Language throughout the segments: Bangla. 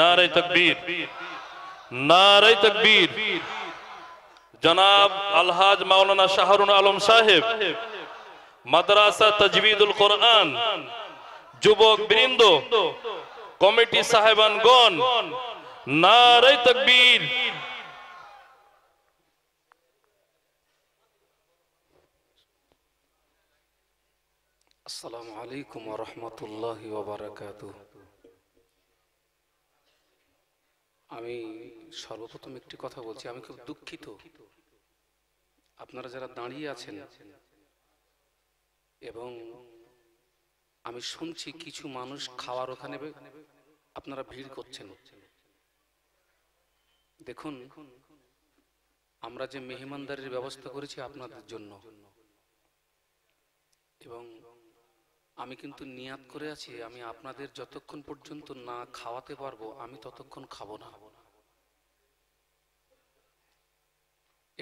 নারে তকবীর নারে তকবীর জনাব আলহাজ মাওলানা শাহরুন আলম সাহেব মাদ্রাসা তজবিদুল কোরআন যুবক বৃন্দ কমিটি সাহেবানগণ নারে তকবীর আসসালামু আলাইকুম ওয়া রাহমাতুল্লাহি ওয়া বারাকাতুহু আমি সর্বপ্রথম একটি কথা বলছি আমি খুব দুঃখিত আপনারা যারা দাঁড়িয়ে আছেন এবং আমি শুনছি কিছু মানুষ খাওয়ার ওখানে আপনারা ভিড় করছেন দেখুন আমরা যে মেহমানদারির ব্যবস্থা করেছি আপনাদের জন্য এবং আমি কিন্তু নিয়াত করে আছি আমি আপনাদের যতক্ষণ পর্যন্ত না খাওয়াতে পারবো আমি ততক্ষণ খাবো না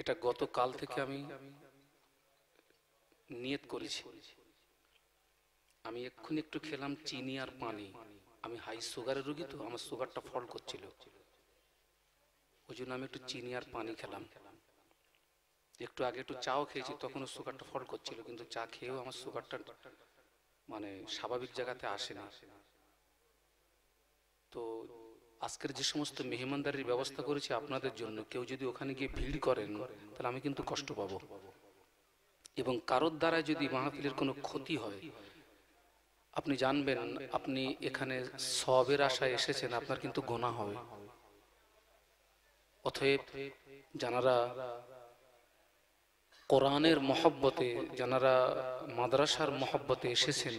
এটা গতকাল থেকে আমি নিয়ত করেছি আমি এক্ষুনি একটু খেলাম চিনি আর পানি আমি হাই সুগারের রুগী তো আমার সুগারটা ফল করছিল ওই জন্য আমি একটু চিনি আর পানি খেলাম একটু আগে একটু চাও খেয়েছি তখন সুগারটা ফল করছিল কিন্তু চা খেয়েও আমার সুগারটা মানে স্বাভাবিক জায়গাতে আসে না তো আজকের যে সমস্ত মেহমানদারির ব্যবস্থা করেছি আপনাদের জন্য কেউ যদি ওখানে গিয়ে ভিড় করেন তাহলে আমি কিন্তু কষ্ট পাবো এবং কারোর দ্বারা যদি মাহফিলের কোনো ক্ষতি হয় আপনি জানবেন আপনি এখানে সবের আশায় এসেছেন আপনার কিন্তু গোনা হবে অতএব যারা কোরআনের মহব্বতে যারা মাদ্রাসার মহব্বতে এসেছেন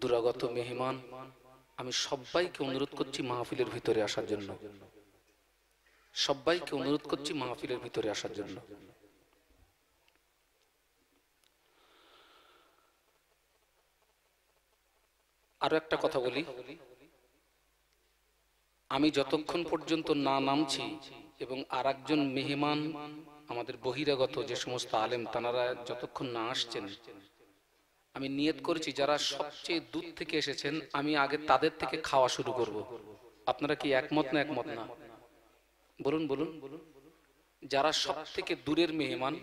দুরাগত মেহমান আমি সবাইকে অনুরোধ করছি মাহফিলের ভিতরে আসার জন্য সবাইকে অনুরোধ করছি মাহফিলের ভিতরে আসার জন্য আরো একটা কথা বলি আমি যতক্ষণ পর্যন্ত না নামছি এবং আর একজন মেহমান আমাদের বহিরাগত যে সমস্ত আলেম তানারা যতক্ষণ না আসছেন আমি নিয়ত করেছি যারা সবচেয়ে দূর থেকে এসেছেন আমি আগে তাদের থেকে খাওয়া শুরু করব। আপনারা কি একমত না একমত না বলুন বলুন যারা সব থেকে দূরের মেহমান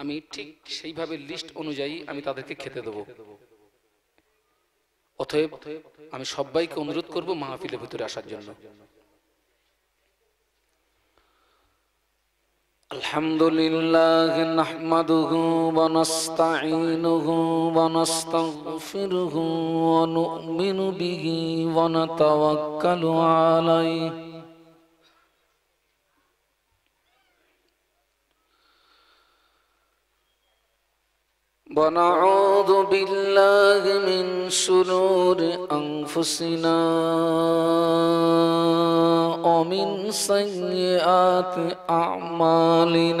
আমি ঠিক সেইভাবে লিস্ট অনুযায়ী আমি তাদেরকে খেতে দেবো অতএব আমি সবাইকে অনুরোধ করব মাহফিলের ভিতরে আসার জন্য الحمد لله نحمده ونستعينه ونستغفره ونؤمن به ونتوكل عليه بناؤ دو لگ من سرور انفشنا امین سنگ آتی آمالین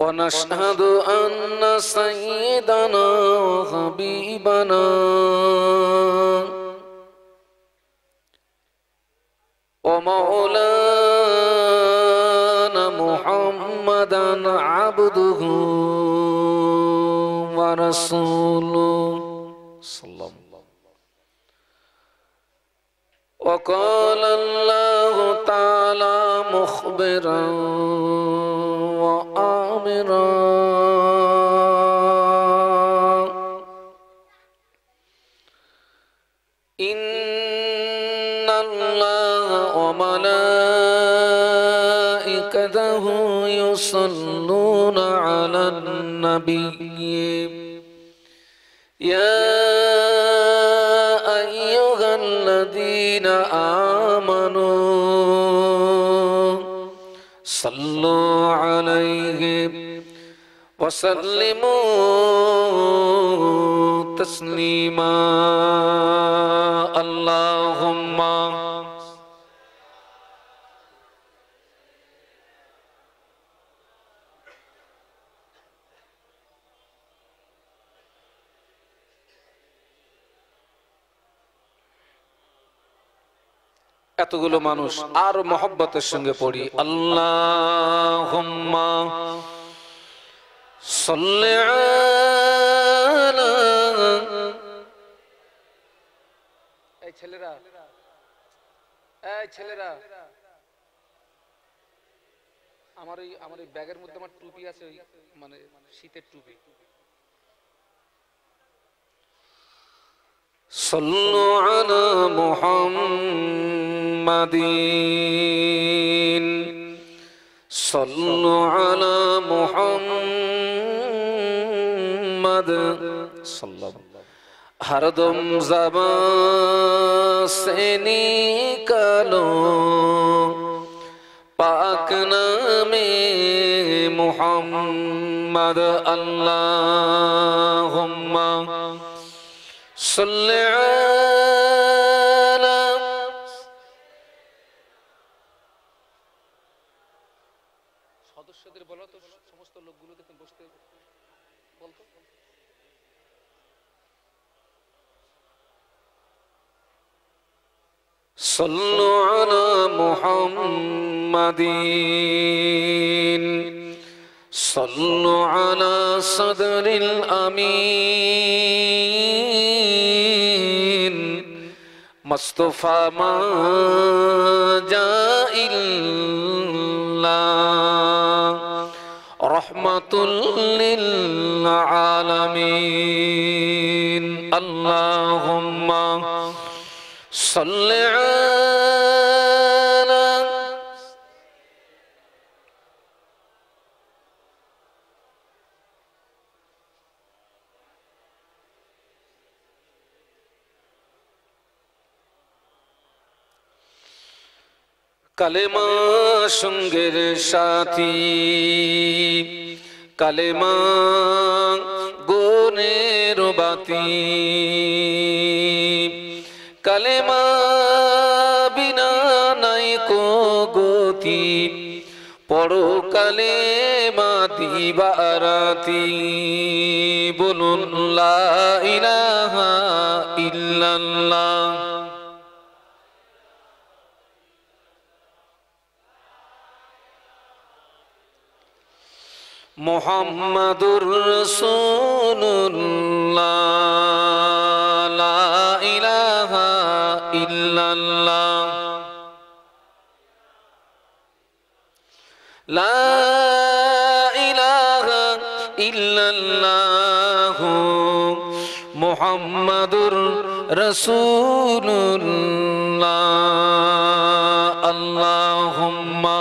ونشهد أن سيدنا وحبيبنا ومولانا محمدا عبده ورسوله صلى الله وقال الله تعالى مخبرا وآمرا إن الله وملائكته يصلون على النبي يا الذین آمنوا صلوا علیه وسلموا تسلیما اللهم এতগুলো মানুষ আর মহব্বতের সঙ্গে পড়ি আল্লাহ ছেলেরা এই ছেলেরা আমার ওই আমার ওই ব্যাগের মধ্যে আমার টুপি আছে ওই মানে শীতের টুপি صلوا على محمد صلوا على محمد صلى الله عليه هردم زبا سيني كالو پاک نام محمد اللهم صل সদস্যদের বলো তো সমস্ত লোকগুলো দেখুন বসতে বলতো صلوا على محمد صلوا على صدر الأمين مصطفى ما جاء إلا رحمة لله কালেমা সঙ্গের সাথী কালেমা গোনের বাতি কালেমা বিনা নাই কো গতি পড়ো কালে মাতি বারাতি বলুন ইলাহা ইল্লাল্লাহ মোহাম্মদুর রসুল্লাহ ইহ ইল্লাল্লাহ মোহাম্মদুর রসুল্লাহ আল্লাহুম্মা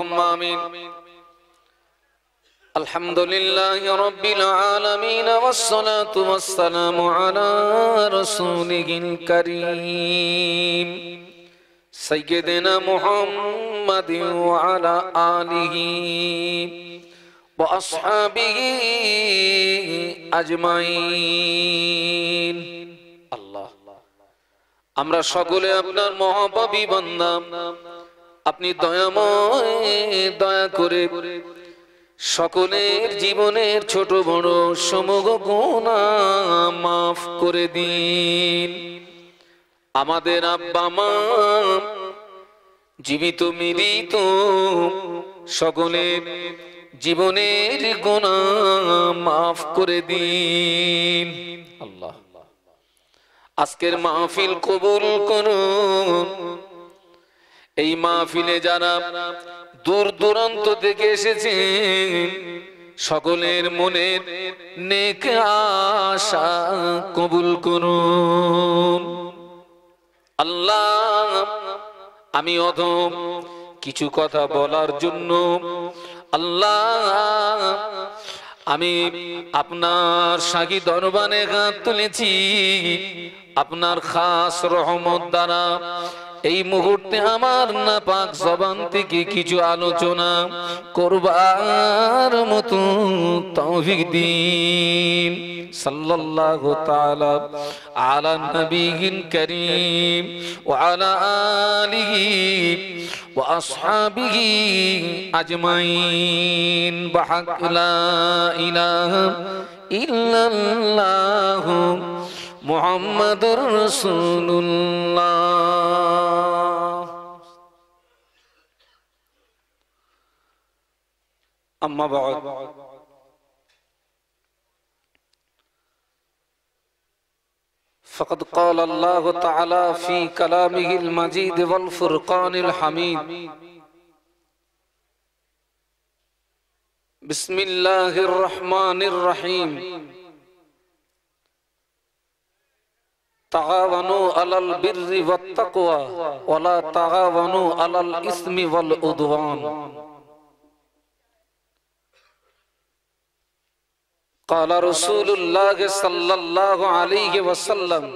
اللهم آمين الحمد لله رب العالمين والصلاة والسلام على رسوله الكريم سيدنا محمد وعلى آله وأصحابه أجمعين الله আমরা সকলে আপনার মহাপাবি বান্দা আপনি দয়াময় দয়া করে সকলের জীবনের ছোট বড় সমগ গোনা মাফ করে দিন আমাদের আব্বা মা জীবিত মিলিত সকলের জীবনের গোনা মাফ করে দিন আল্লাহ আজকের মাহফিল কবুল করুন এই মাহফিলে যারা দূর দূরান্ত থেকে এসেছেন সকলের মনের নেক আশা কবুল করুন আল্লাহ আমি অধম কিছু কথা বলার জন্য আল্লাহ আমি আপনার সাকি দরবারে গান তুলেছি আপনার খাস রহমত দ্বারা এই মুহূর্তে আমার না পাক জবান থেকে কিছু আলোচনা করবার মতো তৌফিক দিন সাল্লাল্লাহু তাআলা আলা নবীন করিম ওয়া আলা আলিহি ওয়া আসহাবিহি আজমাইন বাহাক লা ইলাহা ইল্লাল্লাহু محمد رسول الله أما بعد فقد قال الله تعالى في كلامه المجيد والفرقان الحميد بسم الله الرحمن الرحيم تعاونو علی البر والتقوی ولا تعاونو علی الاسم والعدوان قال رسول اللہ صلی اللہ علیہ وسلم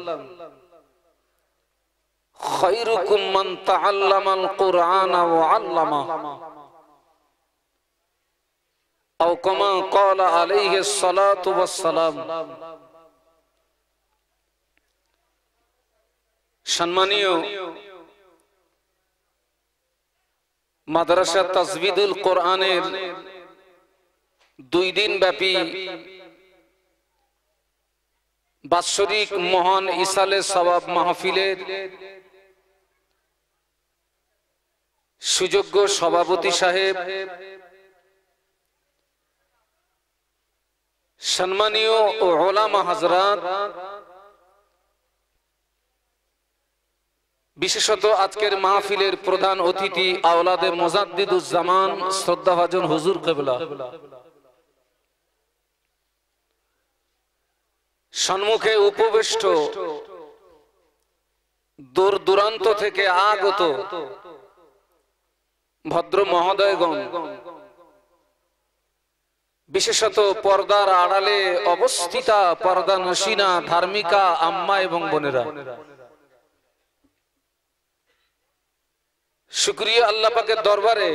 خیرکم من تعلم القرآن وعلم او کما قال علیہ الصلاة والسلام او کما قال علیہ الصلاة والسلام মাদ্রাসা তাজবিদুল কোরআনের দুই দিন ব্যাপী বাৎসরিক মহান ইসালে সবাব মাহফিলের সুযোগ্য সভাপতি সাহেব সম্মানীয় ওলামা হাজরাত বিশেষত আজকের মাহফিলের প্রধান অতিথি আওলাদে মোজাদ্দিদুজ্জামান শ্রদ্ধাভাজন হুজুর কেবলা সম্মুখে উপবিষ্ট দূর দূরান্ত থেকে আগত ভদ্র মহোদয়গণ বিশেষত পর্দার আড়ালে অবস্থিতা পর্দা নসিনা ধার্মিকা আম্মা এবং বোনেরা শুক্রিয়া আল্লাহ পাকের দরবারে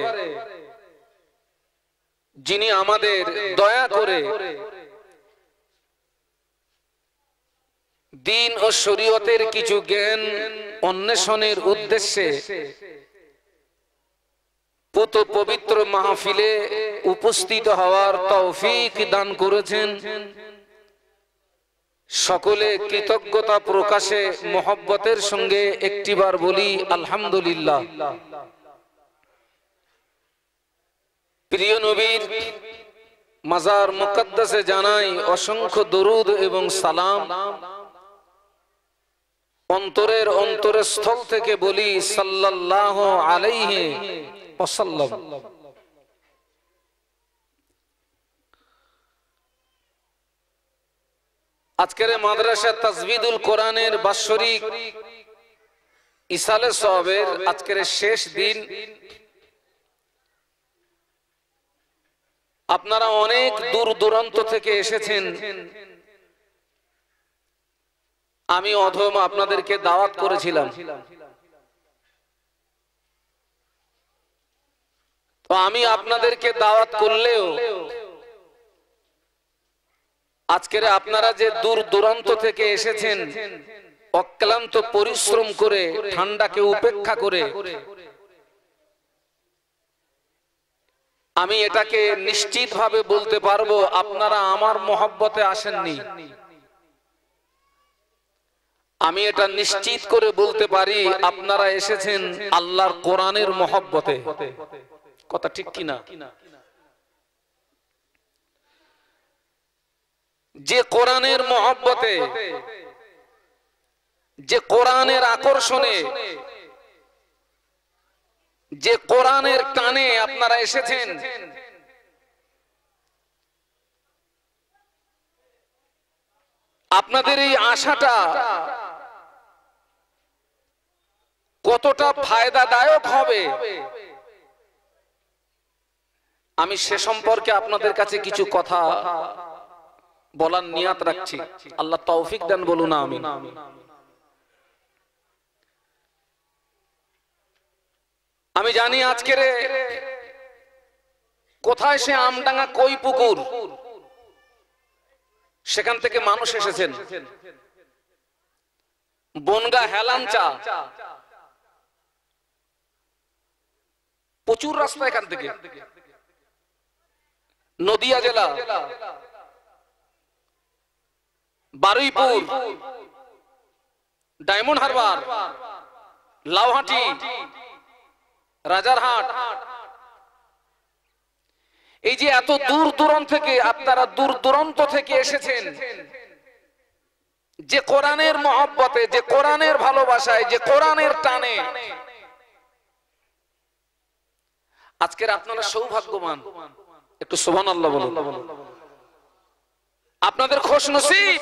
যিনি আমাদের দয়া করে দিন ও শরীয়তের কিছু জ্ঞান অন্বেষণের উদ্দেশ্যে পুত পবিত্র মাহফিলে উপস্থিত হওয়ার তৌফিক দান করেছেন সকলে কৃতজ্ঞতা প্রকাশে মোহব্বতের সঙ্গে একটিবার বলি আলহামদুলিল্লাহ প্রিয় নবীর মাজার মুকদ্দাসে জানাই অসংখ্য দরুদ এবং সালাম অন্তরের অন্তরের স্থল থেকে বলি সাল্লাহ আলাইহি ওসাল্লাম আজকের মাদ্রাসা তাজবিদুল কোরআনের বাৎসরিক ইসালে সবের আজকের শেষ দিন আপনারা অনেক দূর দূরান্ত থেকে এসেছেন আমি অধম আপনাদেরকে দাওয়াত করেছিলাম তো আমি আপনাদেরকে দাওয়াত করলেও আজকের আপনারা যে দূর দূরান্ত থেকে এসেছেন অক্লান্ত পরিশ্রম করে ঠান্ডাকে উপেক্ষা করে আমি এটাকে নিশ্চিতভাবে বলতে পারবো আপনারা আমার মহব্বতে আসেননি আমি এটা নিশ্চিত করে বলতে পারি আপনারা এসেছেন আল্লাহর কোরআনের মহব্বতে কথা ঠিক কিনা যে কোরআনের মহব্বতে যে কোরআনের আকর্ষণে যে কোরআনের টানে আপনারা এসেছেন আপনাদের এই আশাটা কতটা ফায়দাদায়ক হবে আমি সে সম্পর্কে আপনাদের কাছে কিছু কথা বলার নিয়াত রাখছি আল্লাহ তৌফিক দেন বলুন আমি আমি জানি আজকের কোথায় সে আমডাঙ্গা কই পুকুর সেখান থেকে মানুষ এসেছেন বনগা হেলাঞ্চা প্রচুর রাস্তা এখান থেকে নদিয়া জেলা বারুইপুর ডায়মন্ড হারবার লাউহাটি রাজারহাট এই যে এত দূর দূরন্ত থেকে আপনারা দূর দূরন্ত থেকে এসেছেন যে কোরআনের মহব্বতে যে কোরআনের ভালোবাসায় যে কোরআনের টানে আজকের আপনারা সৌভাগ্যবান একটু শোভান আল্লাহ বলুন আপনাদের খোশ নসিব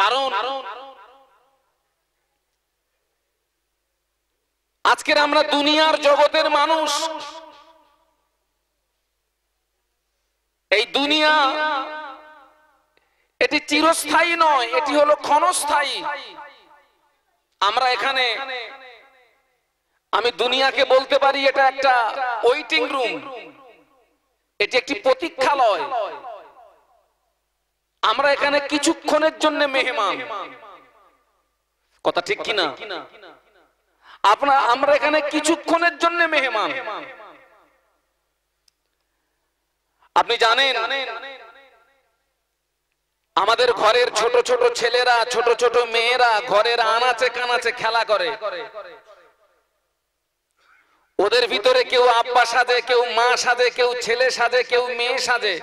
কারণ আজকের আমরা দুনিয়ার জগতের মানুষ এই দুনিয়া এটি চিরস্থায়ী নয় এটি হলো ক্ষণস্থায়ী আমরা এখানে আমি দুনিয়াকে বলতে পারি এটা একটা ওয়েটিং রুম এটি একটি প্রতীক্ষালয় আমরা এখানে কিছুক্ষণের জন্য মেহমান কথা ঠিক কিনা আপনার আমরা এখানে কিছুক্ষণের জন্য মেহমান আপনি জানেন আমাদের ঘরের ছোট ছোট ছেলেরা ছোট ছোট মেয়েরা ঘরের আনাচে কানাচে খেলা করে ওদের ভিতরে কেউ আব্বা সাজে কেউ মা সাজে কেউ ছেলে সাজে কেউ মেয়ে সাজে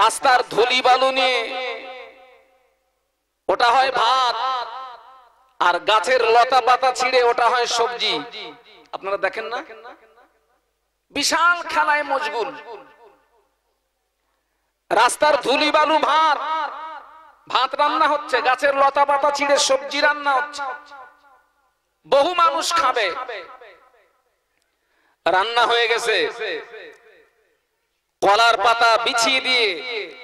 রাস্তার ধলি বালু নিয়ে ওটা হয় ভাত আর গাছের লতা পাতা ছিঁড়ে ওটা হয় সবজি আপনারা দেখেন না বিশাল খেলায় মজগুল রাস্তার ধুলি বালু ভাত ভাত রান্না হচ্ছে গাছের লতা পাতা ছিঁড়ে সবজি রান্না হচ্ছে বহু মানুষ খাবে রান্না হয়ে গেছে কলার পাতা বিছিয়ে দিয়ে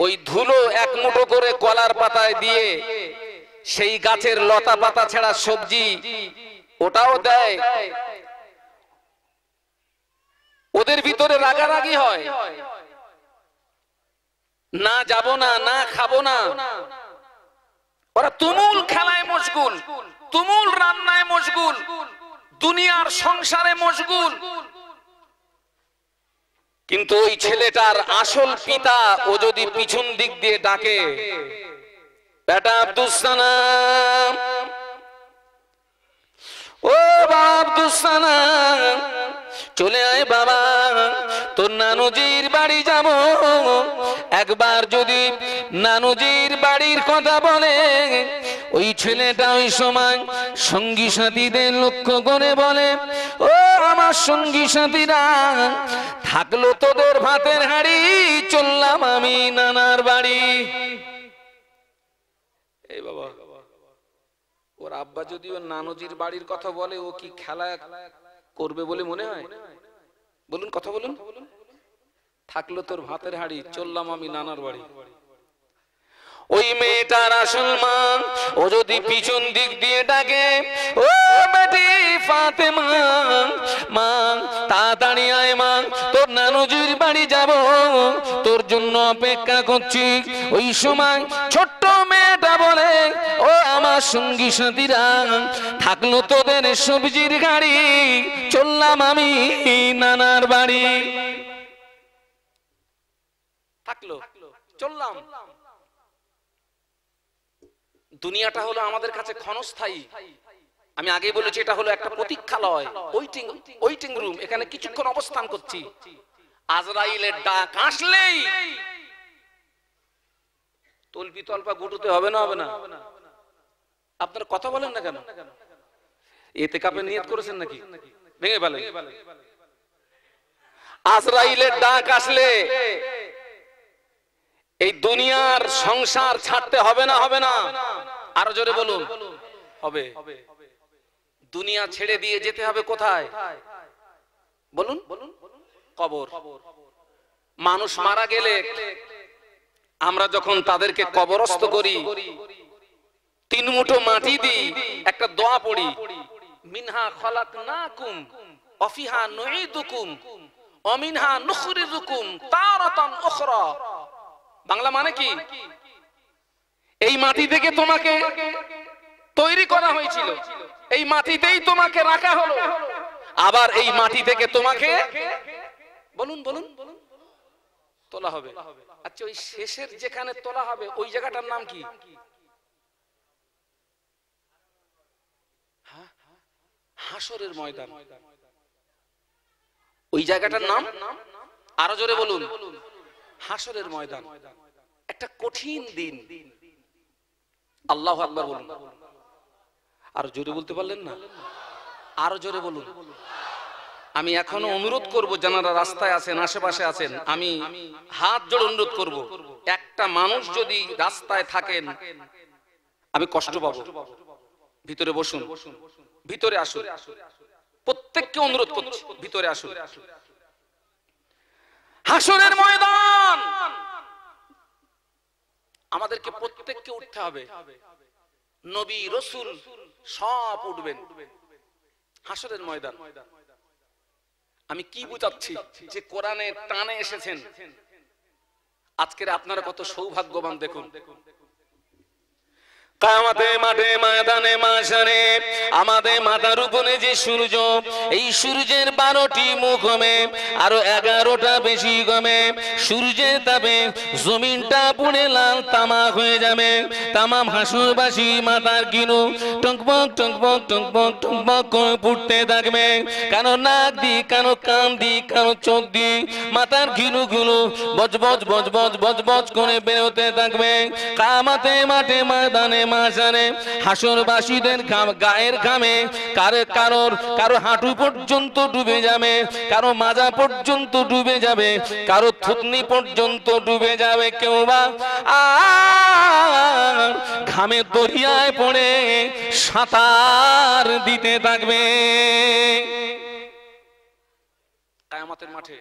ওই ধুলো এক মুঠো করে কলার পাতায় দিয়ে সেই গাছের লতা পাতা ছাড়া সবজি ওটাও দেয় ওদের ভিতরে রাগারাগি হয় না যাব না না খাবো না ওরা তুমুল খেলায় মশগুল তুমুল রান্নায় মশগুল দুনিয়ার সংসারে মশগুল কিন্তু ওই ছেলেটার আসল পিতা ও যদি পিছন দিক দিয়ে ডাকে বেটা আব্দুল ও বাবা চলে আয় বাবা তোর নানুজির বাড়ি যাব একবার যদি নানুজির বাড়ির কথা বলে ওই ছেলেটা ওই সময় সঙ্গী সাথীদের লক্ষ্য করে বলে ও আমার সঙ্গী সাথীরা থাকলো তোদের ভাতের হাড়ি চললাম আমি নানার বাড়ি বাবা ওর আব্বা যদি ওর নানুজির বাড়ির কথা বলে ও কি খেলা করবে বলে মনে হয় বলুন কথা বলুন থাকলো তোর ভাতের হাড়ি চললাম আমি নানার বাড়ি ওই মেয়েটার আসল মা ও যদি পিছন দিক দিয়ে ডাকে ও বেটি ফাতে মা মা তাড়াতাড়ি আয় মা তোর নানুজির বাড়ি যাব তোর জন্য অপেক্ষা করছি ওই সময় ছোট্ট মেয়েটা বলে ও আমার সঙ্গী সাথীরা থাকলো তোদের সবজির গাড়ি চললাম আমি নানার বাড়ি থাকলো চললাম দুনিয়াটা হলো আমাদের কাছে ক্ষণস্থায়ী আমি আগে বলেছি এটা হলো একটা প্রতীক্ষালয় ওয়েটিং ওয়েটিং রুম এখানে কিছুক্ষণ অবস্থান করছি আজরাইলের ডাক আসলেই তলপি তলপা গুটুতে হবে না হবে না আপনার কথা বলেন না কেন এতে কাপে নিয়ত করেছেন নাকি ভেঙে ফেলেন আজরাইলের ডাক আসলে এই দুনিয়ার সংসার ছাড়তে হবে না হবে না আরো জোরে বলুন হবে দুনিয়া ছেড়ে দিয়ে যেতে হবে কোথায় বলুন কবর মানুষ মারা গেলে আমরা যখন তাদেরকে কবরস্থ করি তিন মুঠো মাটি দি একটা দোয়া পড়ি মিনহা খলাক না কুম অফিহা নইদুকুম অমিনহা নুখরিজুকুম তারাতান উখরা বাংলা মানে কি এই মাটি থেকে তোমাকে তৈরি করা হয়েছিল এই মাটিতেই তোমাকে রাখা হলো আবার এই মাটি থেকে তোমাকে বলুন বলুন তোলা হবে আচ্ছা ওই শেষের যেখানে তোলা হবে ওই জায়গাটার নাম কি হ্যাঁ? হাসরের ময়দান ওই জায়গাটার নাম আরো জোরে বলুন হাসরের ময়দান একটা কঠিন দিন আল্লাহ আকবর বলুন আর জোরে বলতে পারলেন না আরো জোরে বলুন আমি এখনো অনুরোধ করব যারা রাস্তায় আছেন আশেপাশে আছেন আমি হাত জোড় অনুরোধ করব একটা মানুষ যদি রাস্তায় থাকেন আমি কষ্ট পাবো ভিতরে বসুন ভিতরে আসুন প্রত্যেককে অনুরোধ করছি ভিতরে আসুন হাসরের ময়দান আমাদেরকে প্রত্যেককে উঠতে হবে নবী রসুল সব উঠবেন হাসরের ময়দান আমি কি বুঝাচ্ছি যে কোরআনে টানে এসেছেন আজকের আপনারা কত সৌভাগ্যবান দেখুন দেখুন কামাতে মাঠে ময়দানে মাসারে আমাদের মাথার উপরে যে সূর্য এই সূর্যের বারোটি মুখ হবে আরো এগারোটা বেশি কমে সূর্যের তাপে জমিনটা পুড়ে লাল তামা হয়ে যাবে তামা হাসুরবাসী মাথার কিনু টকবক টকবক টকবক টকবক করে পুড়তে থাকবে কারো নাক দি কেন কান দি কারো চোখ দি মাথার ঘিনু গুলো বজবজ বজবজ বজবজ করে বেরোতে থাকবে কামাতে মাঠে ময়দানে মাঝারে হাসরবাসীদের ঘাম গায়ের ঘামে কার কারোর কারো হাঁটু পর্যন্ত ডুবে যাবে কারো মাজা পর্যন্ত ডুবে যাবে কারো থুতনি পর্যন্ত ডুবে যাবে কেউ বা ঘামে দরিয়ায় পড়ে সাঁতার দিতে থাকবে কায়ামাতের মাঠে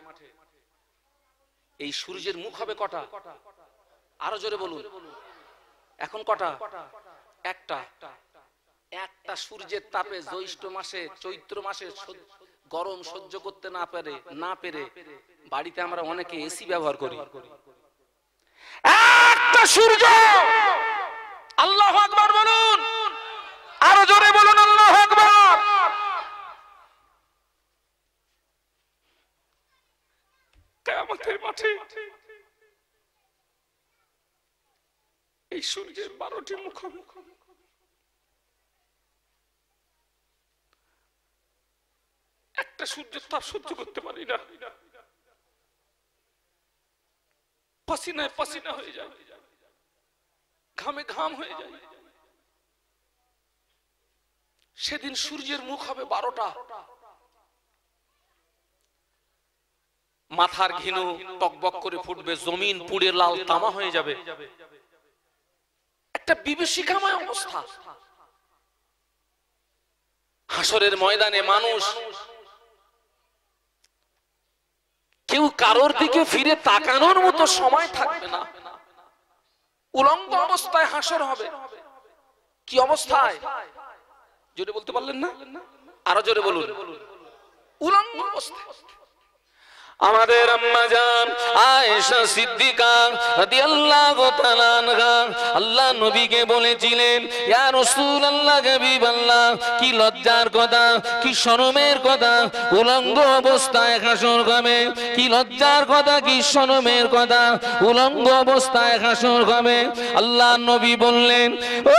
এই সূর্যের মুখ হবে কটা আরো জোরে বলুন এখন কটা একটা একটা সূর্যের তাপে জ্যৈষ্ঠ মাসে চৈত্র মাসে গরম সহ্য করতে না পারে না পেরে বাড়িতে আমরা অনেকে এসি ব্যবহার করি একটা সূর্য আল্লাহ আকবার বলুন আরো জোরে বলুন আল্লাহ আকবার কেমতের মাঠে এই সূর্যের বারোটি মুখোমুখ একটা সূর্য তাপ সহ্য করতে পারি না পাসিনায় পাসিনা হয়ে যায় ঘামে ঘাম হয়ে যায় সেদিন সূর্যের মুখ হবে বারোটা মাথার ঘিনু টকবক করে ফুটবে জমিন পুড়ে লাল তামা হয়ে যাবে একটা বিভীষিকাময় অবস্থা হাসরের ময়দানে মানুষ কেউ কারোর দিকে ফিরে তাকানোর মতো সময় থাকবে না উলঙ্গ অবস্থায় হাসর হবে কি অবস্থায় জোরে বলতে পারলেন না আরো জোরে বলুন উলঙ্গ অবস্থায় আমাদের আম্মা আয়েশা সিদ্দিকা রাদিয়াল্লাহু তাআলা আনহা আল্লাহ নবীকে বলেছিলেন ইয়া রাসূলুল্লাহ হাবিব আল্লাহ কি লজ্জার কথা কি শরমের কথা উলঙ্গ অবস্থায় হাসর গামে কি লজ্জার কথা কি শরমের কথা উলঙ্গ অবস্থায় হাসর গামে আল্লাহ নবী বললেন ও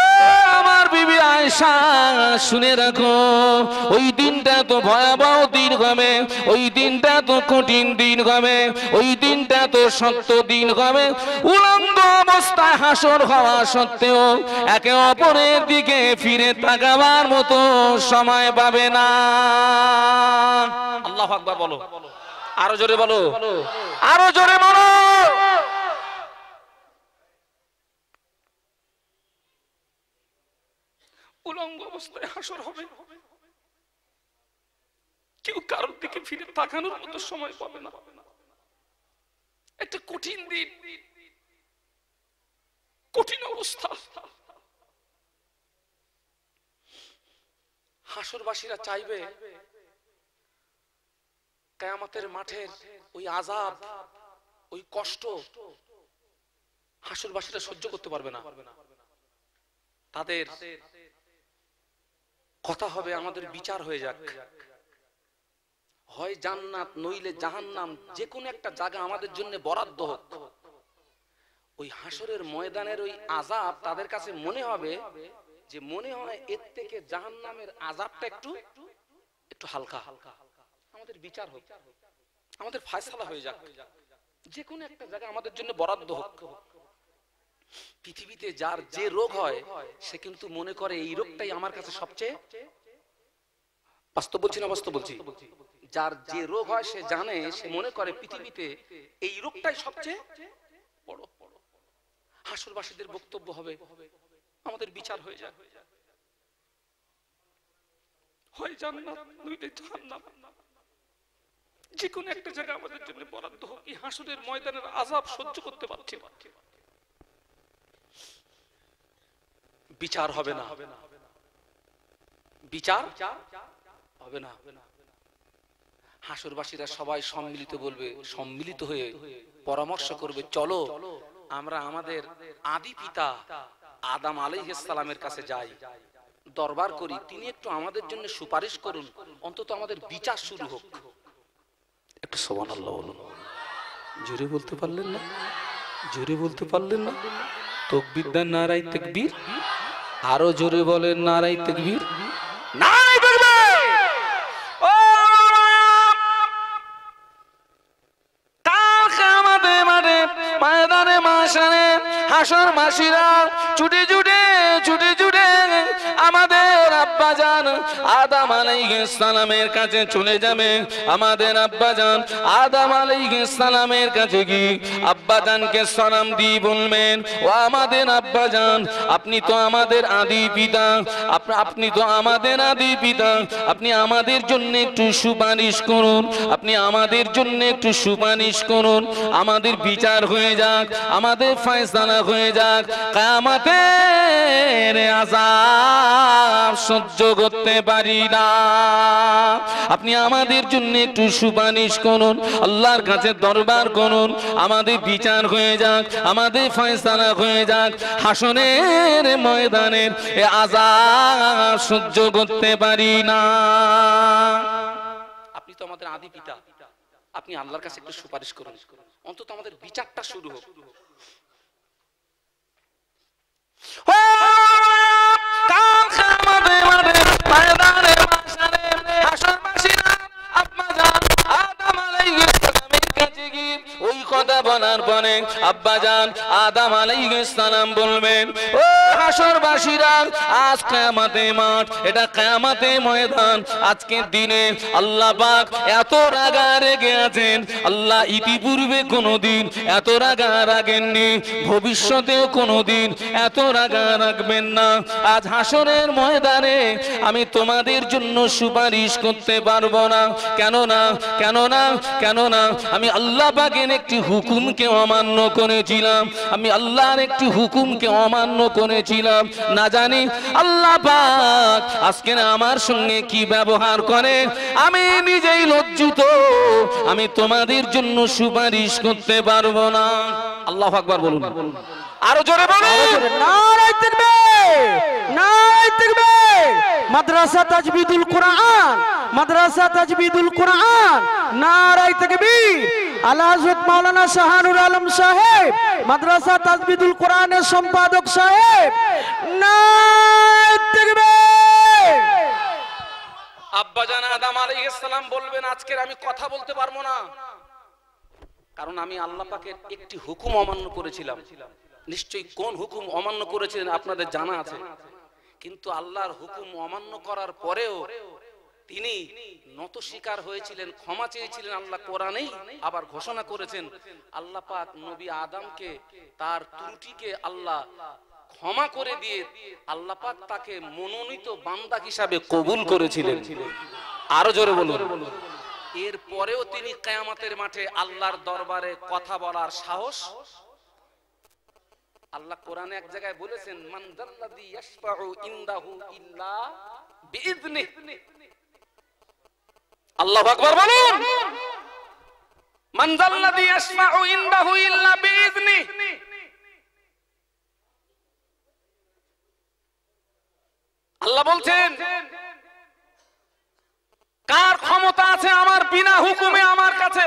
আমার বিবি আয়েশা শুনে রাখো ওই দিনটা তো ভয়াবহ দিন গামে ওই দিনটা তো কঠিন দিন হবে ওই দিনটা তো শক্ত দিন হবে উলঙ্গ অবস্থায় হাসর হওয়া সত্ত্বেও একে অপরের দিকে ফিরে তাকাবার মতো সময় পাবে না আল্লাহ আকবার বলো আরো জোরে বলো আরো জোরে বলো উলঙ্গ অবস্থায় হাসর হবে কেউ কারোর দিকে ফিরে তাকানোর মতো সময় পাবে না একটা কঠিন দিন কঠিন অবস্থা হাসরবাসীরা চাইবে কেয়ামতের মাঠের ওই আজাব ওই কষ্ট হাসরবাসীরা সহ্য করতে পারবে না তাদের কথা হবে আমাদের বিচার হয়ে যাক হয় জান্নাত নইলে জাহান্নাম যে কোনো একটা জায়গা আমাদের জন্য বরাদ্দ হোক ওই হাসরের ময়দানের ওই আজাব তাদের কাছে মনে হবে যে মনে হয় এর থেকে জাহান্নামের আজাবটা একটু একটু হালকা হালকা আমাদের বিচার হোক আমাদের ফায়সালা হয়ে যাক যে কোনো একটা জায়গা আমাদের জন্য বরাদ্দ হোক পৃথিবীতে যার যে রোগ হয় সে কিন্তু মনে করে এই রোগটাই আমার কাছে সবচেয়ে বাস্তব বলছি না বাস্তব বলছি যার যে রোগ হয় সে জানে সে মনে করে পৃথিবীতে এই রোগটাই সবচেয়ে বড় হাসুরবাসীদের বক্তব্য হবে আমাদের বিচার হয়ে যায় যে কোনো একটা জায়গা আমাদের জন্য বরাদ্দ হোক এই হাসুরের ময়দানের আজাব সহ্য করতে পারছি না বিচার হবে না হবে না বিচার হবে না হবে না হাসুরবাসীরা সবাই সম্মিলিত বলবে সম্মিলিত হয়ে পরামর্শ করবে চলো আমরা আমাদের আদি পিতা আদাম সালামের কাছে যাই দরবার করি তিনি একটু আমাদের জন্য সুপারিশ করুন অন্তত আমাদের বিচার শুরু হোক একটু জোরে বলতে পারলেন না জোরে বলতে পারলেন না তকবিদ্যা নারাই তেকবীর আরো জোরে বলেন নারাই তেকবীর না শাশুর মাসিরা ছুটে ছুটে ছুটে ছুটে আব্বাজান আদাম সালামের কাছে চলে যাবে আমাদের আব্বাজান আদাম সালামের কাছে কি আব্বাজানকে সালাম দিয়ে বলবেন ও আমাদের আব্বাজান আপনি তো আমাদের আদি পিতা আপনি তো আমাদের আদি পিতা আপনি আমাদের জন্য একটু সুপারিশ করুন আপনি আমাদের জন্য একটু সুপারিশ করুন আমাদের বিচার হয়ে যাক আমাদের ফয়সালা হয়ে যাক কামাতের আজাদ সহ্য করতে পারি না আপনি আমাদের জন্য একটু সুপারিশ করুন আল্লাহর কাছে দরবার করুন আমাদের বিচার হয়ে যাক আমাদের ফয়সালা হয়ে যাক হাসনের ময়দানের এ আজাদ সহ্য করতে পারি না আপনি তো আমাদের আদি পিতা আপনি আল্লাহর কাছে একটু সুপারিশ করুন অন্তত আমাদের বিচারটা শুরু হোক বলার পরে আব্বাজান আদাম আলাইহিস সালাম বলবেন ও হাসরবাসীরা আজ কেয়ামাতে মাঠ এটা ময়দান আজকের দিনে আল্লাহ এত রাগা আল্লাহ ইতিপূর্বে এত রাগা রাগেননি ভবিষ্যতেও এত রাগা রাখবেন না আজ হাসরের ময়দানে আমি তোমাদের জন্য সুপারিশ করতে পারবো না কেননা কেননা কেননা আমি আল্লাহ একটি হুকুমকে অমান্য করেছিলাম আমি আল্লাহর একটি হুকুমকে অমান্য করেছি ছিলাম না জানি আল্লাহ পাক আজকে না আমার সঙ্গে কি ব্যবহার করে আমি নিজেই লজ্জিত আমি তোমাদের জন্য সুপারিশ করতে পারবো না আল্লাহ আকবার বলুন আরো জোরে মাদ্রাসা তাজবিদুল কোরআন মাদ্রাসা তাজবিদুল কোরআন নারাই তাকবীর আল্লাহ মাওলানা শাহানুর আলম সাহেব মাদ্রাসা তাজবিদুল কোরআনের সম্পাদক সাহেব নারাই তাকবীর আব্বাজান আদম আলাইহিস সালাম বলবেন আজকের আমি কথা বলতে পারবো না কারণ আমি আল্লাহ পাকের একটি হুকুম অমান্য করেছিলাম নিশ্চয়ই কোন হুকুম অমান্য করেছিলেন আপনাদের জানা আছে কিন্তু আল্লাহর হুকুম অমান্য করার পরেও তিনি নত শিকার হয়েছিলেন ক্ষমা চেয়েছিলেন আল্লাহ কোরআনেই আবার ঘোষণা করেছেন আল্লাহ পাক নবী আদমকে তার ত্রুটিকে আল্লাহ ক্ষমা করে দিয়ে আল্লাহ পাক তাকে মনোনীত বান্দা হিসাবে কবুল করেছিলেন আরো জোরে বলুন এর পরেও তিনি কেয়ামাতের মাঠে আল্লাহর দরবারে কথা বলার সাহস আল্লাহ কোরআনে এক জায়গায় বলেছেন মান দাল্লাযী ইনদাহু ইল্লা আল্লাহু আকবার বলুন মান দাল্লাযী ইনদাহু ইল্লা আল্লাহ বলছেন কার ক্ষমতা আছে আমার বিনা হুকুমে আমার কাছে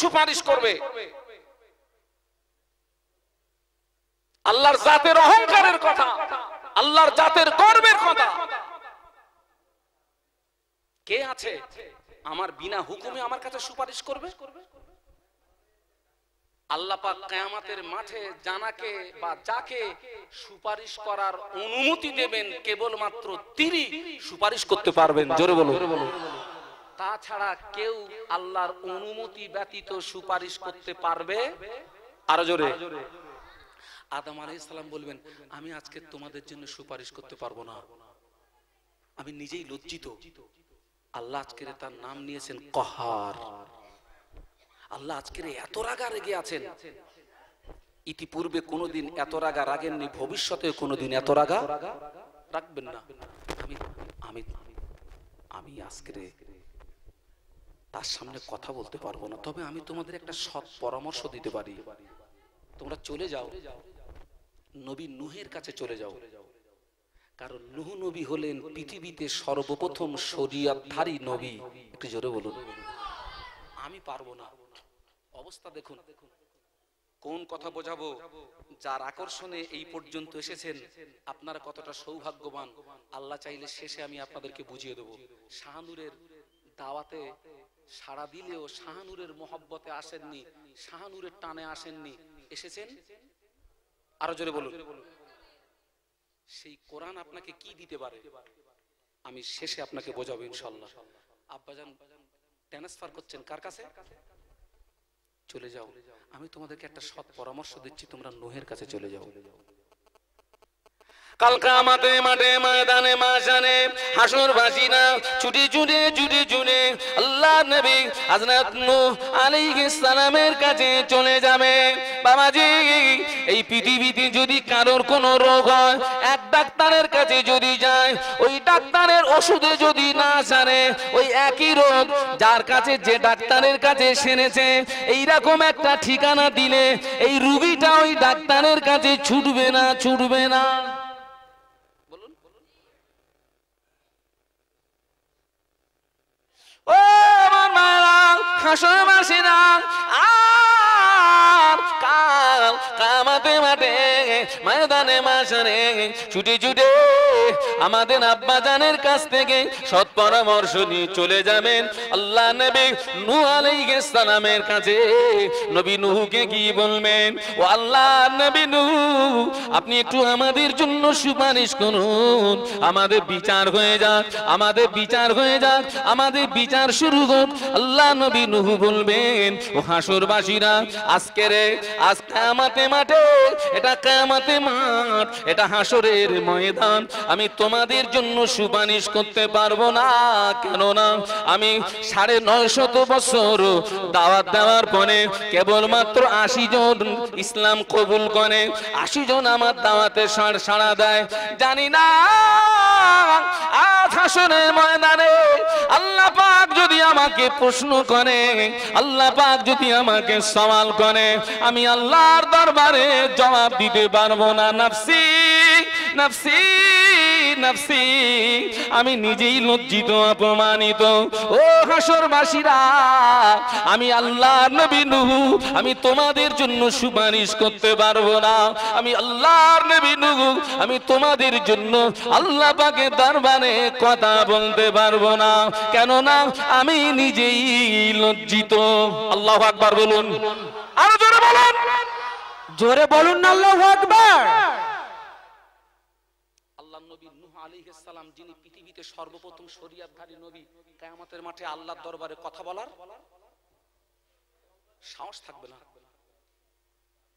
সুপারিশ করবে আল্লাহর জাতের অহংকারের কথা আল্লাহর জাতের গর্বের কথা কে আছে আমার বিনা হুকুমে আমার কাছে সুপারিশ করবে আল্লাহ মাঠে জানাকে বা যাকে সুপারিশ করার অনুমতি দেবেন কেবলমাত্র তিনি সুপারিশ করতে পারবেন জোরে বলো তাছাড়া কেউ আল্লাহর অনুমতি ব্যতীত সুপারিশ করতে পারবে আরো জোরে আদম আলাই ইসলাম বলবেন আমি আজকে তোমাদের জন্য সুপারিশ করতে পারবো না আমি নিজেই লজ্জিত আল্লাহ আজকের তার নাম নিয়েছেন কহার আল্লাহ আজকের এত রাগা রেগে আছেন ইতিপূর্বে কোনোদিন এত রাগা রাগেননি ভবিষ্যতে কোনোদিন এত রাগা রাখবেন না আমি আমি আমি আজকের তার সামনে কথা বলতে পারবো না তবে আমি তোমাদের একটা সৎ পরামর্শ দিতে পারি তোমরা চলে যাও নবী নুহের কাছে চলে যাও কারণ নুহ নবী হলেন পৃথিবীতে সর্বপ্রথম শরিয়াধারী নবী একটু জোরে বলুন আমি পারবো না অবস্থা দেখুন কোন কথা বোঝাবো যার আকর্ষণে এই পর্যন্ত এসেছেন আপনারা কতটা সৌভাগ্যবান আল্লাহ চাইলে শেষে আমি আপনাদেরকে বুঝিয়ে দেবো শাহানুরের দাওয়াতে সারা দিলেও শাহানুরের মহব্বতে আসেননি শাহানুরের টানে আসেননি এসেছেন আরো জোরে বলুন সেই কোরআন আপনাকে কি দিতে পারে আমি শেষে আপনাকে বোঝাবো ইনশাল্লাহ আব্বাজান ট্রান্সফার করছেন কার কাছে চলে যাও আমি তোমাদেরকে একটা সৎ পরামর্শ দিচ্ছি তোমরা নোহের কাছে চলে যাও কালকা মাঠে ময়দানে মাসানে হাসুর ভাসিনা ছুটি ছুটে ছুটি ছুটে আল্লাহ নবী হজরত আলী ইসলামের কাছে চলে যাবে বাবাজি এই পৃথিবীতে যদি কারোর কোনো রোগ হয় এক ডাক্তারের কাছে যদি যায় ওই ডাক্তারের ওষুধে যদি না সারে ওই একই রোগ যার কাছে যে ডাক্তারের কাছে সেরেছে এইরকম একটা ঠিকানা দিলে এই রুগীটা ওই ডাক্তারের কাছে ছুটবে না ছুটবে না ও আমার মারা খাসমাসিরা আর কাল কামাতে ময়দানে ছুটে ছুটে আমাদের আব্বা জানের কাছ থেকে সৎ পরামর্শ নিয়ে চলে যাবেন আল্লাহ নবী নু কাছে নবী কি বলবেন ও আল্লাহ নবী আপনি একটু আমাদের জন্য সুপারিশ করুন আমাদের বিচার হয়ে যাক আমাদের বিচার হয়ে যাক আমাদের বিচার শুরু হোক আল্লাহ নবী নুহু বলবেন ও হাসুরবাসীরা রে আজকে আমাতে মাঠে এটা কেয়ামাতে মাঠ এটা হাসরের ময়দান আমি তোমাদের জন্য সুপারিশ করতে পারবো না কেননা আমি সাড়ে নয় শত বছর দাওয়াত দেওয়ার পরে কেবলমাত্র আশি জন ইসলাম কবুল করে আশি জন আমার দাওয়াতে সাড় সাড়া দেয় জানি না আজ হাসনের ময়দানে আল্লাহ পাক যদি আমাকে প্রশ্ন করে আল্লাহ পাক যদি আমাকে সওয়াল করে আমি আল্লাহর দরবারে জবাব দিতে বলতে না নাফসি নাফসি নাফসি আমি নিজেই লজ্জিত অপমানিত ও হাসর হাসরবাসীরা আমি আল্লাহ নবী নুহু আমি তোমাদের জন্য সুপারিশ করতে পারবো না আমি আল্লাহর নবী নুহু আমি তোমাদের জন্য আল্লাহ পাকে দরবারে কথা বলতে পারবো না কেন না আমি নিজেই লজ্জিত আল্লাহ আকবার বলুন আরো জোরে বলুন জোরে বলুন না আল্লাহু আকবার আল্লাহর নবী নূহ আলাইহিস সালাম যিনি পৃথিবীতে সর্বপ্রথম শরীয়তধারী নবী কিয়ামতের মাঠে আল্লাহর দরবারে কথা বলার সাহস থাকবে না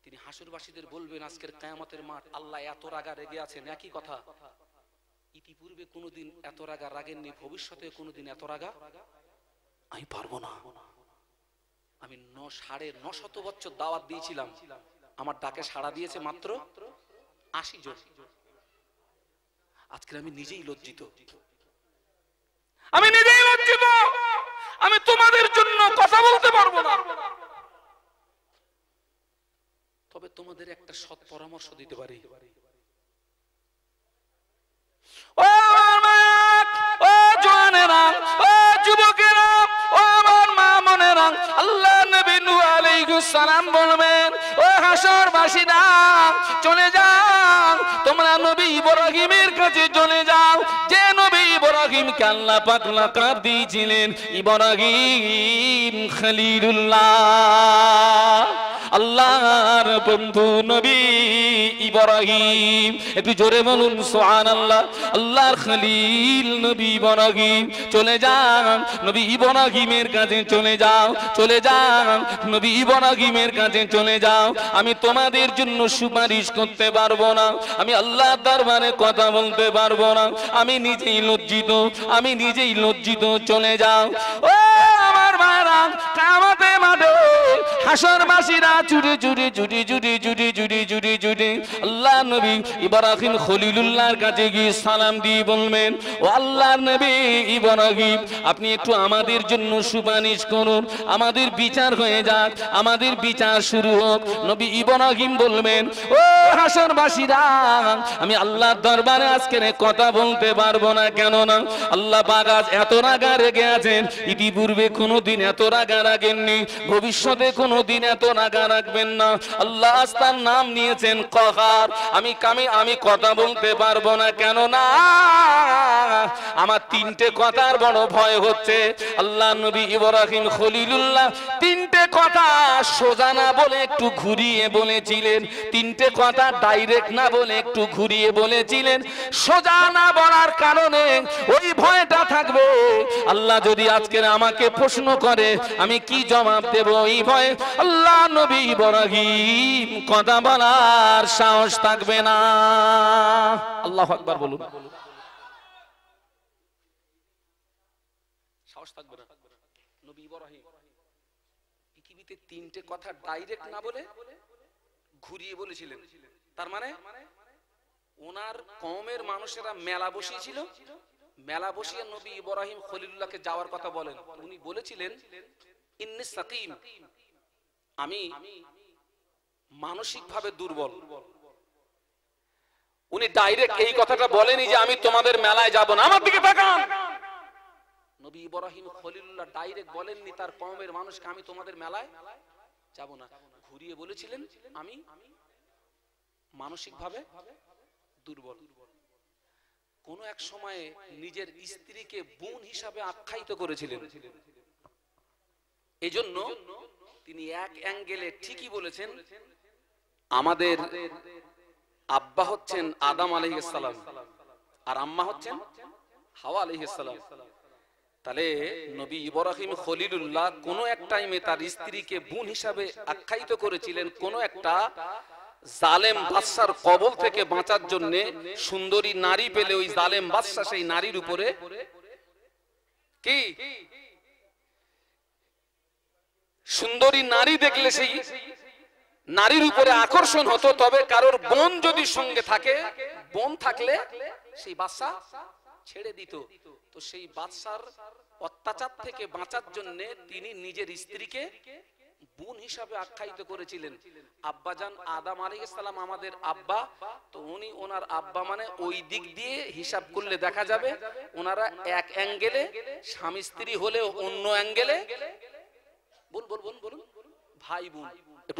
তিনি হাসুরবাসীদের বলবেন আজকের কিয়ামতের মাঠ আল্লাহ এত রাগা রেগে আছেন একই কথা ইতিপূর্বে কোনোদিন এত রাগা রাগেননি ভবিষ্যতে কোনোদিন এত রাগা আমি পারবো না আমি ন সাড়ে ন শত বছর দাওয়াত দিয়েছিলাম আমার ডাকে সাড়া দিয়েছে মাত্র আশি জন আজকে আমি নিজেই লজ্জিত আমি নিজেই লজ্জিত আমি তোমাদের জন্য কথা বলতে পারবো না তবে তোমাদের একটা সৎ পরামর্শ দিতে পারি যুবকেরা আল্লাহ নবী নূহ আলাইহিস সালাম বলবে বাসিনা চলে যাও তোমরা নবী ইব্রাহিমের কাছে চলে যাও যে ইব্রাহিমকে আল্লাহ পাক লাকাব দিয়েছিলেন ইব্রাহিম খলিলুল্লাহ আল্লাহর বন্ধু নবী ইব্রাহিম একটু জোরে বলুন সোহান আল্লাহ আল্লাহর খলিল নবী ইব্রাহিম চলে যান নবী ইব্রাহিমের কাছে চলে যাও চলে যান নবী ইব্রাহিমের কাছে চলে যাও আমি তোমাদের জন্য সুপারিশ করতে পারবো না আমি আল্লাহ দরবারে কথা বলতে পারবো না আমি নিজেই লজ্জিত আমি নিজেই লজ্জিত চলে যাও ও আল্লাহর আপনি একটু আমাদের জন্য সুপারিশ করুন আমাদের বিচার হয়ে যাক আমাদের বিচার শুরু হোক নবী আহিম বলবেন ও হাসরবাসীরা আমি আল্লাহর দরবারে আজকের কথা বলতে পারবো না কেননা আল্লাহ বাগাজ এত রাগা রেগে আছেন ইতিপূর্বে কোনোদিন এত রাগা রাগেননি ভবিষ্যতে কোনো দিন এত রাগা রাখবেন না আল্লাহ তার নাম নিয়েছেন কহার আমি কামি আমি কথা বলতে পারবো না কেন না আমার তিনটে কথার বড় ভয় হচ্ছে আল্লাহ নবী ইবরাহিম খলিলুল্লাহ তিনটে কথা সোজা না বলে একটু ঘুরিয়ে বলেছিলেন তিনটে কথা ডাইরেক্ট না বলে একটু ঘুরিয়ে বলেছিলেন সোজা না বলার কারণে ওই ভয়টা থাকবে আল্লাহ যদি আজকের আমাকে প্রশ্ন করে আমি কি জবাব দেব এই ভয়ে আল্লাহ নবী বরাহি কথা বলার সাহস থাকবে না আল্লাহ একবার বলুন তিনটে কথা ডাইরেক্ট না বলে ঘুরিয়ে বলেছিলেন তার মানে ওনার কমের মানুষেরা মেলা বসিয়েছিল মেলা বসিয়ে নবী ইব্রাহিম খলিলুল্লাহকে যাওয়ার কথা বলেন উনি বলেছিলেন ইন্নি সাকিম আমি মানসিকভাবে দুর্বল উনি ডাইরেক্ট এই কথাটা বলেনি যে আমি তোমাদের মেলায় যাব না আমার দিকে তাকান নবী ইব্রাহিম খলিলুল্লাহ ডাইরেক্ট বলেননি তার কমের মানুষকে আমি তোমাদের মেলায় যাব না ঘুরিয়ে বলেছিলেন আমি মানসিকভাবে দুর্বল কোন এক সময়ে নিজের স্ত্রীকে বোন হিসাবে আখ্যায়িত করেছিলেন এজন্য তিনি এক অ্যাঙ্গেলে ঠিকই বলেছেন আমাদের আব্বা হচ্ছেন আদাম আলহিসাম আর আম্মা হচ্ছেন হাওয়া আলহিসাম তাহলে নবী ইব্রাহিম খলিলুল্লাহ কোনো এক টাইমে তার স্ত্রীকে বোন হিসাবে আখ্যায়িত করেছিলেন কোনো একটা জালেম বাদশার কবল থেকে বাঁচার জন্য সুন্দরী নারী পেলে ওই জালেম বাদশা সেই নারীর উপরে কি সুন্দরী নারী দেখলে সেই নারীর উপরে আকর্ষণ হতো তবে কারোর বোন যদি সঙ্গে থাকে বোন থাকলে সেই বাদশা ছেড়ে দিত তো সেই বাদশার অত্যাচার থেকে বাঁচার জন্য তিনি নিজের স্ত্রীকে বোন হিসাবে আখ্যায়িত করেছিলেন আব্বাজান আদাম আলী ইসলাম আমাদের আব্বা তো উনি ওনার আব্বা মানে ওই দিক দিয়ে হিসাব করলে দেখা যাবে ওনারা এক অ্যাঙ্গেলে স্বামী স্ত্রী হলে অন্য অ্যাঙ্গেলে বল বল বলুন ভাই বোন একটু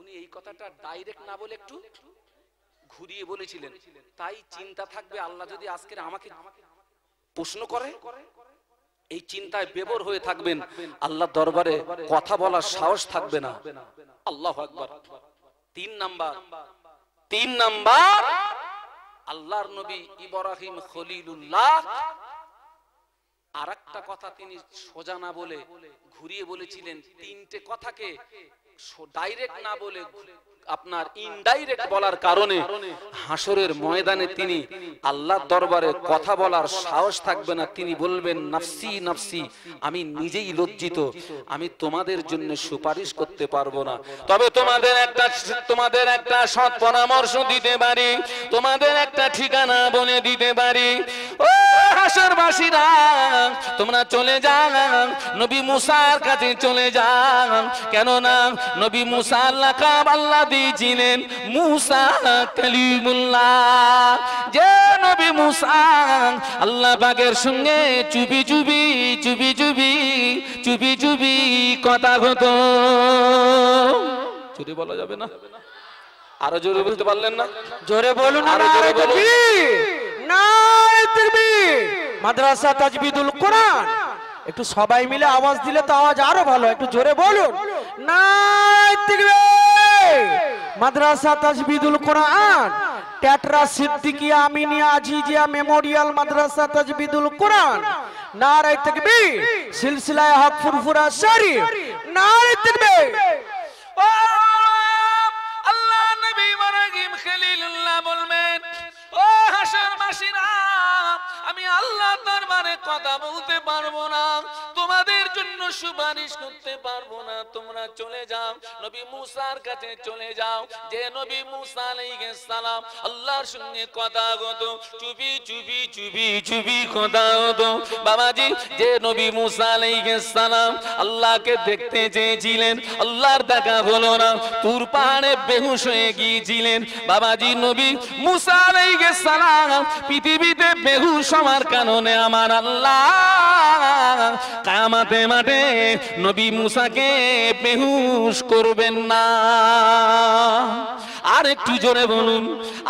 উনি এই কথাটা ডাইরেক্ট না বলে একটু ঘুরিয়ে বলেছিলেন তাই চিন্তা থাকবে আল্লাহ যদি আজকের আমাকে প্রশ্ন করে এই চিন্তায় বেবর হয়ে থাকবেন আল্লাহ দরবারে কথা বলার সাহস থাকবে না আল্লাহ আকবর তিন নাম্বার তিন নাম্বার আল্লাহর নবী ইব্রাহিম খলিলুল্লাহ আর একটা কথা তিনি সোজা না বলে ঘুরিয়ে বলেছিলেন তিনটে কথাকে ডাইরেক্ট না বলে আপনার ইনডাইরেক্ট বলার কারণে হাসরের ময়দানে তিনি আল্লাহ দরবারে কথা বলার সাহস থাকবে না তিনি বলবেন নাফসি নাফসি আমি নিজেই লজ্জিত আমি তোমাদের জন্য সুপারিশ করতে পারবো না তবে তোমাদের একটা তোমাদের একটা সৎ পরামর্শ দিতে পারি তোমাদের একটা ঠিকানা বলে দিতে পারি ও বাসীরা তোমরা চলে যান নবী মুসার কাছে চলে কেন কেননা নবী মুসা লাকাব আল্লাহ দিয়েছিলেন মুসা কালিমুল্লাহ যে নবী মুসা আল্লাহ বাগের সঙ্গে চুবি চুবি চুবি চুবি চুবি চুবি কথা হতো চুরি বলা যাবে না আরো জোরে বলতে পারলেন না জোরে বলুন আরো জোরে বলুন মাদ্রাসা তাজবিদুল কোরআন একটু সবাই মিলে আওয়াজ দিলে তো আওয়াজ আরো ভালো একটু জোরে বলুন মাদ্রাসা তাজবিদুল কোরআন ট্যাটরা সিদ্দিকিয়া আমিনিয়া আজিজিয়া মেমোরিয়াল মাদ্রাসা তাজবিদুল কোরআন নারায় তাকবীর সিলসিলায় হক ফুরফুরা শরীফ নারায় তাকবীর আল্লাহ নবী ইব্রাহিম খলিলুল্লাহ বলবেন ও হাসান গ্রামবাসীরা আমি আল্লাহ দরবারে কথা বলতে পারবো না তোমাদের জন্য সুপারিশ করতে পারবো না তোমরা চলে যাও নবী মুসার কাছে চলে যাও যে নবী মুসা আলাইহিস সালাম আল্লাহর সঙ্গে কথা গত চুপি চুপি চুপি চুপি কথা গত বাবাজি যে নবী মুসা আলাইহিস সালাম আল্লাহকে দেখতে চেয়েছিলেন আল্লাহর দেখা হলো না তুর পাহাড়ে বেহুশ হয়ে গিয়েছিলেন বাবাজি নবী মুসা আলাইহিস সালাম পৃথিবীতে বেহুশ আমার কারণে আমার আল্লাহ কামাতে মাঠে নবী মুসাকে বেহুশ করবেন না আর একটু জোরে বলুন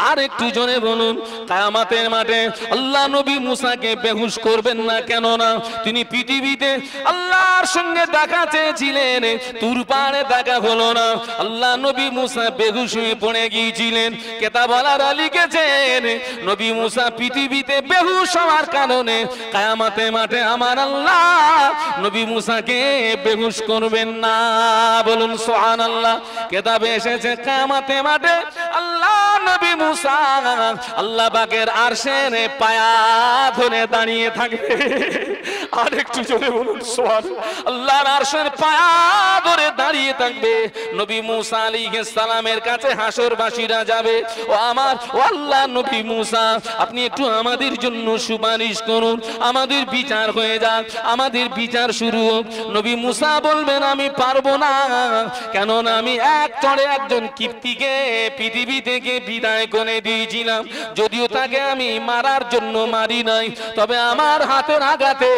আর একটু জোরে বলুন কায়ামাতের মাঠে আল্লাহ নবী মুসাকে বেহুশ করবেন না কেন না তিনি পৃথিবীতে আল্লাহর সঙ্গে দেখা চেয়েছিলেন তুর পাড়ে দেখা হলো না আল্লাহ নবী মুসা বেহুশ হয়ে পড়ে গিয়েছিলেন বলার লিখেছেন নবী মুসা পৃথিবীতে বেহুশ হওয়ার কারণে কায়ামাতে মাঠে আমার আল্লাহ নবী মুসাকে বেহুশ করবেন না বলুন সোহান আল্লাহ কেতাবে এসেছে কায়ামাতে মাঠে মাঠে আল্লাহ নবী মুসা আল্লাহ বাগের আরশের পায়া ধরে দাঁড়িয়ে থাকবে আর একটু জোরে বলুন সোয়াল আল্লাহর আরশের পায়া ধরে দাঁড়িয়ে থাকবে নবী মুসা আলী সালামের কাছে হাসর বাসীরা যাবে ও আমার ও আল্লাহ নবী মুসা আপনি একটু আমাদের জন্য সুপারিশ করুন আমাদের বিচার হয়ে যাক আমাদের বিচার শুরু হোক নবী মুসা বলবেন আমি পারবো না কেননা আমি এক চড়ে একজন কীর্তিকে পৃথিবী থেকে বিদায় করে দিয়েছিলাম যদিও তাকে আমি মারার জন্য মারি নাই তবে আমার হাতের আঘাতে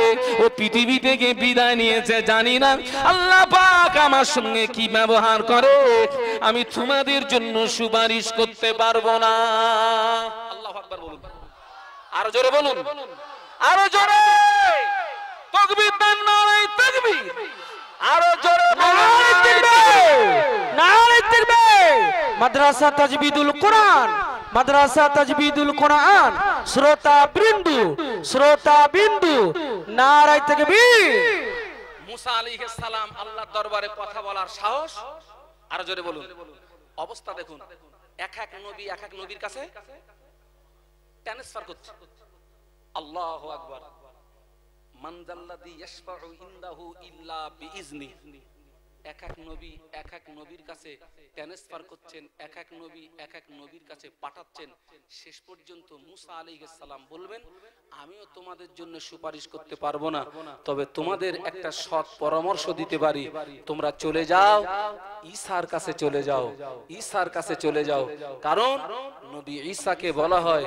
ও পৃথিবী থেকে বিদায় নিয়েছে জানি না আল্লাহ পাক আমার সঙ্গে কি ব্যবহার করে আমি তোমাদের জন্য সুপারিশ করতে পারবো না আরো জোরে বলুন আরো জোরে তকবীর দান নয় আরো জোরে মাদ্রাসা তাজবিদুল কোরআন মাদ্রাসা তাজবিদুল কোরআন শ্রোতা বিন্দু শ্রোতা বিন্দু নারায় তাকবীর মুসা আলাইহিস সালাম আল্লাহর দরবারে কথা বলার সাহস আরো জোরে বলুন অবস্থা দেখুন এক এক নবী এক এক নবীর কাছে ট্রান্সফার করছে আল্লাহু আকবার শেষ পর্যন্ত মুসা বলবেন আমিও তোমাদের জন্য সুপারিশ করতে পারবো না তবে তোমাদের একটা সৎ পরামর্শ দিতে পারি তোমরা চলে যাও ঈশার কাছে চলে যাও ঈশার কাছে চলে যাও কারণ নবী ঈশাকে বলা হয়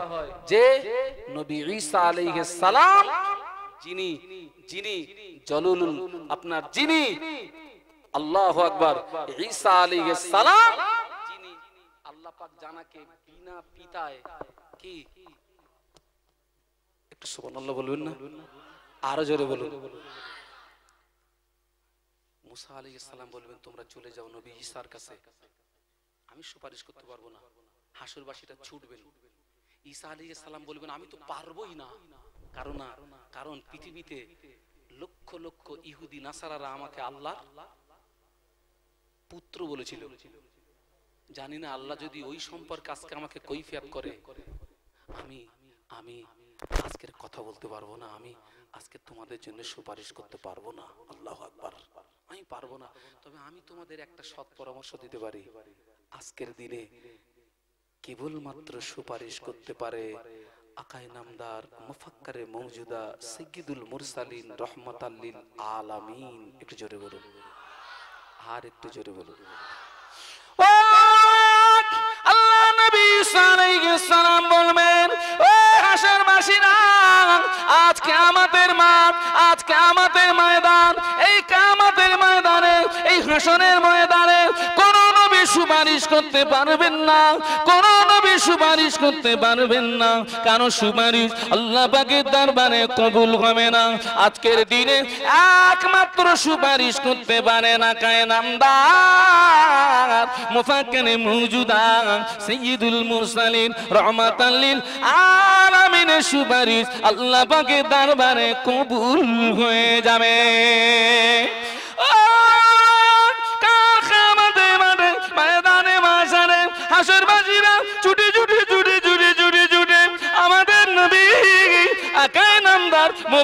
যে নবী ঈশা আলাইহিস সালাম যিনি যিনি জলুল আপনার যিনি আল্লাহ আকবর ঈসা আলী সালাম যিনি আল্লাহ পাক জানাকে বিনা পিতায় কি একটু বলবেন না আরো জোরে বলুন মুসা সালাম বলবেন তোমরা চলে যাও নবী ঈসার কাছে আমি সুপারিশ করতে পারবো না হাসুরবাসীটা ছুটবেন ঈসা আলী সালাম বলবেন আমি তো পারবোই না কারণ কারণ পৃথিবীতে লক্ষ লক্ষ ইহুদি নাসারারা আমাকে আল্লাহ পুত্র বলেছিল জানি না আল্লাহ যদি ওই সম্পর্কে আজকে আমাকে কৈফিয়াত করে আমি আমি আজকের কথা বলতে পারবো না আমি আজকে তোমাদের জন্য সুপারিশ করতে পারবো না আল্লাহ আকবার আমি পারবো না তবে আমি তোমাদের একটা সৎ পরামর্শ দিতে পারি আজকের দিনে কেবলমাত্র সুপারিশ করতে পারে আকাই নামদার মুফাক্কারে মৌজুদা সিদ্দিদুল মুরসালিন রহমতাল্লিল আলামিন একটু জোরে বলুন আর একটু জোরে বলুন আল্লাহ নবী সাল্লাল্লাহু সালাম বলবেন ও হাসার মাসিরা আজ কিয়ামতের মাঠ আজ কিয়ামতের ময়দান এই কিয়ামতের ময়দানে এই হাসনের ময়দানে কোন নবী সুপারিশ করতে পারবেন না কোন সুপারিশ করতে পারবেন না কারো সুপারিশ আল্লাহ পাকের দরবারে কবুল হবে না আজকের দিনে একমাত্র সুপারিশ করতে পারে না কায় নামদার মুফাক্কানে মৌজুদা সৈয়দুল মুরসালিন রহমাতাল্লিল আর সুপারিশ আল্লাহ পাকের দরবারে কবুল হয়ে যাবে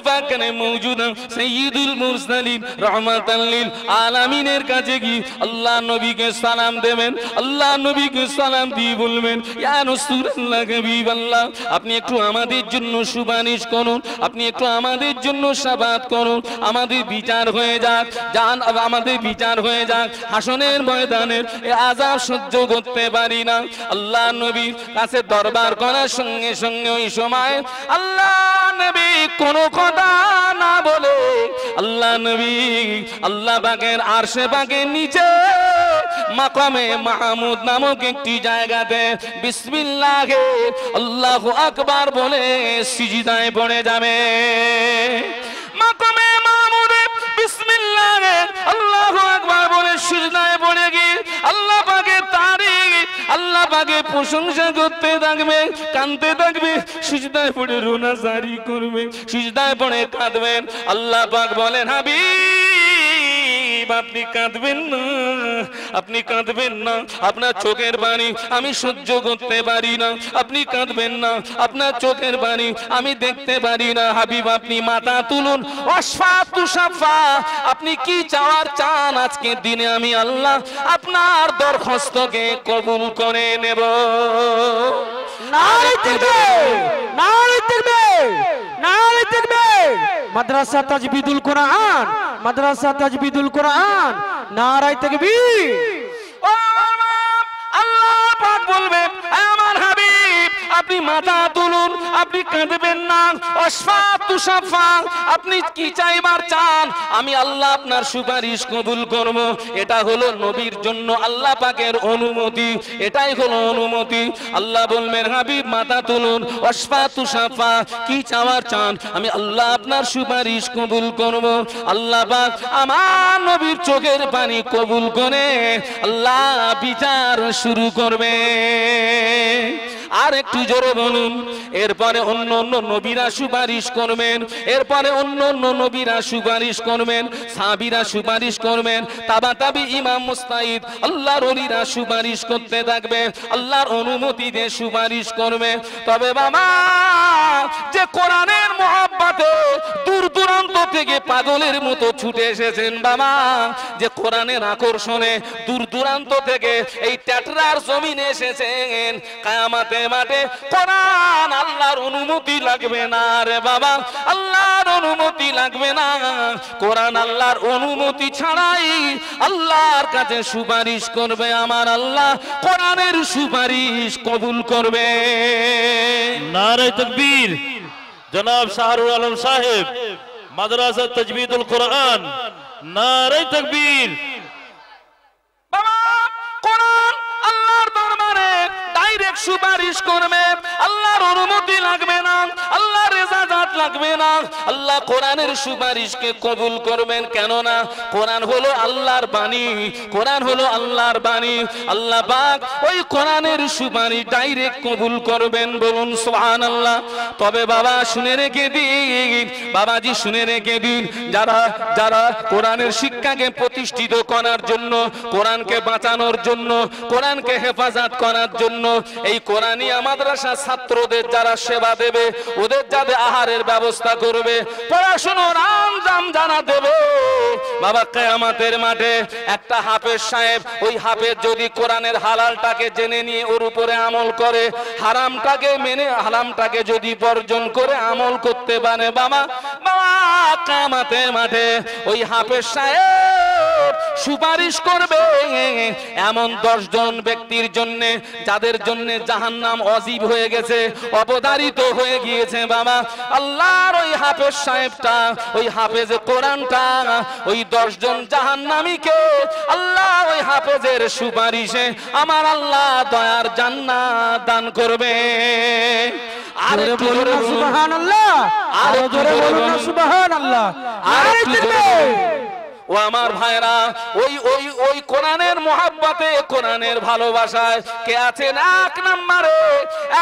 পাক নে মওজুদ সাইয়্যিদুল মুরসালিন আলামিনের কাছে গিয়ে আল্লাহ নবীকে সালাম দেবেন আল্লাহ নবীকে সালাম দিয়ে বলবেন ইয়া রাসূলুল্লাহ হাবিবাল্লাহ আপনি একটু আমাদের জন্য সুবানিশ করুন আপনি একটু আমাদের জন্য সাবাত করুন আমাদের বিচার হয়ে যাক জান আমাদের বিচার হয়ে যাক হাসনের ময়দানের আজাব সহ্য করতে পারি না আল্লাহ নবীর কাছে দরবার করার সঙ্গে সঙ্গে ওই সময় আল্লাহ নবী কোনো কথা না বলে আল্লাহ নবী আল্লাহ বাগের আরশে বাগের নিচে মাকামে মাহমুদ নামক একটি জায়গাতে বিসমিল্লাহে আল্লাহ আকবার বলে সিজিদায় পড়ে যাবে মাকামে মাহমুদে বিসমিল্লাহে আল্লাহ আকবার বলে সিজদায় পড়ে গিয়ে আল্লাহ পাকে তারি আল্লাহ পাকে প্রশংসা করতে থাকবে কানতে থাকবে সিজদায় পড়ে রোনা জারি করবে সিজদায় পড়ে কাঁদবেন আল্লাহ পাক বলেন হাবি আপনি কাঁদবেন না আপনি কাঁদবেন না আপনার চোখের বাণী আমি সহ্য করতে পারি না আপনি কাঁদবেন না আপনার চোখের বাণী আমি দেখতে পারি না হাবিব আপনি মাথা তুলুন আপনি কি চাওয়ার চান আজকের দিনে আমি আল্লাহ আপনার দরখাস্তকে কবুল করে নেব মাদ্রাসা তাজবিদুল কোরআন মাদ্রাসা তাজবিদুল কোরআন নারায় তাকবীর আল্লাহ পাক বলবে আপনি মাথা তুলুন আপনি কাঁদবেন না অসফা তুষাফা আপনি কি চাইবার চান আমি আল্লাহ আপনার সুপারিশ কবুল করব এটা হলো নবীর জন্য আল্লাহ পাকের অনুমতি এটাই হলো অনুমতি আল্লাহ বলবেন হাবিব মাথা তুলুন অসফা তুষাফা কি চাওয়ার চান আমি আল্লাহ আপনার সুপারিশ কবুল করব আল্লাহ পাক আমার নবীর চোখের পানি কবুল করে আল্লাহ বিচার শুরু করবে আর একটু জোরে বলুন এরপরে অন্য অন্য নবীরা সুপারিশ করবেন এরপরে অন্য অন্য নবীরা সুপারিশ করবেন সাবিরা সুপারিশ করবেন তাবা তাবি ইমাম মুস্তাহিদ আল্লাহর অলিরা সুপারিশ করতে থাকবে আল্লাহর অনুমতি দিয়ে সুপারিশ করবে তবে বাবা যে কোরআনের মহাব্বাতে দূর দূরান্ত থেকে পাগলের মতো ছুটে এসেছেন বাবা যে কোরআনের আকর্ষণে দূর দূরান্ত থেকে এই ট্যাটরার জমিনে এসেছেন কায়ামাতে মাঠে কোরআন আল্লাহর অনুমতি লাগবে না রে বাবা আল্লাহর অনুমতি লাগবে না কোরআন আল্লাহর অনুমতি ছাড়াই আল্লাহর কাছে সুপারিশ করবে আমার আল্লাহ কোরআনের সুপারিশ কবুল করবে নারে তকবীর জনাব শাহরুল আলম সাহেব مدرسة تجبيد القرآن ناري تكبير ডাইরেক্ট সুপারিশ করবে আল্লাহর অনুমতি লাগবে না আল্লাহর রেজাজাত লাগবে না আল্লাহ কোরআনের সুপারিশকে কবুল করবেন কেননা কোরআন হলো আল্লাহর বাণী কোরআন হলো আল্লাহর বাণী আল্লাহ পাক ওই কোরআনের সুপারিশ ডাইরেক্ট কবুল করবেন বলুন সোহান আল্লাহ তবে বাবা শুনে রেখে দিন বাবাজি শুনে রেখে দিন যারা যারা কোরআনের শিক্ষাকে প্রতিষ্ঠিত করার জন্য কোরআনকে বাঁচানোর জন্য কোরআনকে হেফাজত করার জন্য এই কোরআনিয়া মাদ্রাসা ছাত্রদের যারা সেবা দেবে ওদের যাদের আহারের ব্যবস্থা করবে পড়াশোনার আঞ্জাম জানা দেবে বাবা কেয়ামাতের মাঠে একটা হাফেজ সাহেব ওই হাফেজ যদি কোরআনের হালালটাকে জেনে নিয়ে ওর উপরে আমল করে হারামটাকে মেনে হারামটাকে যদি বর্জন করে আমল করতে পারে বাবা বাবা কেয়ামাতের মাঠে ওই হাফেজ সাহেব সুপারিশ করবে এমন দশজন ব্যক্তির জন্য যাদের জন্য জন্য নাম অজীব হয়ে গেছে অবদারিত হয়ে গিয়েছে বাবা আল্লাহর ওই হাফেজ সাহেবটা ওই হাফেজ কোরআনটা ওই দশজন জাহান জাহান্নামীকে আল্লাহ ওই হাফেজের সুপারিশে আমার আল্লাহ দয়ার জান্না দান করবে আরে আরে আরে ও আমার ভাইরা ওই ওই ওই কোরআনের মোহাব্বাতে কোরআনের ভালোবাসায় কে আছেন এক নম্বরে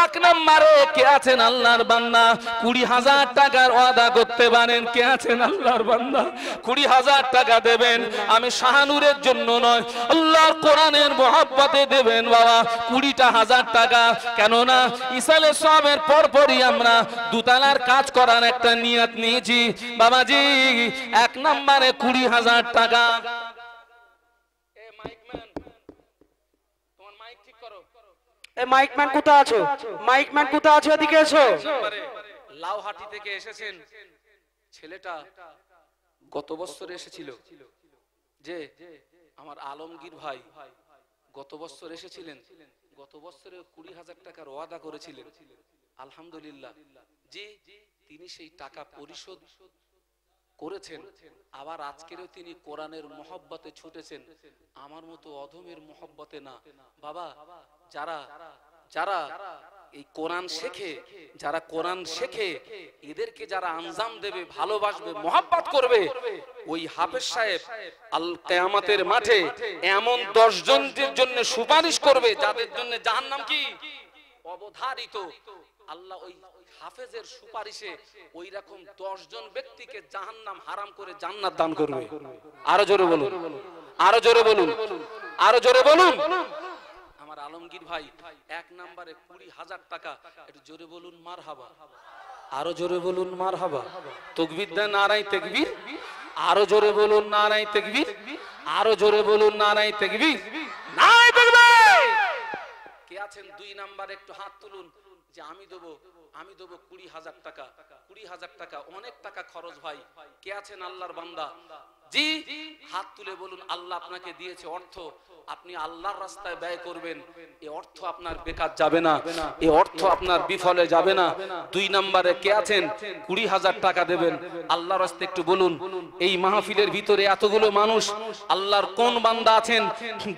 এক নম্বরে কে আছেন আল্লাহর বান্দা কুড়ি হাজার টাকার ওয়াদা করতে পারেন কে আছেন আল্লাহর বান্দা কুড়ি হাজার টাকা দেবেন আমি শাহানুরের জন্য নয় আল্লাহর কোরআনের মোহাব্বাতে দেবেন বাবা কুড়িটা হাজার টাকা কেননা ইসালে সবের পরপরই আমরা দুতলার কাজ করার একটা নিয়াত নিয়েছি বাবাজি এক নম্বরে কুড়ি হাজার হাজার টাকা মাইকম্যান আছো মাইকম্যান আছো এদিকে এসো লাউহাটি থেকে এসেছেন ছেলেটা গত বছর এসেছিল যে আমার আলমগীর ভাই গত বছর এসেছিলেন গত বছরে কুড়ি হাজার টাকার ওয়াদা করেছিলেন আলহামদুলিল্লাহ জি তিনি সেই টাকা পরিশোধ করেছেন আবার আজকেরও তিনি কোরআনের মহব্বতে ছুটেছেন আমার মতো অধমের মহব্বতে না বাবা যারা যারা এই কোরআন শেখে যারা কোরআন শেখে এদেরকে যারা আঞ্জাম দেবে ভালোবাসবে মহাব্বাত করবে ওই হাফেজ সাহেব আল কেয়ামাতের মাঠে এমন দশ জনদের জন্য সুপারিশ করবে যাদের জন্য নাম কি অবধারিত আল্লাহ ওই হাফেজের সুপারিশে ওই রকম জন ব্যক্তিকে জাহান্নাম হারাম করে জান্নাত দান করবে আরো জোরে বলুন আরো জোরে বলুন আরো জোরে বলুন আমার আলমগীর ভাই এক নাম্বারে কুড়ি হাজার টাকা একটু জোরে বলুন মার হাবা আরো জোরে বলুন মার হাবা তকবির দেন নারাই তেকবির আরো জোরে বলুন নারাই তেকবির আরো জোরে বলুন নারাই তেকবির নাই তেকবির কে আছেন দুই নাম্বার একটু হাত তুলুন যে আমি দেবো আমি দেবো কুড়ি হাজার টাকা কুড়ি হাজার টাকা অনেক টাকা খরচ ভাই কে আছেন আল্লাহর বান্দা জি হাত তুলে বলুন আল্লাহ আপনাকে দিয়েছে অর্থ আপনি আল্লাহর রাস্তায় ব্যয় করবেন এই অর্থ আপনার বেকার যাবে না এই অর্থ আপনার বিফলে যাবে না দুই নম্বরে কে আছেন কুড়ি হাজার টাকা দেবেন আল্লাহর রাস্তায় একটু বলুন এই মাহফিলের ভিতরে এতগুলো মানুষ আল্লাহর কোন বান্দা আছেন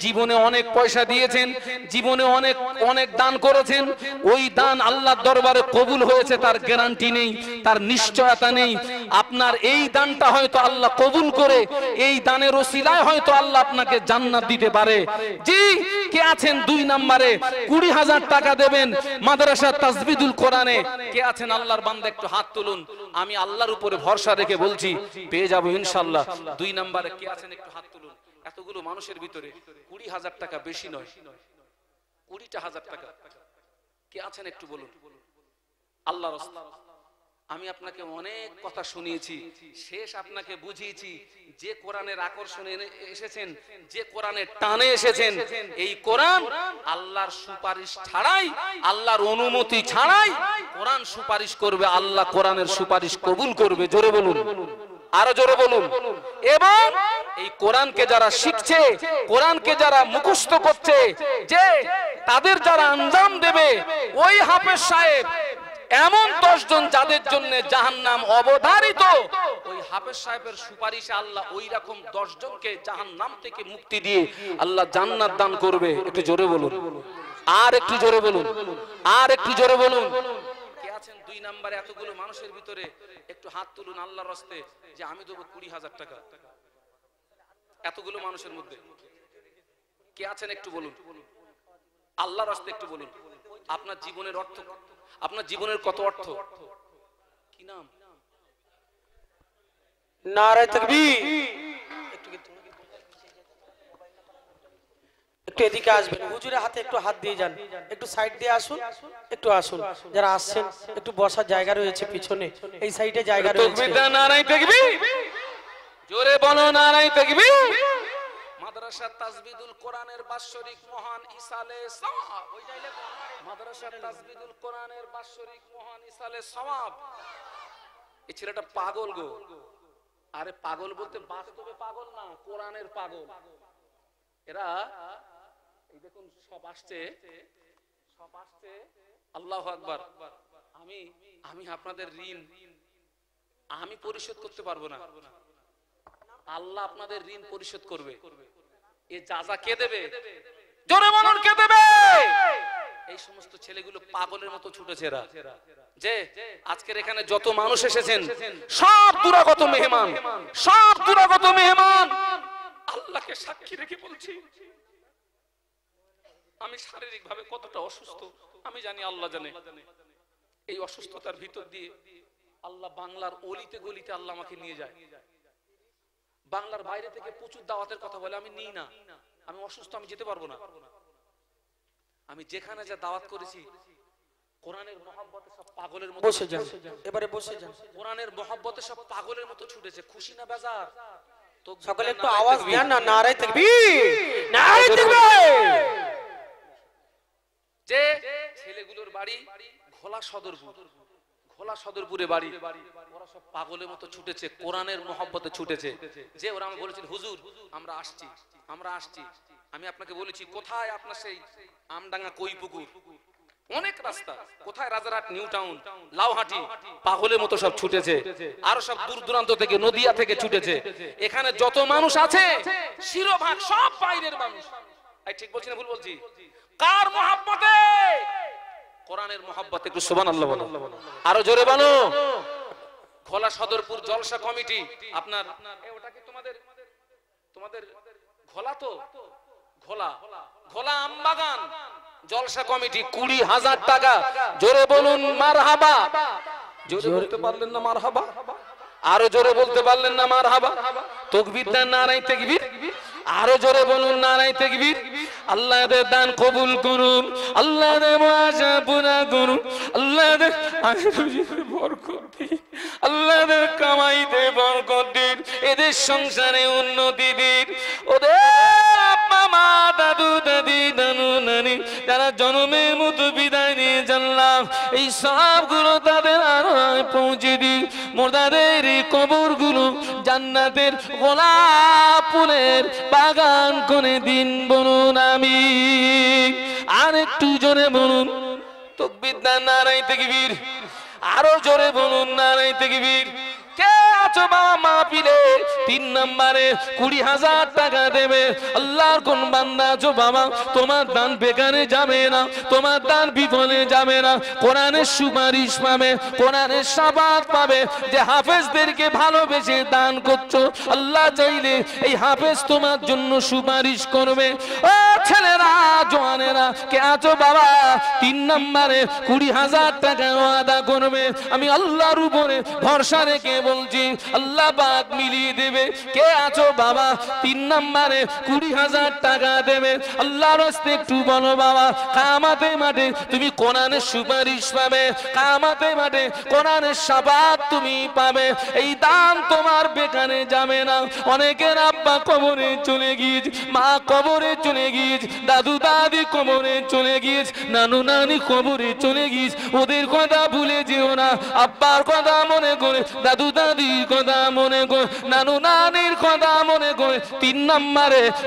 জীবনে অনেক পয়সা দিয়েছেন জীবনে অনেক অনেক দান করেছেন ওই দান আল্লাহর দরবারে কবুল হয়েছে তার গ্যারান্টি নেই তার নিশ্চয়তা নেই আপনার এই দানটা হয়তো আল্লাহ কবুল করে এই দানের ওসিলায় হয়তো আল্লাহ আপনাকে জান্নাত দিতে পারে পারে জি কে আছেন দুই নম্বরে কুড়ি হাজার টাকা দেবেন মাদ্রাসা তাজবিদুল কোরআনে কে আছেন আল্লাহর বান্দা একটু হাত তুলুন আমি আল্লাহর উপরে ভরসা রেখে বলছি পেয়ে যাবো ইনশাল্লাহ দুই নম্বরে কে আছেন একটু হাত তুলুন এতগুলো মানুষের ভিতরে কুড়ি হাজার টাকা বেশি নয় কুড়িটা হাজার টাকা কে আছেন একটু বলুন আল্লাহ রসুল্লাহ আমি আপনাকে অনেক কথা শুনিয়েছি শেষ আপনাকে বুঝিয়েছি যে কোরআনের আকর্ষণে এসেছেন যে কোরআনের টানে এসেছেন এই কোরআন আল্লাহর সুপারিশ ছাড়াই আল্লাহর অনুমতি ছাড়াই কোরআন সুপারিশ করবে আল্লাহ কোরআনের সুপারিশ কবুল করবে জোরে বলুন আরো জোরে বলুন এবং এই কোরআনকে যারা শিখছে কোরআনকে যারা মুখস্থ করছে যে তাদের যারা আঞ্জাম দেবে ওই হাফেজ সাহেব এমন দশজন যাদের জন্য জাহান নাম অবধারিত ওই হাফেজ সাহেবের সুপারিশে আল্লাহ ওই রকম দশজনকে জাহান নাম থেকে মুক্তি দিয়ে আল্লাহ জান্নাত দান করবে একটু জোরে বলুন আর একটু জোরে বলুন আর একটু জোরে বলুন বলুন আপনার জীবনের অর্থ আপনার জীবনের কত অর্থ কি নাম নারায় একটু এদিকে আসবেন হুজুরের হাতে একটু হাত দিয়ে যান একটু সাইড দিয়ে আসুন একটু আসুন যারা আসছেন একটু বসার জায়গা রয়েছে পিছনে এই সাইডে জায়গা রয়েছে জোরে বলো নারায় তকবীর মাদ্রাসা তাজবিদুল কোরআনের বাৎসরিক মহান ইসালে সওয়াব মাদ্রাসা তাজবিদুল কোরআনের বাৎসরিক মহান ইসালে সওয়াব এই ছেলেটা পাগল গো আরে পাগল বলতে বাস্তবে পাগল না কোরআনের পাগল এরা এই দেখুন সব আসছে সব আসছে আল্লাহ আকবার আমি আমি আপনাদের ঋণ আমি পরিশোধ করতে পারবো না আল্লাহ আপনাদের ঋণ পরিশোধ করবে এ যাজা কে দেবে জোরে বলুন কে দেবে এই সমস্ত ছেলেগুলো পাগলের মতো ছুটেছে এরা যে আজকের এখানে যত মানুষ এসেছেন সব দুরাগত মেহমান সব দুরাগত মেহমান আল্লাহকে সাক্ষী রেখে বলছি আমি শারীরিক ভাবে কতটা অসুস্থ আমি জানি আল্লাহ জানে এই অসুস্থতার ভিতর দিয়ে আল্লাহ বাংলার অলিতে গলিতে আল্লাহ আমাকে নিয়ে যায় বাংলার বাইরে থেকে প্রচুর দাওয়াতের কথা বলে আমি নিই না আমি অসুস্থ আমি যেতে পারবো না আমি যেখানে যা দাওয়াত করেছি কোরআনের মহব্বতে সব পাগলের মতো বসে ছুটেছে খুশি না বেজার তো সকলে একটু আওয়াজ দেন না নারায় তাকবীর যে ছেলেগুলোর বাড়ি ঘোলা সদরপুর খোলা সদরপুরে বাড়ি ওরা সব পাগলের মতো ছুটেছে কোরআনের মহব্বতে ছুটেছে যে ওরা আমি হুজুর আমরা আসছি আমরা আসছি আমি আপনাকে বলেছি কোথায় আপনার সেই আমডাঙ্গা কই পুকুর অনেক রাস্তা কোথায় রাজারহাট নিউ টাউন লাউহাটি পাগলের মতো সব ছুটেছে আরো সব দূর দূরান্ত থেকে নদিয়া থেকে ছুটেছে এখানে যত মানুষ আছে শিরোভাগ সব বাইরের মানুষ ঠিক বলছি না ভুল বলছি কার মহাব্বতে কোরআনের মহাব্বত একটু সুবান আল্লাহ আরো জোরে বলো খোলা সদরপুর জলসা কমিটি আপনার ওটা কি তোমাদের তোমাদের তো জলসা কমিটি কুড়ি হাজার টাকা জোরে বলুন মার হাবা জোরে বলতে পারলেন না মার হাবা আরো জোরে বলতে পারলেন না মার হাবা তকবির দেন নারাই তেকবির আরো জোরে বলুন নারাই তেকবির আল্লাহ দে দান কবুল করুন আল্লাহ দে মাজা পুরা করুন আল্লাহ দে বরকত দিন আল্লাহ দে কামাইতে বরকত দিন এদের সংসারে উন্নতি দিন ওদের মা তারা জন্মের মতো বিদায় নিয়ে জানলাম এই তাদের আর পৌঁছে মোদাদের জান্নাতের গোলাপ ফুলের বাগান করে দিন বলুন আমি আর একটু জোরে বলুন তকবিদ্যা নারাই থেকে বীর আরো জোরে বলুন নারাই থেকে কে আছো বাবা মা পিলে তিন নম্বরে কুড়ি হাজার টাকা দেবে আল্লাহর কোন বান্দা আছো বাবা তোমার দান বেকারে যাবে না তোমার দান বিফলে যাবে না কোরআনের সুপারিশ পাবে কোরআনের সাবাদ পাবে যে হাফেজদেরকে ভালোবেসে দান করছো আল্লাহ চাইলে এই হাফেজ তোমার জন্য সুপারিশ করবে ও ছেলেরা জোয়ানেরা কে আছো বাবা তিন নম্বরে কুড়ি হাজার টাকা আদা করবে আমি আল্লাহর উপরে ভরসা রেখে বলছি আল্লাহ বাদ মিলিয়ে দেবে কে আছো বাবা তিন নম্বরে কুড়ি হাজার টাকা দেবে আল্লাহ রাস্তে একটু বলো বাবা কামাতে মাঠে তুমি কোরআনের সুপারিশ পাবে কামাতে মাঠে কোরআনের সাবাদ তুমি পাবে এই দান তোমার বেকানে যাবে না অনেকের আব্বা কবরে চলে গিয়েছ মা কবরে চলে গিয়েছ দাদু দাদি কবরে চলে গিয়েছ নানু নানি কবরে চলে গিয়েছ ওদের কথা ভুলে যেও না আব্বার কথা মনে করে দাদু দাদির কথা মনে নানু নানির কথা মনে তিন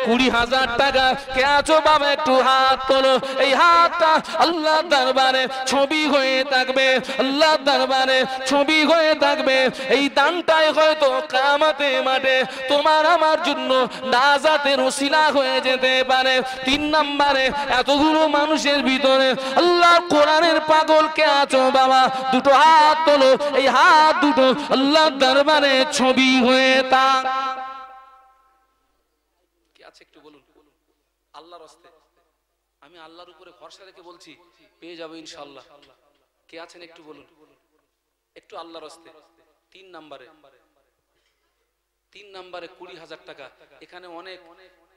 কুড়ি হাজার টাকা কে আছো বাবা একটু হাত তোলো এই হাতটা আল্লাহ দরবারে ছবি হয়ে থাকবে আল্লাহ দরবারে ছবি হয়ে থাকবে এই দানটাই হয়তো কামাতে মাঠে তোমার আমার জন্য নাজাতের হয়ে যেতে পারে তিন নম্বরে এতগুলো মানুষের ভিতরে আল্লাহ কোরআনের পাগল কে আছো বাবা দুটো হাত তোলো এই হাত দুটো আল্লাহ আল্লাহ দরবারে ছবি হয়ে তা কি আছে একটু বলুন আল্লাহর হস্তে আমি আল্লাহর উপরে ভরসা রেখে বলছি পেয়ে যাবো ইনশাআল্লাহ কে আছেন একটু বলুন একটু আল্লাহর হস্তে তিন নম্বরে তিন নম্বরে কুড়ি হাজার টাকা এখানে অনেক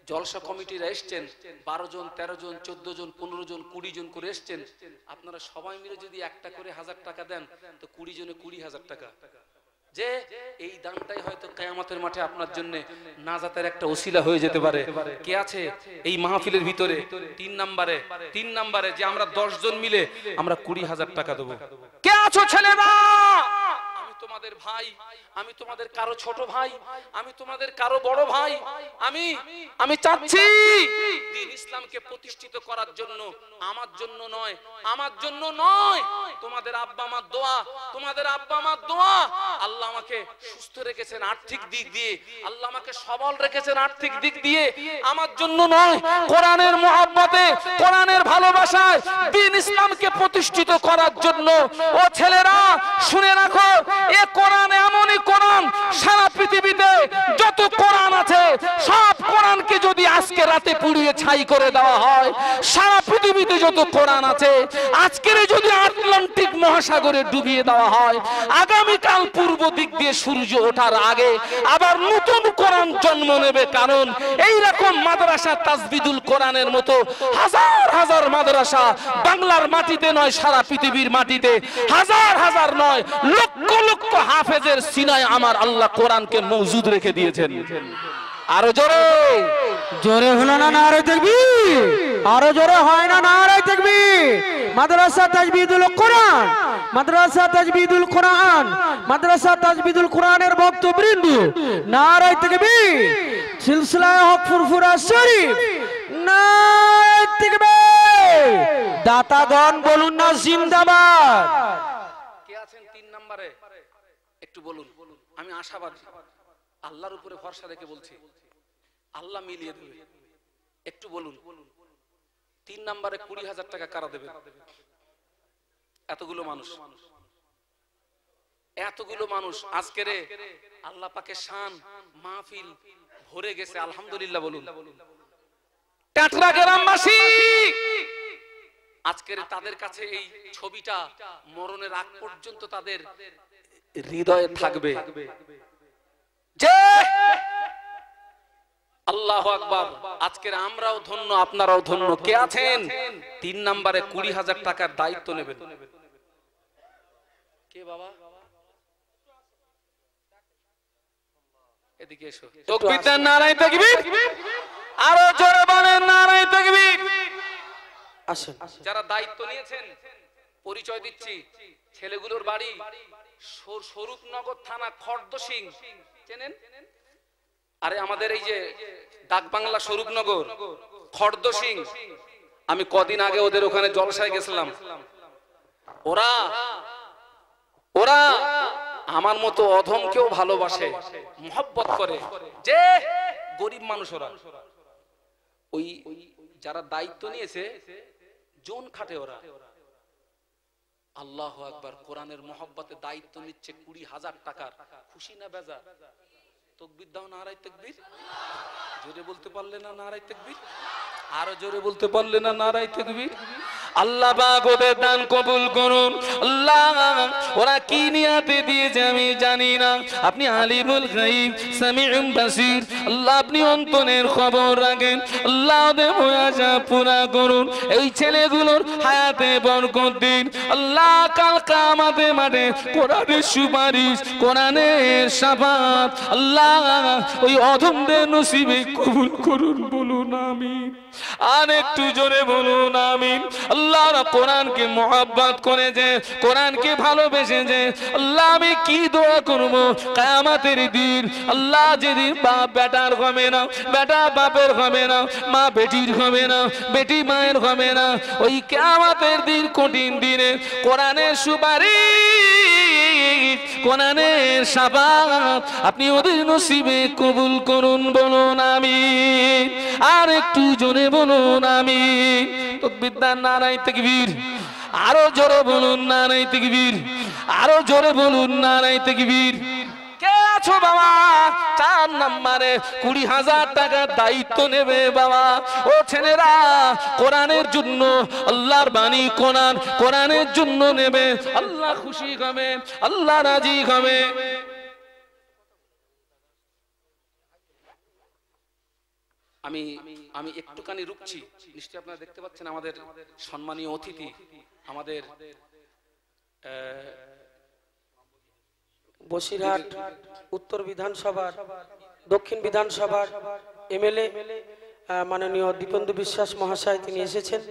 জলসা কমিটিরা এসছেন বারো জন তেরো জন চোদ্দ জন পনেরো জন কুড়ি জন করে এসছেন আপনারা সবাই মিলে যদি একটা করে হাজার টাকা দেন তো কুড়ি জনে কুড়ি হাজার টাকা যে এই দানটাই হয়তো কেয়ামতের মাঠে আপনার জন্য নাজাতের একটা ওসিলা হয়ে যেতে পারে কে আছে এই মাহফিলের ভিতরে তিন নাম্বারে তিন নাম্বারে যে আমরা দশ জন মিলে আমরা কুড়ি হাজার টাকা দেবো কে আছো ছেলেরা তোমাদের ভাই আমি তোমাদের কারো ছোট ভাই আমি তোমাদের কারো বড় ভাই আমি আমি চাচ্ছি দিন ইসলামকে প্রতিষ্ঠিত করার জন্য আমার জন্য নয় আমার জন্য নয় তোমাদের আব্বা আমার দোয়া তোমাদের আব্বা আমার দোয়া আল্লাহ আমাকে সুস্থ রেখেছেন আর্থিক দিক দিয়ে আল্লাহ আমাকে সবল রেখেছেন আর্থিক দিক দিয়ে আমার জন্য নয় কোরআনের মোহাম্মতে কোরআনের ভালোবাসায় দিন ইসলামকে প্রতিষ্ঠিত করার জন্য ও ছেলেরা শুনে রাখো এ কোরআন এমনই কোরআন সারা পৃথিবীতে যত কোরআন আছে সব কোরআনকে যদি আজকে রাতে পুড়িয়ে ছাই করে দেওয়া হয় সারা পৃথিবীতে যত কোরআন আছে আজকের যদি আটলান্টিক মহাসাগরে ডুবিয়ে দেওয়া হয় আগামীকাল পূর্ব দিক দিয়ে সূর্য ওঠার আগে আবার নতুন কোরআন জন্ম নেবে কারণ এই রকম মাদ্রাসা তাজবিদুল কোরআনের মতো হাজার হাজার মাদ্রাসা বাংলার মাটিতে নয় সারা পৃথিবীর মাটিতে হাজার হাজার নয় লক্ষ লক্ষ প্রত্যেক হাফেজের সিনায় আমার আল্লাহ কোরআনকে মজুদ রেখে দিয়েছেন আরো জোরে জোরে হলো না আরো দেখবি আরো জোরে হয় না না দেখবি মাদ্রাসা তাজবিদুল কোরআন মাদ্রাসা তাজবিদুল কোরআন মাদ্রাসা তাজবিদুল কোরআনের ভক্তবৃন্দ নারায় তাকবীর সিলসিলা হক ফুরফুরা শরীফ নারায় তাকবীর দাতাগণ বলুন না জিন্দাবাদ আমি আশাবাদী আল্লাহর উপরে ভরসা রেখে বলছি আল্লাহ মিলিয়ে দেবে একটু বলুন তিন নম্বরে কুড়ি হাজার টাকা কারা দেবে এতগুলো মানুষ এতগুলো মানুষ আজকের আল্লাহ পাকে শান মাহফিল ভরে গেছে আলহামদুলিল্লাহ বলুন আজকের তাদের কাছে এই ছবিটা মরণের আগ পর্যন্ত তাদের হৃদয়ে থাকবে আল্লাহ আকবর আজকের আমরাও ধন্য আপনারাও ধন্য কে আছেন তিন নাম্বারে কুড়ি হাজার টাকার দায়িত্ব নেবেন কে বাবা যারা দায়িত্ব নিয়েছেন পরিচয় দিচ্ছি ছেলেগুলোর বাড়ি স্বরূপনগর থানা খর্দ সিং চেনেন আরে আমাদের এই যে ডাক বাংলা স্বরূপনগর খর্দ সিং আমি কদিন আগে ওদের ওখানে জলসায় গেছিলাম ওরা ওরা আমার মতো অধমকেও ভালোবাসে মহব্বত করে যে গরিব মানুষ ওরা ওই যারা দায়িত্ব নিয়েছে জোন খাটে ওরা আল্লাহ একবার কোরআনের মহব্বতে দায়িত্ব নিচ্ছে কুড়ি হাজার টাকার খুশি না বেজা তকবির দাও নারাই তকবির জোরে বলতে পারলে না নারাই তকবির আরো জোরে বলতে পারলে না নারাই তকবির আল্লাহ পাক ওদের দান কবুল করুন আল্লাহ ওরা কি নিয়াতে দিয়েছে আমি জানি না আপনি আলিমুল গাইব সামিউম বাসির আল্লাহ আপনি অন্তনের খবর রাখেন আল্লাহ ওদের আশা পুরা করুন এই ছেলেগুলোর হায়াতে বরকত দিন আল্লাহ কাল কামাতে মাঠে কোরআনের সুপারিশ কোরআনের সাফাত আল্লাহ ওই অধমদের নসিবে কবুল করুন বলুন আমি আর একটু জোরে বলুন আমি আল্লাহর কোরআনকে মোহাব্বত করে যে কোরআনকে ভালোবেসে যে আল্লাহ আমি কি দোয়া করবো কামাতের দিন আল্লাহ যেদিন বাপ বেটার হবে না বেটা বাপের হবে না মা বেটির হবে না বেটি মায়ের হবে না ওই কামাতের দিন কঠিন দিনে কোরআনের সুপারিশ কোরআনের সাবাত আপনি ওদের নসিবে কবুল করুন বলুন আমি আর একটু জোরে বলুন আমি তকবিদ্যার নারাই তেকবীর আরো জোরে বলুন নারাই তেকবীর আরো জোরে বলুন নারাই তেকবীর কে আছো বাবা চার নাম্বারে কুড়ি হাজার টাকার দায়িত্ব নেবে বাবা ও ছেলেরা কোরআনের জন্য আল্লাহর বাণী কোরআন কোরআনের জন্য নেবে আল্লাহ খুশি হবে আল্লাহ রাজি হবে আমি আমি একটুখানি রুখছি নিশ্চয়ই আপনারা দেখতে পাচ্ছেন আমাদের সম্মানীয় অতিথি আমাদের আহ বসিরহাট উত্তর বিধানসভার দক্ষিণ বিধানসভার এমএলএ মাননীয় দীপেন্দু বিশ্বাস মহাশয় তিনি এসেছেন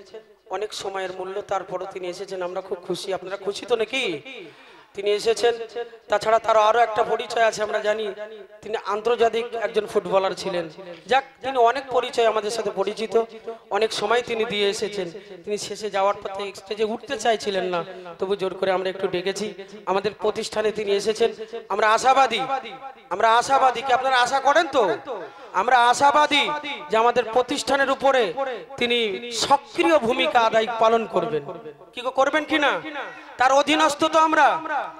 অনেক সময়ের মূল্য তারপরও তিনি এসেছেন আমরা খুব খুশি আপনারা খুশি তো নাকি তিনি এসেছেন তাছাড়া তার আরও একটা পরিচয় আছে আমরা জানি তিনি আন্তর্জাতিক একজন ফুটবলার ছিলেন যাক তিনি অনেক পরিচয় আমাদের সাথে পরিচিত অনেক সময় তিনি দিয়ে এসেছেন তিনি শেষে যাওয়ার পথে স্টেজে উঠতে চাইছিলেন না তবু জোর করে আমরা একটু ডেকেছি আমাদের প্রতিষ্ঠানে তিনি এসেছেন আমরা আশাবাদী আমরা আশাবাদী কি আপনারা আশা করেন তো আমরা আশাবাদী যে আমাদের প্রতিষ্ঠানের উপরে তিনি সক্রিয় ভূমিকা আদায় পালন করবেন কি করবেন কিনা তার অধীনস্থ তো আমরা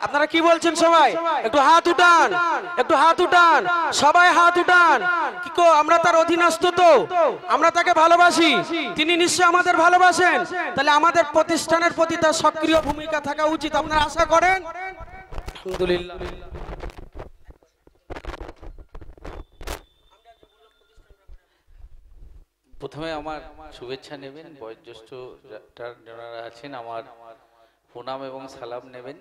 আপনারা কি বলছেন সবাই একটু হাত উঠান একটু হাত উঠান সবাই হাত উঠান কি কো আমরা তার অধীনস্থ তো আমরা তাকে ভালোবাসি তিনি নিশ্চয় আমাদের ভালোবাসেন তাহলে আমাদের প্রতিষ্ঠানের প্রতি তার সক্রিয় ভূমিকা থাকা উচিত আপনারা আশা করেন প্রথমে আমার শুভেচ্ছা নেবেন বয়োজ্যেষ্ঠ আছেন আমার প্রণাম এবং সালাম নেবেন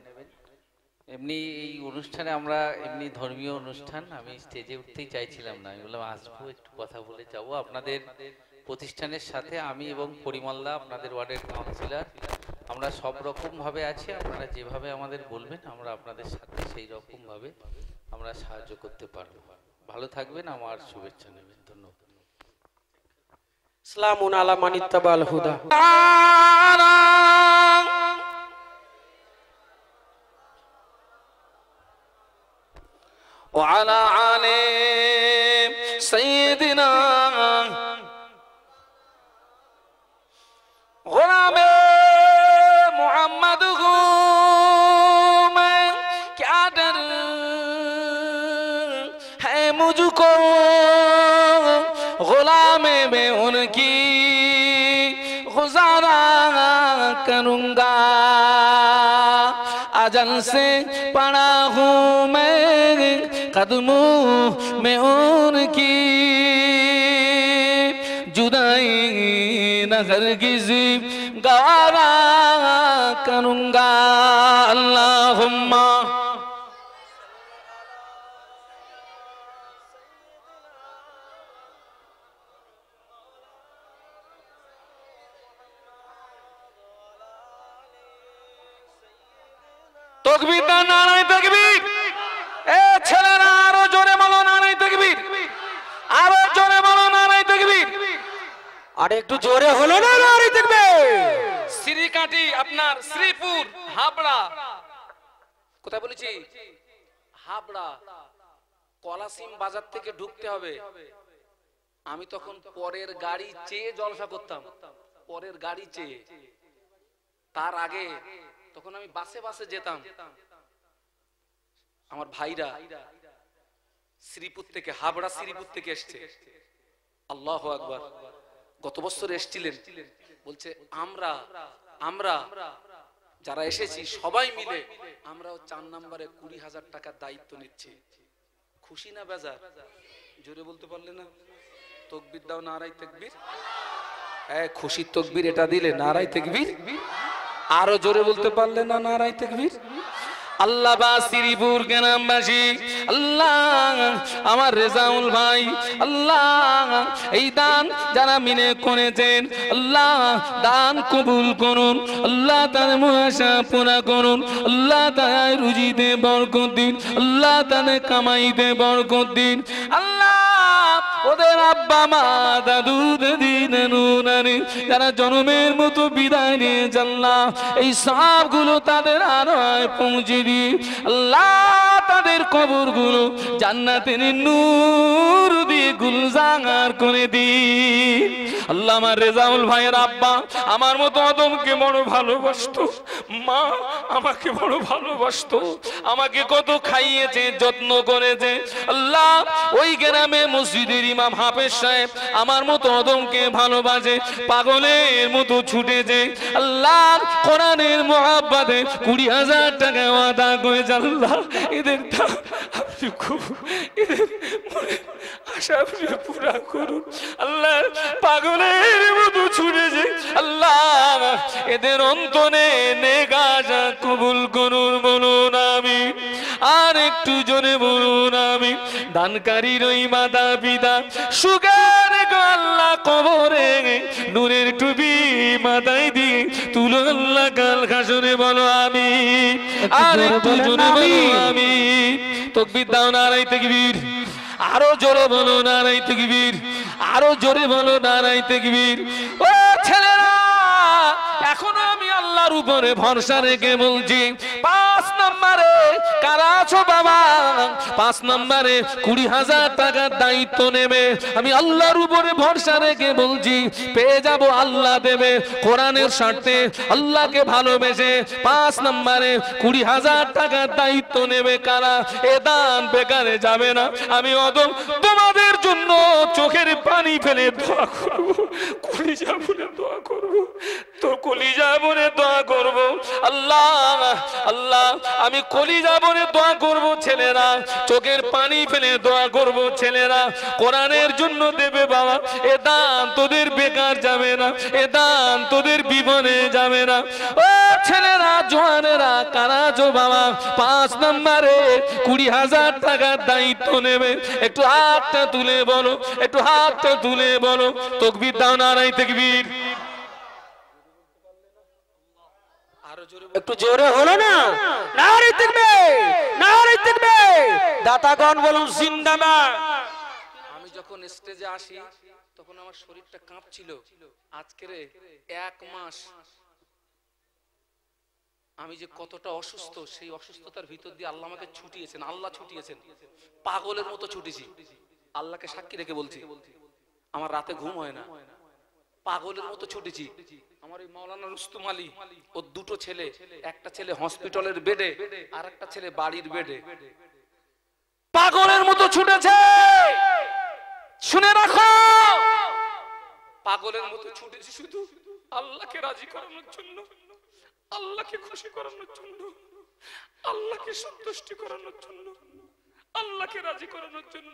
এমনি এই অনুষ্ঠানে আমরা এমনি ধর্মীয় অনুষ্ঠান আমি স্টেজে উঠতেই চাইছিলাম না আমি বললাম আসবো একটু কথা বলে যাব আপনাদের প্রতিষ্ঠানের সাথে আমি এবং পরিমল্লা আপনাদের ওয়ার্ডের কাউন্সিলর আমরা সব রকমভাবে আছি আপনারা যেভাবে আমাদের বলবেন আমরা আপনাদের সাথে সেই রকমভাবে আমরা সাহায্য করতে পারব ভালো থাকবেন আমার শুভেচ্ছা নেবেন ধন্যবাদ সালামুন আলা মানিত্তাবাল হুদা وعلی آنے سیدنا غلام محمد گول میں کیا ڈر ہے مجھ کو غلام میں ان کی گزارا کروں گا اجن سے پڑا ہوں میں कदमों में उनकी जुदाई न हर किसी गवारा करूँगा अल्लाह তকবির না নারায় তকবির আরো জোরে দেখবি জোরে দেখবি একটু জোরে হলো না দেখবে আপনার শ্রীপুর হাবড়া কোথায় বলেছি হাবড়া বাজার থেকে ঢুকতে হবে আমি তখন পরের গাড়ি চেয়ে জলসা করতাম পরের গাড়ি চেয়ে তার আগে তখন আমি বাসে বাসে যেতাম আমার ভাইরা শ্রীপুর থেকে হাবড়া শ্রীপুর থেকে এসছে আল্লাহ একবার গত বছর এসছিলেন বলছে আমরা আমরা যারা এসেছি সবাই মিলে আমরাও চার নম্বরে কুড়ি হাজার টাকার দায়িত্ব নিচ্ছি খুশি না বেজার জোরে বলতে পারলে না তকবির দাও নারাই তকবির হ্যাঁ খুশির তকবির এটা দিলে নারাই তকবির আরো জোরে বলতে পারলে না নারাই তকবির আল্লাহ বা শ্রীপুর গ্রামবাসী আল্লাহ আমার রেজাউল ভাই আল্লাহ এই দান যারা মিনে করেছেন আল্লাহ দান কবুল করুন আল্লাহ তার মহাশা পুরা করুন আল্লাহ তার রুজিতে বরকত দিন আল্লাহ তাদের কামাইতে বরকত দিন আল্লাহ ওদের আব্বা মা দাদু দিদি নুনানি যারা জন্মের মতো বিদায় নিয়ে জানলাম এই সবগুলো তাদের আর পৌঁছে দিই আল্লাহ তাদের কবরগুলো জান্নাতের নূর দিয়ে গুলজাঙার করে দি আল্লাহ আমার রেজাউল ভাইয়ের আব্বা আমার মতো আদমকে বড় ভালোবাসত মা আমাকে বড় ভালোবাসত আমাকে কত খাইয়েছে যত্ন করেছে আল্লাহ ওই গ্রামে মসজিদের ইমাম হাফেজ সাহেব আমার মতো আদমকে ভালোবাসে পাগলের মতো ছুটে যে আল্লাহ কোরআনের মহাব্বাদে কুড়ি হাজার টাকা ওয়াদা করেছে আল্লাহ এদের এদের দাম আপনি খুব আশা আপনি পুরা করুন আল্লাহ পাগলের মতো ছুটে যে আল্লাহ এদের অন্তনে নেগাজা কবুল করুন বলুন আমি আর একটু জনে বলুন আমি দানকারীর ওই মাতা পিতা সুগার গল্লা কবরে নুরের টুবি মাথায় তুলো আল্লাহ কাল বলো আমি আর একটু জোরে বলো আমি তকবির দাও নারাই তকবির আরো জোরে বলো নারাই তকবির আরো জোরে বলো নারাই তকবির ও ছেলে আল্লাহর উপরে ভরসা রেখে বলছি পাঁচ নম্বরে কারা আছো বাবা পাঁচ নম্বরে কুড়ি হাজার টাকার দায়িত্ব নেবে আমি আল্লাহর উপরে ভরসা রেখে বলছি পেয়ে যাব আল্লাহ দেবে কোরআনের স্বার্থে আল্লাহকে ভালোবেসে পাঁচ নম্বরে কুড়ি হাজার টাকার দায়িত্ব নেবে কারা এ দান বেকারে যাবে না আমি অদম তোমাদের জন্য চোখের পানি ফেলে দোয়া করবো কুড়ি যাবনে দোয়া করবো তো কুলি যাবনে দোয়া দোয়া করব আল্লাহ আল্লাহ আমি কলিজা বলে দোয়া করব ছেলেরা চোখের পানি ফেলে দোয়া করব ছেলেরা কোরআনের জন্য দেবে বাবা এ দান তোদের বেকার যাবে না এ দান তোদের বিপদে যাবে না ও ছেলেরা জোয়ানেরা কারা জো বাবা পাঁচ নম্বরে কুড়ি হাজার টাকার দায়িত্ব নেবে একটু হাতটা তুলে বলো একটু হাতটা তুলে বলো তকবির দাও নারাই তকবির একটু জোরে হলো না নারী থাকবে নারী থাকবে দাতাগণ বলুন জিন্দাবাদ আমি যখন স্টেজে আসি তখন আমার শরীরটা কাঁপছিল আজকের এক মাস আমি যে কতটা অসুস্থ সেই অসুস্থতার ভিতর দিয়ে আল্লাহ আমাকে ছুটিয়েছেন আল্লাহ ছুটিয়েছেন পাগলের মতো ছুটিছি আল্লাহকে সাক্ষী রেখে বলছি আমার রাতে ঘুম হয় না পাগলের মতো ছুটিছি আমার মাওলানা আলী দুটো ছেলে একটা ছেলে হসপিটালের বেডে আর একটা ছেলে বাড়ির বেডে পাগলের মতো ছুটেছে শুনে রাখো পাগলের মতো ছুটেছি শুধু আল্লাহকে রাজি করানোর জন্য আল্লাহকে খুশি করানোর জন্য আল্লাহকে সন্তুষ্টি করানোর জন্য আল্লাহকে রাজি করানোর জন্য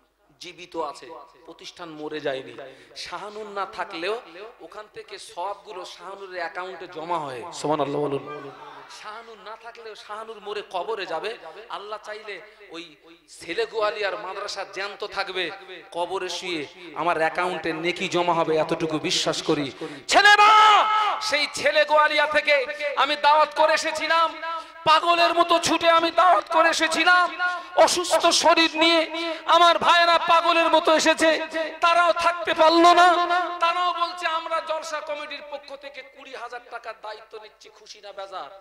জীবিত আছে প্রতিষ্ঠান মরে যায়নি শাহানুর না থাকলেও ওখান থেকে সবগুলো শাহানুর অ্যাকাউন্টে জমা হয় সমান আল্লাহ বলুন শাহানুর না থাকলেও শাহানুর মরে কবরে যাবে আল্লাহ চাইলে ওই ছেলে গোয়ালি আর মাদ্রাসা জ্যান্ত থাকবে কবরে শুয়ে আমার অ্যাকাউন্টে নেকি জমা হবে এতটুকু বিশ্বাস করি ছেলে সেই ছেলে গোয়ালিয়া থেকে আমি দাওয়াত করে এসেছিলাম পাগলের মতো ছুটে আমি দাওয়াত করে এসেছিলাম অসুস্থ শরীর নিয়ে আমার ভাইয়েরা পাগলের মতো এসেছে তারাও থাকতে পারলো না তারাও বলছে আমরা জলসা কমিটির পক্ষ থেকে কুড়ি হাজার টাকার দায়িত্ব নিচ্ছি খুশি না বেজার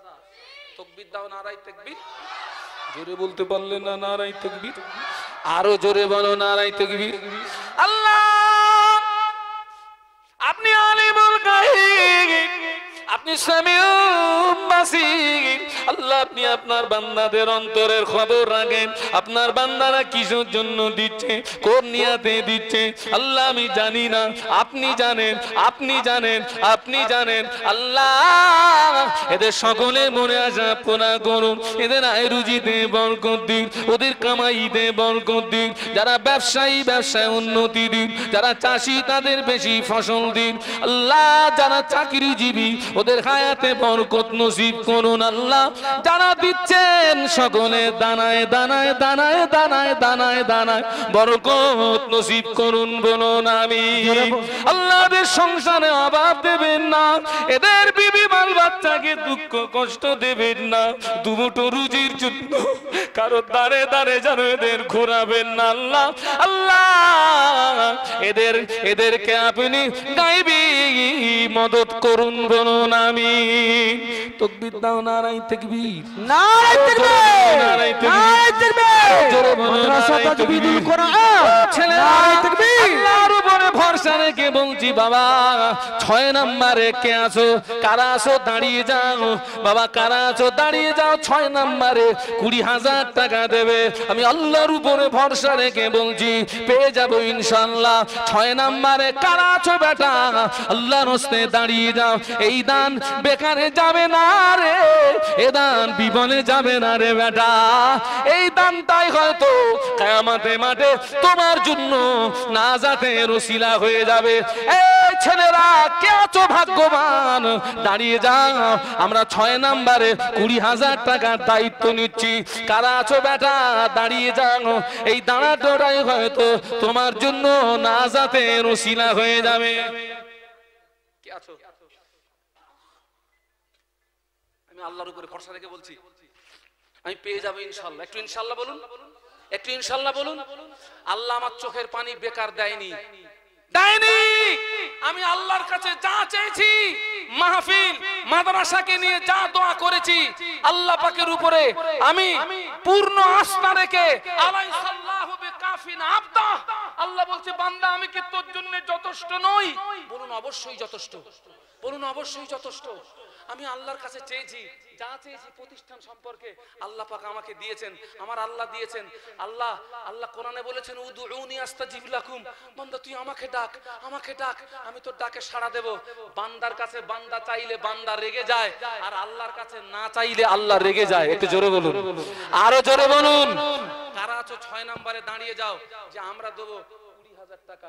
আপনি আলিমুল গাহিক আপনি আল্লাহ আপনি আপনার বান্দাদের অন্তরের খবর রাখেন আপনার বান্দারা কিসের জন্য দিচ্ছে কোন নিয়াতে দিচ্ছে আল্লাহ আমি জানি না আপনি জানেন আপনি জানেন আপনি জানেন আল্লাহ এদের সকলে মনে আসা পোনা করুন এদের আয় আয়রুজিতে বরকত দিন ওদের কামাইতে বরকত দিন যারা ব্যবসায়ী ব্যবসায় উন্নতি দিন যারা চাষি তাদের বেশি ফসল দিন আল্লাহ যারা চাকরিজীবী ওদের আমাদের হায়াতে বরকত নসিব করুন আল্লাহ যারা দিচ্ছেন সকলে দানায় দানায় দানায় দানায় দানায় দানায় বরকত নসিব করুন বলুন আমি আল্লাহদের সংসারে অভাব দেবেন না এদের বিবি মাল বাচ্চাকে দুঃখ কষ্ট দেবেন না দুটো রুজির জন্য কারো দাঁড়ে দাঁড়ে যেন এদের ঘোরাবেন না আল্লাহ আল্লাহ এদের এদেরকে আপনি গাইবি মদত করুন বলুন আমি তকবীর দাও নারাই তাকবীর নারাই তাকবীর নারাই তাকবীর নারাই তাকবীর মাদ্রাসা তাকবীরুল কোরআন ছেলে নারাই তাকবীর আল্লাহ ভরসা বলছি বাবা ছয় নাম্বারে কে আছো কারা দাঁড়িয়ে যাও বাবা কারা দাঁড়িয়ে যাও ছয় নাম্বারে কুড়ি হাজার টাকা দেবে আমি আল্লাহর উপরে ভরসা রেখে বলছি পেয়ে যাবো ইনশাল্লাহ ছয় নাম্বারে কারা আছো বেটা আল্লাহর হস্তে দাঁড়িয়ে যাও এই দান বেকারে যাবে না রে এ দান বিপনে যাবে না রে বেটা এই তাই হয়তো কায়ামাতে মাঠে তোমার জন্য না যাতে রসিল মহিলা হয়ে যাবে ছেলেরা কে আছো ভাগ্যবান দাঁড়িয়ে যাও আমরা ছয় নাম্বারে কুড়ি হাজার টাকার দায়িত্ব নিচ্ছি কারা আছো বেটা দাঁড়িয়ে যাও এই দাঁড়াটোটাই হয়তো তোমার জন্য না যাতে রসিলা হয়ে যাবে আমি আল্লাহর উপরে ভরসা রেখে বলছি আমি পেয়ে যাবো ইনশাল্লাহ একটু ইনশাল্লাহ বলুন একটু ইনশাল্লাহ বলুন আল্লাহ আমার চোখের পানি বেকার দেয়নি দেয়নি আমি আল্লাহর কাছে যা চেয়েছি মাহফিল মাদ্রাসাকে নিয়ে যা দোয়া করেছি আল্লাহ পাকের উপরে আমি পূর্ণ আস্থা রেখে আলাইসাল্লাহু বিকাফিন আবদা আল্লাহ বলছে বান্দা আমি কি তোর জন্য যথেষ্ট নই বলুন অবশ্যই যথেষ্ট বলুন অবশ্যই যথেষ্ট আমি আল্লাহর কাছে চেয়েছি যা চেয়েছি প্রতিষ্ঠান সম্পর্কে আল্লাহ পাক আমাকে দিয়েছেন আমার আল্লাহ দিয়েছেন আল্লাহ আল্লাহ কোরআনে বলেছেন উদুউনি আস্তাজিব লাকুম বান্দা তুই আমাকে ডাক আমাকে ডাক আমি তোর ডাকে সাড়া দেব বান্দার কাছে বান্দা চাইলে বান্দা রেগে যায় আর আল্লাহর কাছে না চাইলে আল্লাহ রেগে যায় একটু জোরে বলুন আরো জোরে বলুন কারা আছো ছয় নম্বরে দাঁড়িয়ে যাও যে আমরা দেবো কুড়ি হাজার টাকা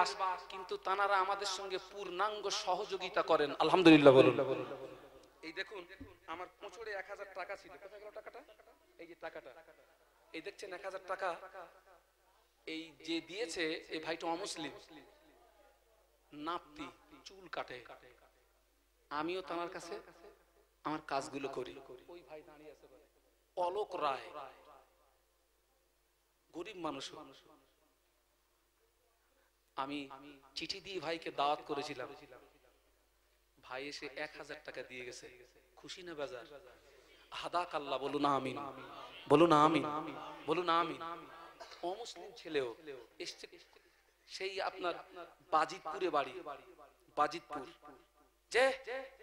বাস কিন্তু তানারা আমাদের সঙ্গে পূর্ণাঙ্গ সহযোগিতা করেন আলহামদুলিল্লাহ বলুন এই দেখুন আমার কোচড়ে এক হাজার টাকা ছিল কোথায় গেল টাকাটা এই যে টাকাটা এই দেখছেন এক হাজার টাকা এই যে দিয়েছে এই ভাইটা অমুসলিম নাপতি চুল কাটে আমিও তার কাছে আমার কাজগুলো করি ওই ভাই দাঁড়িয়ে আছে অলোক রায় গরিব মানুষ মানুষ আমি চিঠি দিয়ে ভাইকে দাওয়াত করেছিলাম ভাই এসে এক হাজার টাকা দিয়ে গেছে খুশি না বাজার হাদা কাল্লা বলুন আমিন বলুন আমিন বলুন আমি অমুসলিম ছেলেও এসছে সেই আপনার বাজিতপুরে বাড়ি বাজিতপুর যে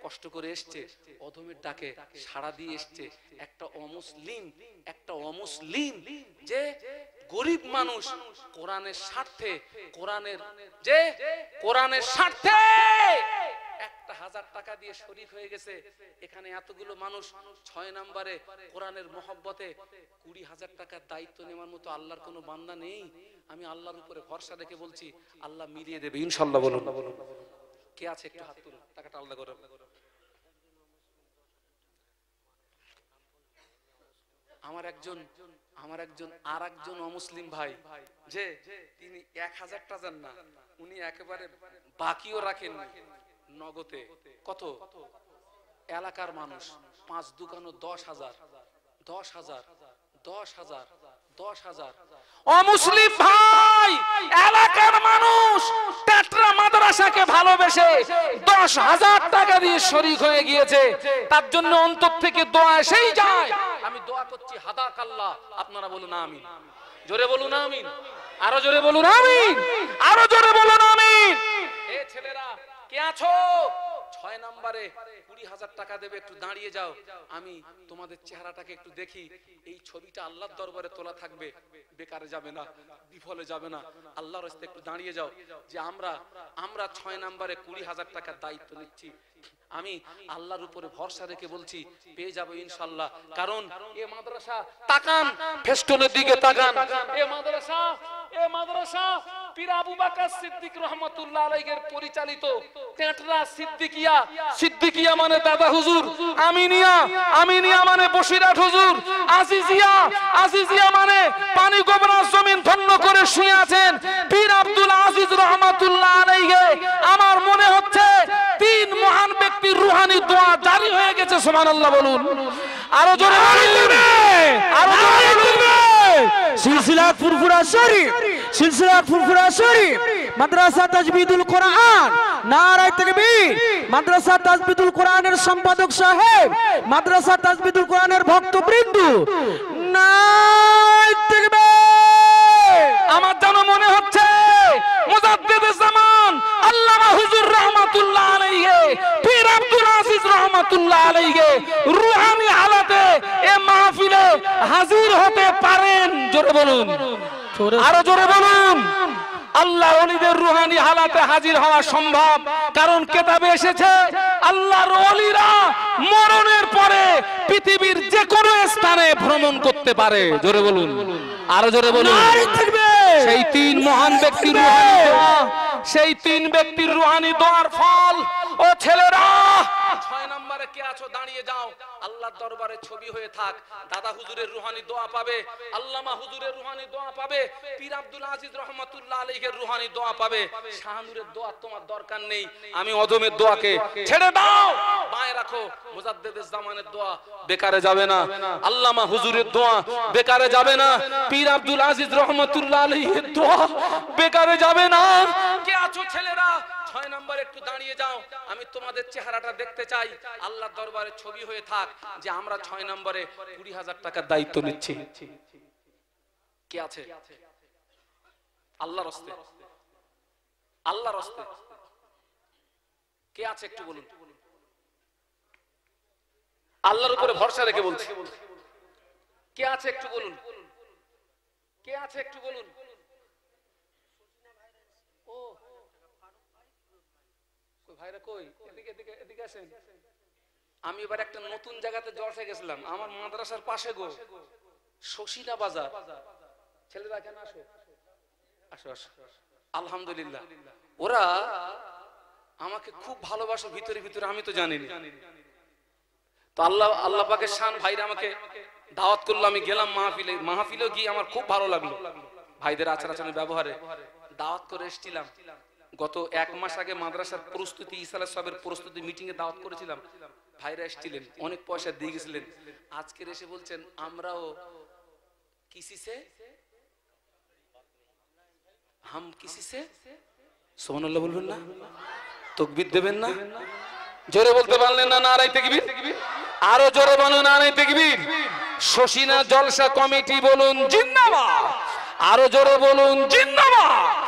কষ্ট করে এসছে অধমের ডাকে সাড়া দিয়ে এসছে একটা অমুসলিম একটা অমুসলিম যে গরিব মানুষ কোরআনের স্বার্থে কোরআনের যে কোরআনের স্বার্থে একটা হাজার টাকা দিয়ে হয়ে গেছে এখানে এতগুলো মানুষ ছয় নম্বরে কোরআনের মহব্বতে কুড়ি হাজার টাকার দায়িত্ব নেওয়ার মতো আল্লাহর কোনো বান্দা নেই আমি আল্লাহর উপরে ভরসা দেখে বলছি আল্লাহ মিলিয়ে দেবে ইনশাল্লাহ বলুন কে আছে একটু হাত টাকাটা আলাদা করে আমার একজন আমার একজন আর একজন অমুসলিম ভাই যে তিনি এক হাজার টাকা না উনি একেবারে বাকিও রাখেন নগদে কত এলাকার মানুষ পাঁচ দোকানও দশ হাজার দশ হাজার দশ হাজার দশ হাজার অমুসলিম ভাই এলাকার মানুষ টেট্রা মাদ্রাসাকে ভালোবেসে দশ হাজার টাকা দিয়ে শরিক হয়ে গিয়েছে তার জন্য অন্তর থেকে দোয়া এসেই যায় আমি দোয়া করছি হাদা কাল্লা আপনারা বলুন আমি জোরে বলুন আমি আরো জোরে বলুন আমি আরো জোরে বলুন আমি ছেলেরা কে আছো ছয় নাম্বারে কুড়ি হাজার টাকা দেবে একটু দাঁড়িয়ে যাও আমি তোমাদের চেহারাটাকে একটু দেখি এই ছবিটা আল্লাহর দরবারে তোলা থাকবে বেকারে যাবে না বিফলে যাবে না আল্লাহর রাস্তে একটু দাঁড়িয়ে যাও যে আমরা আমরা ছয় নাম্বারে কুড়ি হাজার টাকার দায়িত্ব নিচ্ছি আমি আল্লাহর উপরে ভরসা রেখে বলছি পেয়ে যাবো ইনশাল্লাহ কারণ এ মাদ্রাসা তাকান ফেস্টনের দিকে তাকান এ মাদ্রাসা এ মাদ্রাসা পীর আবু বাকার সিদ্দিক রহমতুল্লাহ আলাইহির পরিচালিত টেটরা সিদ্দিকিয়া সিদ্দিকিয়া মানে দাদা হুজুর আমিনিয়া আমিনিয়া মানে বসিরাট হুজুর আজিজিয়া আজিজিয়া মানে পানি গোবরা জমিন ধন্য করে শুয়ে আছে আল্লাহ বলুন আরো জোরে আরো সিলসিলা ফুরফুরা শরীফ সিলসিলা ফুরফুরা শরীফ মাদ্রাসা তাজবিদুল কোরআন নারায় মাদ্রাসা তাজবিদুল কোরআনের সম্পাদক সাহেব মাদ্রাসা তাজবিদুল কোরআনের ভক্তবৃন্দ নারায় তাকবীর আমার যেন মনে হচ্ছে মুজাদ্দিদ রহমাতুল্লাহ আলাইহি পীর আব্দুল আজিজ রহমাতুল্লাহ আলাইহি রূহানি হালাতে এ মাহফিলে হাজির হতে পারেন জোরে বলুন আরো জোরে বলুন আল্লাহ অলিদের রুহানি হালাতে হাজির হওয়া সম্ভব কারণ কেতাবে এসেছে আল্লাহর অলিরা মরণের পরে পৃথিবীর যে কোনো স্থানে ভ্রমণ করতে পারে জোরে বলুন আরো জোরে বলুন সেই তিন মহান ব্যক্তির সেই তিন ব্যক্তির রুহানি দোয়ার ফল ও ছেলেরা দোয়াকে ছেড়ে দাও রাখো জামানের বেকারে যাবে না আল্লামা হুজুরের দোয়া বেকারে যাবে না পীর আব্দুল আজিজ রহমাতুল্লাহ বেকারে যাবে না কে আছো ছেলেরা ছয় নম্বর একটু দাঁড়িয়ে যাও আমি তোমাদের চেহারাটা দেখতে চাই আল্লাহ দরবারে ছবি হয়ে থাক যে আমরা ছয় নম্বরে কুড়ি হাজার টাকার দায়িত্ব নিচ্ছি কে আছে আল্লাহ রস্তে আল্লাহ রস্তে কে আছে একটু বলুন আল্লাহর উপরে ভরসা রেখে বলছি কে আছে একটু বলুন কে আছে একটু বলুন ভাইরা কই এদিকে এদিকে এদিকে আসেন আমি এবার একটা নতুন জায়গাতে জলসে গেছিলাম আমার মাদ্রাসার পাশে গো শশীলা বাজার ছেলেরা কেন আসো আসো আসো আলহামদুলিল্লাহ ওরা আমাকে খুব ভালোবাসো ভিতরে ভিতরে আমি তো জানি তো আল্লাহ আল্লাহ পাকে শান ভাইরা আমাকে দাওয়াত করলো আমি গেলাম মাহফিলে মাহফিলেও গিয়ে আমার খুব ভালো লাগলো ভাইদের আচার আচরণের ব্যবহারে দাওয়াত করে এসছিলাম গত এক মাস আগে মাদ্রাসার প্রস্তুতি ইসালা সবের প্রস্তুতি মিটিং এ দাওয়াত করেছিলাম ভাইরা এসেছিলেন অনেক পয়সা দিয়ে গেছিলেন আজকের এসে বলছেন আমরাও কিসিসে হাম কিসিসে সোমানুল্লাহ বলবেন না তকবির দেবেন না জোরে বলতে পারলেন না নারাই তেকবির আরো জোরে বলুন নারাই তেকবির শশীনা জলসা কমিটি বলুন জিন্দাবাদ আরো জোরে বলুন জিন্দাবাদ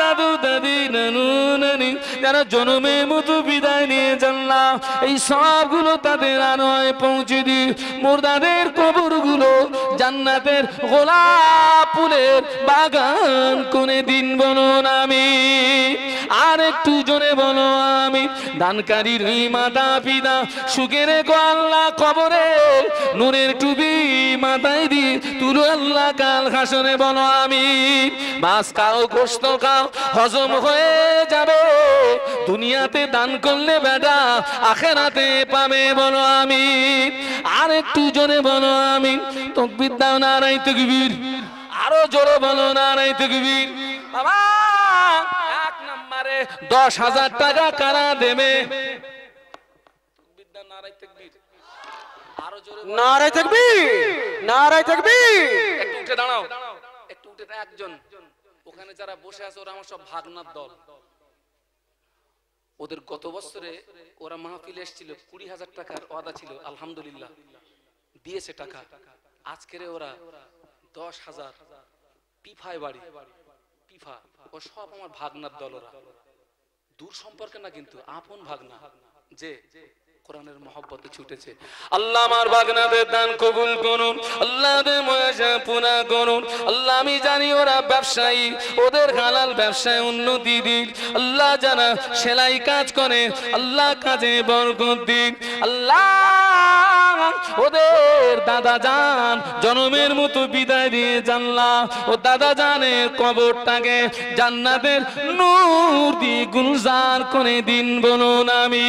দাদু দাদি নানু নানি যারা জন্মের মতো বিদায় নিয়ে জানলাম এই সবগুলো তাদের আনয় পৌঁছে দিই মোরদাদের কবরগুলো জান্নাতের গোলাপ ফুলের বাগান কোনে দিন বলো আমি আর একটু জোরে বলো আমি দানকারীর মাতা পিতা সুখের গো কবরে নুনের টুবি মাথায় দিয়ে শুধু আল্লাহ কাল হাসনে বলো আমি মাছ কাও গোস্ত কাও হজম হয়ে যাবে দুনিয়াতে দান করলে বেটা আখেরাতে পাবে বলো আমি আর একটু জোরে বলো আমি তকবির দাও না রাই তকবির আরো জোরে বলো না রাই তকবির বাবা এক নম্বরে দশ হাজার টাকা কারা দেবে নারায় থাকবি নারায় থাকবি একটু উঠে দাঁড়াও একটু উঠে একজন ওখানে যারা বসে আছে ওরা আমার সব ভাগনার দল ওদের গত বছরে ওরা এসেছিল কুড়ি হাজার টাকার ওয়াদা ছিল আলহামদুলিল্লাহ দিয়েছে টাকা আজকের ওরা দশ হাজার পিফায় বাড়ি পিফা ও সব আমার ভাগনার দল ওরা দূর সম্পর্কে না কিন্তু আপন ভাগনা যে কোরআনের মহব্বতে ছুটেছে আল্লাহ আমার বাগনাদের দান কবুল করুন আল্লাহ পুনা করুন আল্লাহ আমি জানি ওরা ব্যবসায়ী ওদের হালাল ব্যবসায় উন্নতি দিন আল্লাহ যারা সেলাই কাজ করে আল্লাহ কাজে বরকত দিন আল্লাহ ওদের দাদা যান জনমের মতো বিদায় দিয়ে জানলা ও দাদা জানের কবরটাকে জান্নাতের নূর দি গুলজার করে দিন বলো আমি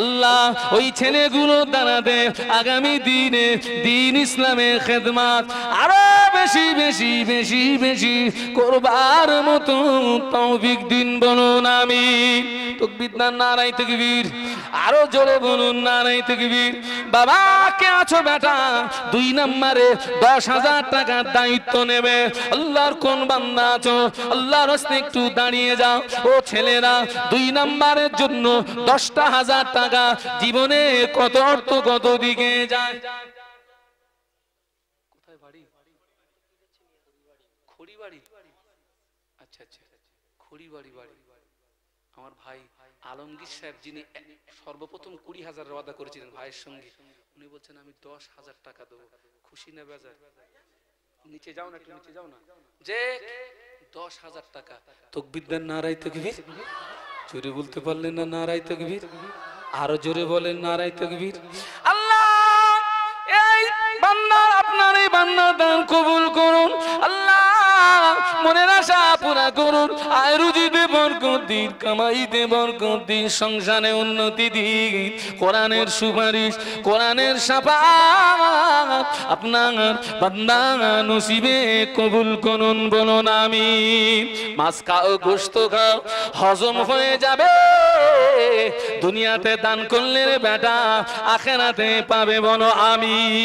আল্লাহ ওই ছেলেগুলো দাঁড়াতে আগামী দিনে দিন ইসলামের খেদমাত আরো বেশি বেশি বেশি বেশি করবার মতো তৌফিক দিন বলো আমি তকবির না নারাই তকবীর আরো জোরে বলুন নারাই তকবীর বাবা কে আছো বেটা দুই নম্বরে দশ হাজার টাকার দায়িত্ব নেবে আল্লাহর কোন বান্দা আছো আল্লাহর একটু দাঁড়িয়ে যাও ও ছেলেরা দুই নম্বরের জন্য দশটা হাজার টাকা জীবনে কত অর্থ কত দিকে যায় আচ্ছা, আচ্ছা, আচ্ছা। আমার ভাই আলমগীর সাহেব যিনি সর্বপ্রথম কুড়ি হাজার ওয়াদা করেছিলেন ভাইয়ের সঙ্গে উনি বলছেন আমি দশ হাজার টাকা দেবো খুশি না বেজার নিচে যাও না একটু নিচে যাও না যে দশ হাজার টাকা তকবিদার নারাই তকবির জোরে বলতে পারলেন না নারাই তকবির আরো জোরে বলেন নারাই তকবির আল্লাহ আপনার এই দান কবুল করুন আল্লাহ মনের আশা পুরা করুন আয় রুজি সংসারে উন্নতি দিন কোরআনের সুপারিশ কোরআনের আপনার বান্দা নসিবে কবুল করুন বলুন আমি মাছ খাও গোস্ত খাও হজম হয়ে যাবে দুনিয়াতে দান করলে বেটা আখেরাতে পাবে বলো আমি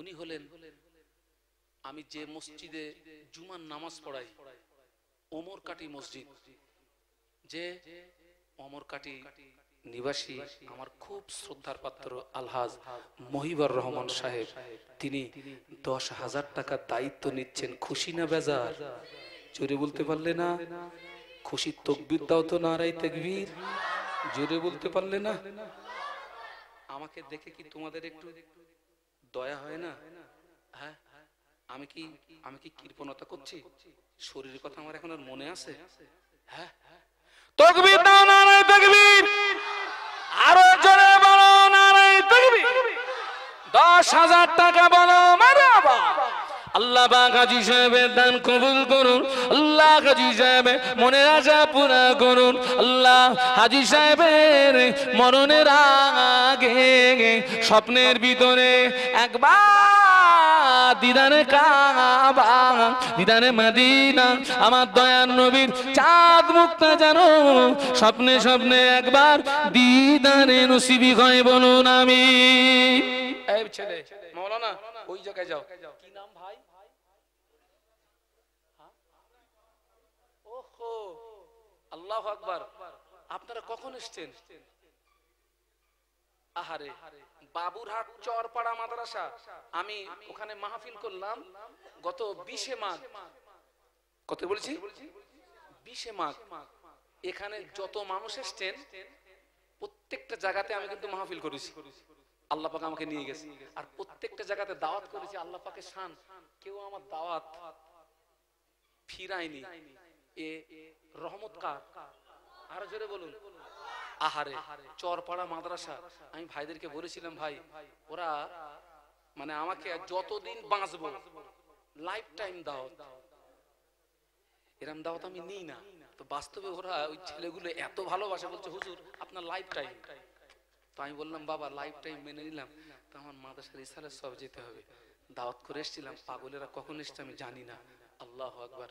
উনি হলেন আমি যে মসজিদে জুমান নামাজ পড়াই ওমরকাটি মসজিদ যে অমরকাটি নিবাসী আমার খুব শ্রদ্ধার পাত্র আলহাজ মহিবর রহমান সাহেব তিনি দশ হাজার টাকা দায়িত্ব নিচ্ছেন খুশি না বেজার জোরে বলতে পারলে না খুশি তকবির দাও তো নারাই তকবির জোরে বলতে পারলে না আমাকে দেখে কি তোমাদের একটু দয়া হয় না হ্যাঁ আমি কি আমি কি কৃপণতা করছি শরীরের কথা আমার এখন আর মনে আছে হ্যাঁ তকবীর দাও নারাই তকবীর আরো জোরে বলো নারাই তকবীর দশ হাজার টাকা বলো মারা আল্লাহ বা কাজী সাহেবের দান কবুল করুন আল্লাহ কাজী সাহেবের মনের আশা পুরা করুন আল্লাহ হাজি সাহেবের মরণের আগে স্বপ্নের ভিতরে একবার দিদানে কাবা দিদানে মাদিনা আমার দয়ার নবীর চাঁদ মুক্তা জানো স্বপ্নে স্বপ্নে একবার দিদানে নসিবি হয় বলুন আমি ছেলে মৌলানা ওই জায়গায় যাও আল্লাহ আকবার আপনারা কখন এসছেন আহারে বাবুরহাট চরপাড়া মাদ্রাসা আমি ওখানে মাহফিল করলাম গত বিশে মাঘ কত বলছি বিশে মাঘ এখানে যত মানুষ এসছেন প্রত্যেকটা জায়গাতে আমি কিন্তু মাহফিল করেছি আল্লাহ পাক আমাকে নিয়ে গেছে আর প্রত্যেকটা জায়গাতে দাওয়াত করেছি আল্লাহ পাকে শান কেউ আমার দাওয়াত ফিরায়নি রহমত কার জোরে বলুন আহারে চরপাড়া মাদ্রাসা আমি ভাইদেরকে বলেছিলাম ভাই ওরা মানে আমাকে যতদিন বাঁচবো লাইফ টাইম দাওয়াত এরম দাওয়াত আমি নিই না তো বাস্তবে ওরা ওই ছেলেগুলো এত ভালোবাসে বলছে হুজুর আপনার লাইফ টাইম তো আমি বললাম বাবা লাইফ টাইম মেনে নিলাম তো আমার মাদ্রাসার ইসারে সব যেতে হবে দাওয়াত করে এসেছিলাম পাগলেরা কখন এসছে আমি জানি না আল্লাহ আকবার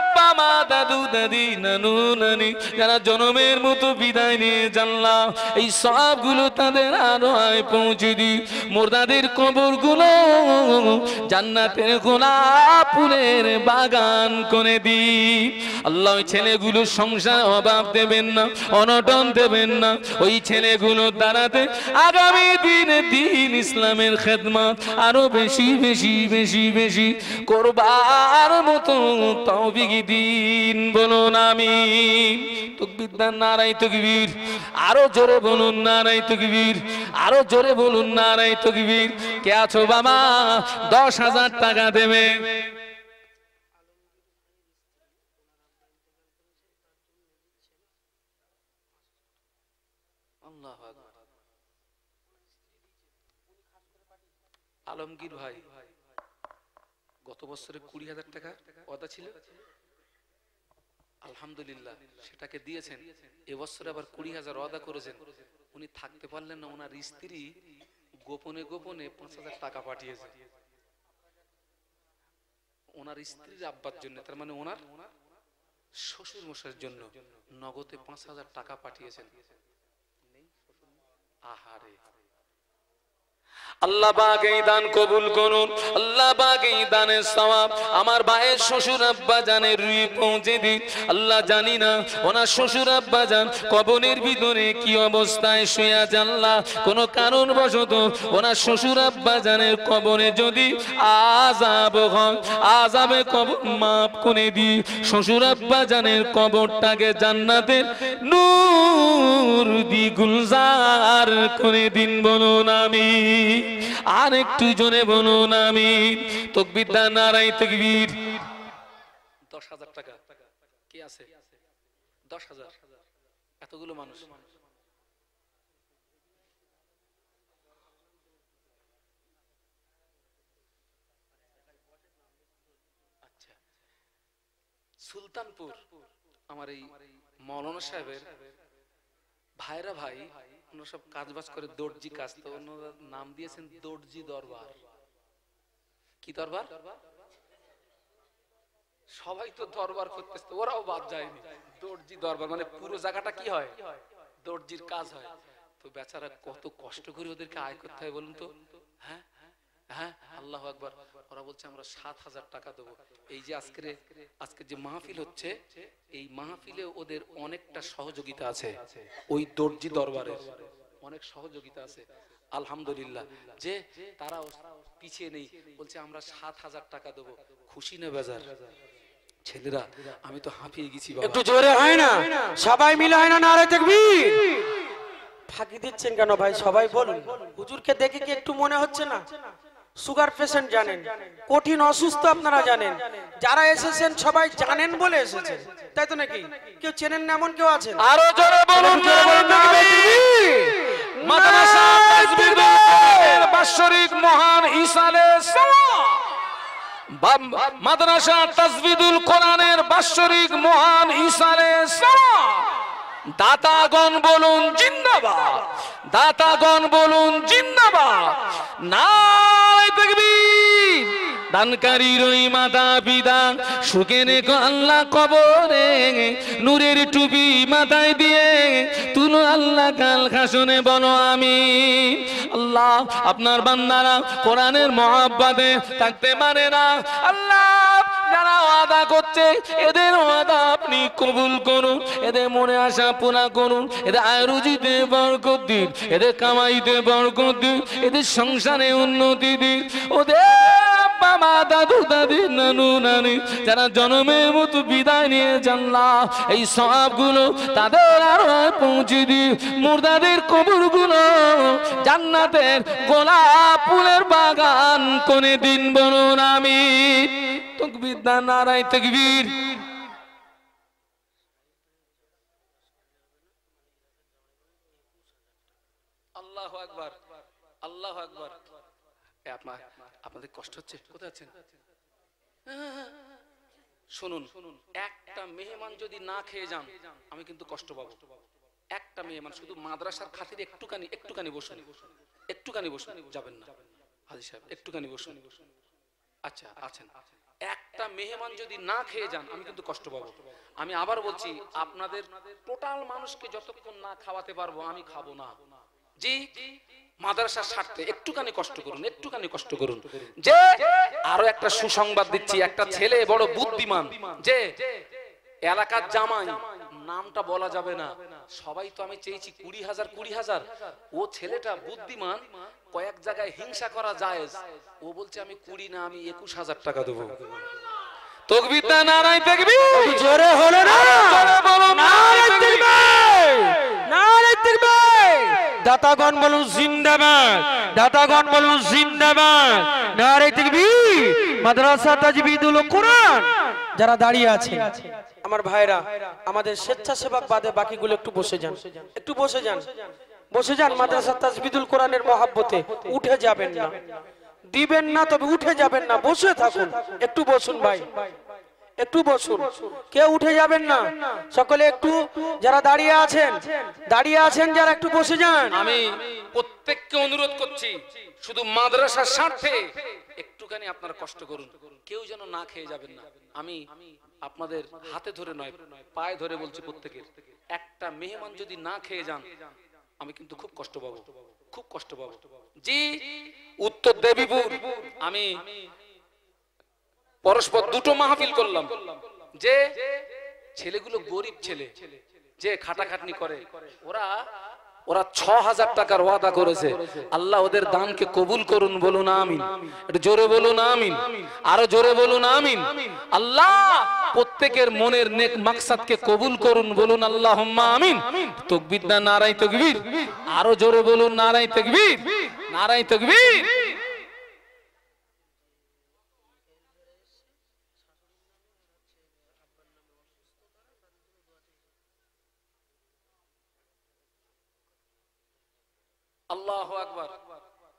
আব্বা মা দাদু দাদি নানু নানি যারা মতো বিদায় নিয়ে জানলাম এই সবগুলো তাদের আরোয় পৌঁছে দি মোরদাদের কবরগুলো জান্নাতের বাগান করে দি আল্লাহ ওই ছেলেগুলো সংসার অভাব দেবেন না অনটন দেবেন না ওই ছেলেগুলো দাঁড়াতে আগামী দিনে দিন ইসলামের খেদমাত আরো বেশি বেশি বেশি বেশি করবার মতো দিন বলুন আমি তকবিদার নারাই তকবীর আরো জোরে বলুন নারাই তকবীর আরো জোরে বলুন নারাই তকবীর কে আছো বাবা দশ হাজার টাকা দেবে আলমগীর ভাই গত বছরে কুড়ি হাজার টাকা কথা ছিল আলহামদুলিল্লাহ সেটাকে দিয়েছেন এবছরে আবার কুড়ি হাজার অদা করেছেন উনি থাকতে পারলেন না ওনার স্ত্রী গোপনে গোপনে পাঁচ হাজার টাকা পাঠিয়েছে ওনার স্ত্রীর আব্বার জন্য তার মানে ওনার শ্বশুর মশার জন্য নগদে পাঁচ হাজার টাকা পাঠিয়েছেন আহারে আল্লাহ বাগেই দান কবুল করুন আল্লাহ বাগেই এই দানের সওয়াব আমার ভাইয়ের শ্বশুর আব্বা জানে রুই পৌঁছে দি আল্লাহ জানি না ওনার শ্বশুর আব্বা জান কবনের ভিতরে কি অবস্থায় শুয়া জানলা কোনো বশত ওনার শ্বশুর আব্বা জানের কবনে যদি আজাব হয় আজাবে কবর মাফ করে দি শ্বশুর আব্বা জানের কবরটাকে জান্নাতের নূর দি গুলজার করে দিন বলুন আমি আর একটু জোরে নামি আমি তকবিদ্যা নারাই তকবীর দশ হাজার টাকা কি আছে দশ হাজার এতগুলো মানুষ আচ্ছা। সুলতানপুর আমার এই মৌলানা সাহেবের ভাইরা ভাই সব কাজ বাজ করে দর্জি কাজ তো নাম দিয়েছেন দর্জি দরবার কি দরবার সবাই তো দরবার করতেছে ওরাও বাদ যায়নি দর্জি দরবার মানে পুরো জায়গাটা কি হয় দর্জির কাজ হয় তো বেচারা কত কষ্ট করে ওদেরকে আয় করতে হয় বলুন তো হ্যাঁ হ্যাঁ আল্লাহ একবার ওরা বলছে আমরা সাত হাজার টাকা দেবো এই যে আজকের আজকে যে মাহফিল হচ্ছে এই মাহফিলে ওদের অনেকটা সহযোগিতা আছে ওই দর্জি দরবারে অনেক সহযোগিতা আছে আলহামদুলিল্লাহ যে তারা পিছিয়ে নেই বলছে আমরা সাত হাজার টাকা দেবো খুশি না বেজার ছেলেরা আমি তো হাঁপিয়ে গেছি একটু জোরে হয় না সবাই মিলে হয় না নারে দেখবি ফাঁকি দিচ্ছেন কেন ভাই সবাই বলুন হুজুরকে দেখে কি একটু মনে হচ্ছে না সুগার পেশেন্ট জানেন কঠিন অসুস্থ আপনারা জানেন যারা এসেছেন সবাই জানেন বলে এসেছেন তাই তো নাকি কেউ চেনেন না এমন কেউ আছে আরো জোরে বলুন বাৎসরিক মহান দাতাগণ বলুন জিন্দাবাদ দাতাগণ বলুন জিন্দাবাদ না তকবীর আল্লাহ কবরে নূরের টুপি মাথায় দিয়ে তুলো আল্লাহ কাল খাসনে বলো আমি আল্লাহ আপনার বান্দারা কোরআনের মহাব্বাদে থাকতে পারে না আল্লাহ যারা ওয়াদা করছে এদের ওয়াদা আপনি কবুল করুন এদের মনে আশা পূরা করুন এদের আয়রুজিতে বরকত দিন এদের কামাইতে বরকত দিন এদের সংসারে উন্নতি দিন ওদের আব্বা মা দাদু দাদি নানু নানি যারা জন্মের মতো বিদায় নিয়ে এই সবগুলো তাদের আর পৌঁছে জান্নাতের গোলাপ ফুলের বাগান কোনে দিন বলুন আমি নারায় তকবীর আল্লাহ আকবর আল্লাহ আকবর আপনার কষ্ট হচ্ছে কোথায় আছেন শুনুন একটা মেহমান যদি না খেয়ে যান আমি কিন্তু কষ্ট পাবো একটা মেহমান শুধু মাদ্রাসার খাতির একটুখানি একটুখানি বসুন একটুখানি বসুন যাবেন না হাজির সাহেব একটুখানি বসুন আচ্ছা আছেন একটা মেহমান যদি না খেয়ে যান আমি কিন্তু কষ্ট পাবো আমি আবার বলছি আপনাদের টোটাল মানুষকে যতক্ষণ না খাওয়াতে পারবো আমি খাবো না জি মাদ্রাসার স্বার্থে একটুখানি কষ্ট করুন একটুখানি কষ্ট করুন যে আরো একটা সুসংবাদ দিচ্ছি একটা ছেলে বড় বুদ্ধিমান যে এলাকার জামাই নামটা বলা যাবে না সবাই তো আমি চেয়েছি কুড়ি হাজার কুড়ি হাজার ও ছেলেটা বুদ্ধিমান কয়েক জায়গায় হিংসা করা যায় ও বলছে আমি কুড়ি না আমি একুশ হাজার টাকা দেবো তকবির না নাই দেখবি জোরে হলো না বলো না দাতাগণ বলুন জিন্দাবাদ দাতাগণ বলুন জিন্দাবাদ নারে তাকবীর মাদ্রাসা তাজবিদুল কুরআন যারা দাঁড়িয়ে আছে আমার ভাইরা আমাদের স্বেচ্ছাসেবক বাদে বাকিগুলো একটু বসে যান একটু বসে যান বসে যান মাদ্রাসা তাজবিদুল কোরআনের মহাব্বতে উঠে যাবেন না দিবেন না তবে উঠে যাবেন না বসে থাকুন একটু বসুন ভাই একটু বসুন কেউ উঠে যাবেন না সকলে একটু যারা দাঁড়িয়ে আছেন দাঁড়িয়ে আছেন যারা একটু বসে যান আমি প্রত্যেককে অনুরোধ করছি শুধু মাদ্রাসার স্বার্থে একটুখানি আপনারা কষ্ট করুন কেউ যেন না খেয়ে যাবেন না আমি আপনাদের হাতে ধরে নয় পায়ে ধরে বলছি প্রত্যেকের একটা মেহমান যদি না খেয়ে যান আমি কিন্তু খুব কষ্ট পাবো খুব কষ্ট পাবো জি উত্তর দেবীপুর আমি পরস্পর দুটো মাহফিল করলাম যে ছেলেগুলো গরিব ছেলে যে খাটাখাটনি করে ওরা ওরা ছ হাজার টাকার ওয়াদা করেছে আল্লাহ ওদের দানকে কবুল করুন বলুন আমিন এটা জোরে বলুন আমিন আরো জোরে বলুন আমিন আল্লাহ প্রত্যেকের মনের নেক মাকসাদকে কবুল করুন বলুন আল্লাহ আমিন তকবির না নারাই তকবির আরো জোরে বলুন নারাই তকবির নারাই তকবির আকবর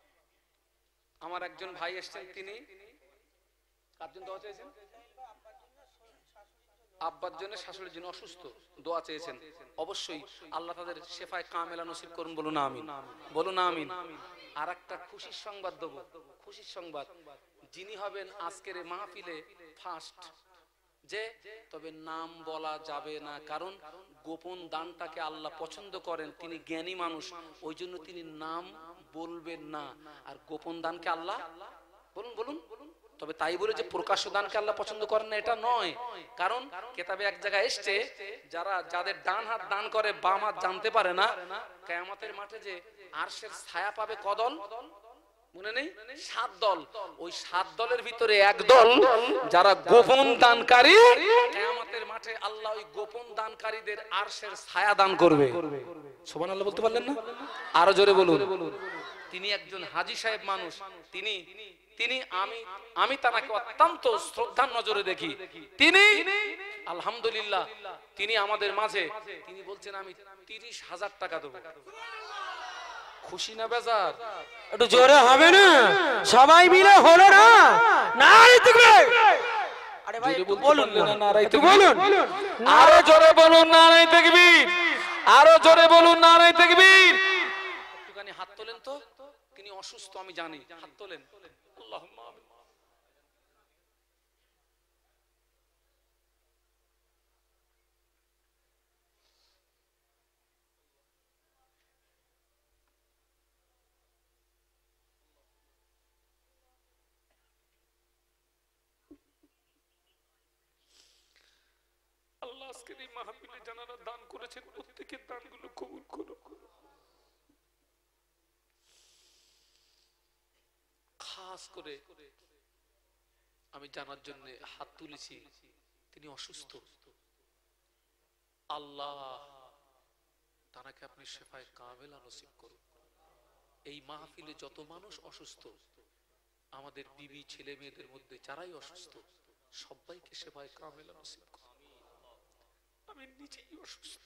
আমার একজন ভাই এসছেন তিনি আব্বার জন্য শাশুড়ির জন্য অসুস্থ দোয়া চেয়েছেন অবশ্যই আল্লাহ তাদের শেফায় কামেলা নসিব করুন বলুন আমিন বলুন আমিন আর একটা খুশির সংবাদ দেব খুশির সংবাদ যিনি হবেন আজকের মাহফিলে ফার্স্ট যে তবে নাম বলা যাবে না কারণ গোপন দানটাকে আল্লাহ পছন্দ করেন তিনি জ্ঞানী মানুষ ওই জন্য তিনি নাম বলবেন না আর গোপন দানকে আল্লাহ বলুন বলুন তবে তাই বলে যে প্রকাশ্য দানকে আল্লাহ পছন্দ করেন না এটা নয় কারণ কেতাবে এক জায়গায় এসছে যারা যাদের ডান হাত দান করে বাম হাত জানতে পারে না কেয়ামতের মাঠে যে আরশের ছায়া পাবে কদল মনে নেই সাত দল ওই সাত দলের ভিতরে এক দল যারা গোপন দানকারী কেয়ামতের মাঠে আল্লাহ ওই গোপন দানকারীদের আরশের ছায়া দান করবে আল্লাহ বলতে পারলেন না আরো জোরে বলুন তিনি একজন হাজি সাহেব মানুষ তিনি তিনি আমি আমি তাকে অত্যন্ত শ্রদ্ধার নজরে দেখি তিনি আলহামদুলিল্লাহ তিনি আমাদের মাঝে তিনি বলছেন আমি তিরিশ হাজার টাকা দেবো খুশি না বেজার একটু জোরে হবে না সবাই মিলে হলো না না বলুন আরো জোরে বলুন নারাই দেখবি আরো জোরে বলুন নারাই দেখবি হাত তোলেন তো অসুস্থ আমি জানি হাত তোলেন আল্লাহ আজকের এই মাহফিলে যারা দান করেছেন প্রত্যেকের দানগুলো কবুল করো সাহস করে আমি জানার জন্য হাত তুলেছি তিনি অসুস্থ আল্লাহ তানাকে আপনি শেফায় কামেলা নসিব করুন এই মাহফিলে যত মানুষ অসুস্থ আমাদের বিবি ছেলে মেয়েদের মধ্যে যারাই অসুস্থ সবাইকে সেবায় কামেলা নসিব করুন আমি নিজেই অসুস্থ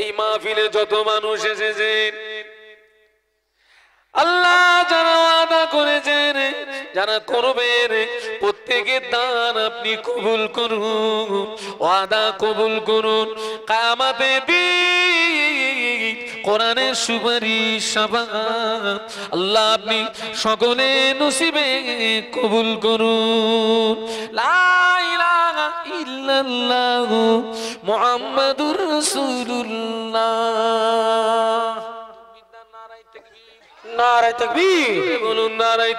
এই মাহফিলে যত মানুষ এসেছে আল্লাহ যারা আদা করেছেন যারা করবেন প্রত্যেকের দান আপনি কবুল করুন আদা কবুল করুন কামাতে কোরআনের সুপারিশ আল্লাহ আপনি সকলে নসিবে কবুল করুন লা ইল্লাল্লাহু মুহাম্মাদুর রাসূলুল্লাহ নারায়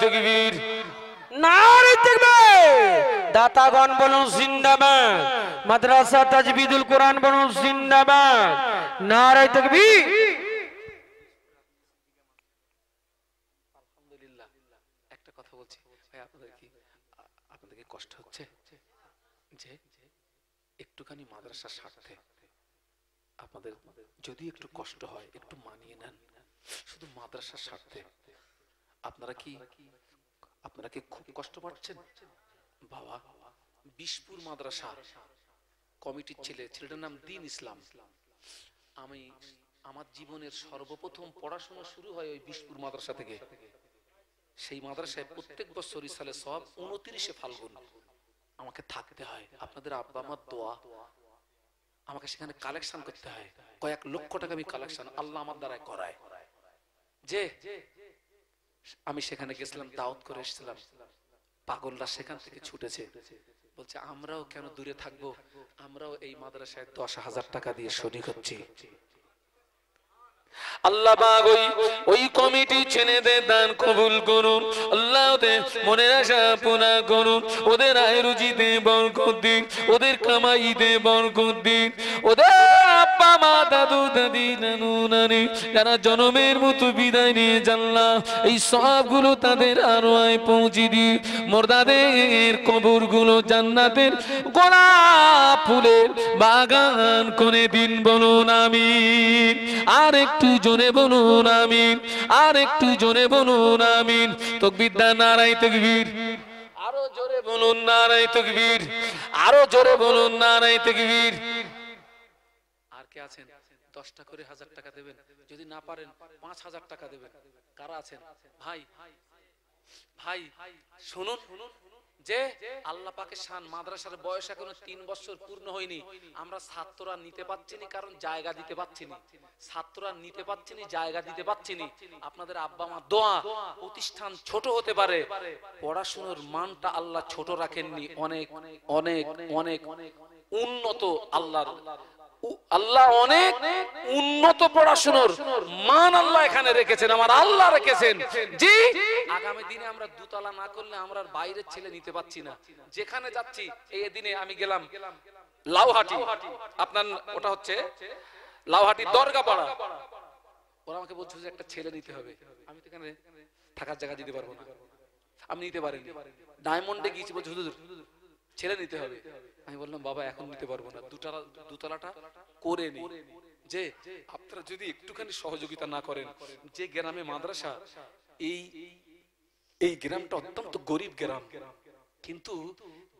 মাদ্রাসা তাজবিদুল কোরআন বলুন জিন্দাবাদ নারায় তকবীর প্রত্যাশার স্বার্থে আপনাদের যদি একটু কষ্ট হয় একটু মানিয়ে নেন শুধু মাদ্রাসার স্বার্থে আপনারা কি আপনারা কি খুব কষ্ট পাচ্ছেন বাবা বিশপুর মাদ্রাসা কমিটির ছেলে ছেলেটার নাম দিন ইসলাম আমি আমার জীবনের সর্বপ্রথম পড়াশোনা শুরু হয় ওই বিশপুর মাদ্রাসা থেকে সেই মাদ্রাসায় প্রত্যেক বছর ইসালে সব উনত্রিশে ফাল্গুন আমাকে থাকতে হয় আপনাদের আব্বা আমার দোয়া আমাকে সেখানে কালেকশন করতে হয় কয়েক লক্ষ টাকা আমি কালেকশন আল্লাহ আমার দ্বারাই করায় যে আমি সেখানে গেছিলাম দাওয়াত করে এসেছিলাম পাগলরা সেখান থেকে ছুটেছে বলছে আমরাও কেন দূরে থাকবো আমরাও এই মাদ্রাসায় দশ হাজার টাকা দিয়ে শনি হচ্ছি আল্লাহ ওই ওই কমিটি ছেলেদের দান কবুল করুন আল্লাহ ওদের মনের আশা পূরণ করুন ওদের আয় রুজিতে বরকত দিন ওদের কামাইতে বরকত দিন ওদের মা দাদু দাদি নানু নানি যারা জনমের মতো বিদায় নিয়ে জানলা এই সবগুলো তাদের আরো আয় পৌঁছে দি মোরদাদের কবরগুলো জান্নাতের গোলাপ ফুলের বাগান করে দিন বলুন আমি আর একটু জোরে বলুন আমিন আর একটু জোরে বলুন আমিন তকবিদ্যা নারাই তকবীর আরো জোরে বলুন নারাই তকবীর আরো জোরে বলুন নারাই তকবীর কে আছেন দশটা করে হাজার টাকা দেবেন যদি না পারেন পাঁচ হাজার টাকা দেবেন কারা আছেন ভাই ভাই শুনুন যে আল্লাহ পাকে শান মাদ্রাসার বয়স এখনো তিন বছর পূর্ণ হয়নি আমরা ছাত্ররা নিতে পারছি পারছিনি কারণ জায়গা দিতে পারছি পারছিনি ছাত্ররা নিতে পারছি পারছিনি জায়গা দিতে পারছি পারছিনি আপনাদের আব্বা মা দোয়া প্রতিষ্ঠান ছোট হতে পারে পড়াশোনার মানটা আল্লাহ ছোট রাখেননি অনেক অনেক অনেক অনেক উন্নত আল্লাহর আল্লাহ অনেক উন্নত পড়াশোনার মান আল্লাহ এখানে রেখেছেন আমার আল্লাহ রেখেছেন জি আগামী দিনে আমরা দুতলা না করলে আমরা বাইরের ছেলে নিতে পারছি না যেখানে যাচ্ছি এই দিনে আমি গেলাম লাউহাটি আপনার ওটা হচ্ছে লাউহাটি দরগাপাড়া ওরা আমাকে বলছে যে একটা ছেলে নিতে হবে আমি তো এখানে থাকার জায়গা দিতে পারবো না আমি নিতে পারিনি ডায়মন্ডে গিয়েছি বলছি হুজুর ছেড়ে নিতে হবে আমি বললাম বাবা এখন নিতে পারবো না দুতলা দুতলাটা করে নি যে আপনারা যদি একটুখানি সহযোগিতা না করেন যে গ্রামে মাদ্রাসা এই এই গ্রামটা অত্যন্ত গরিব গ্রাম কিন্তু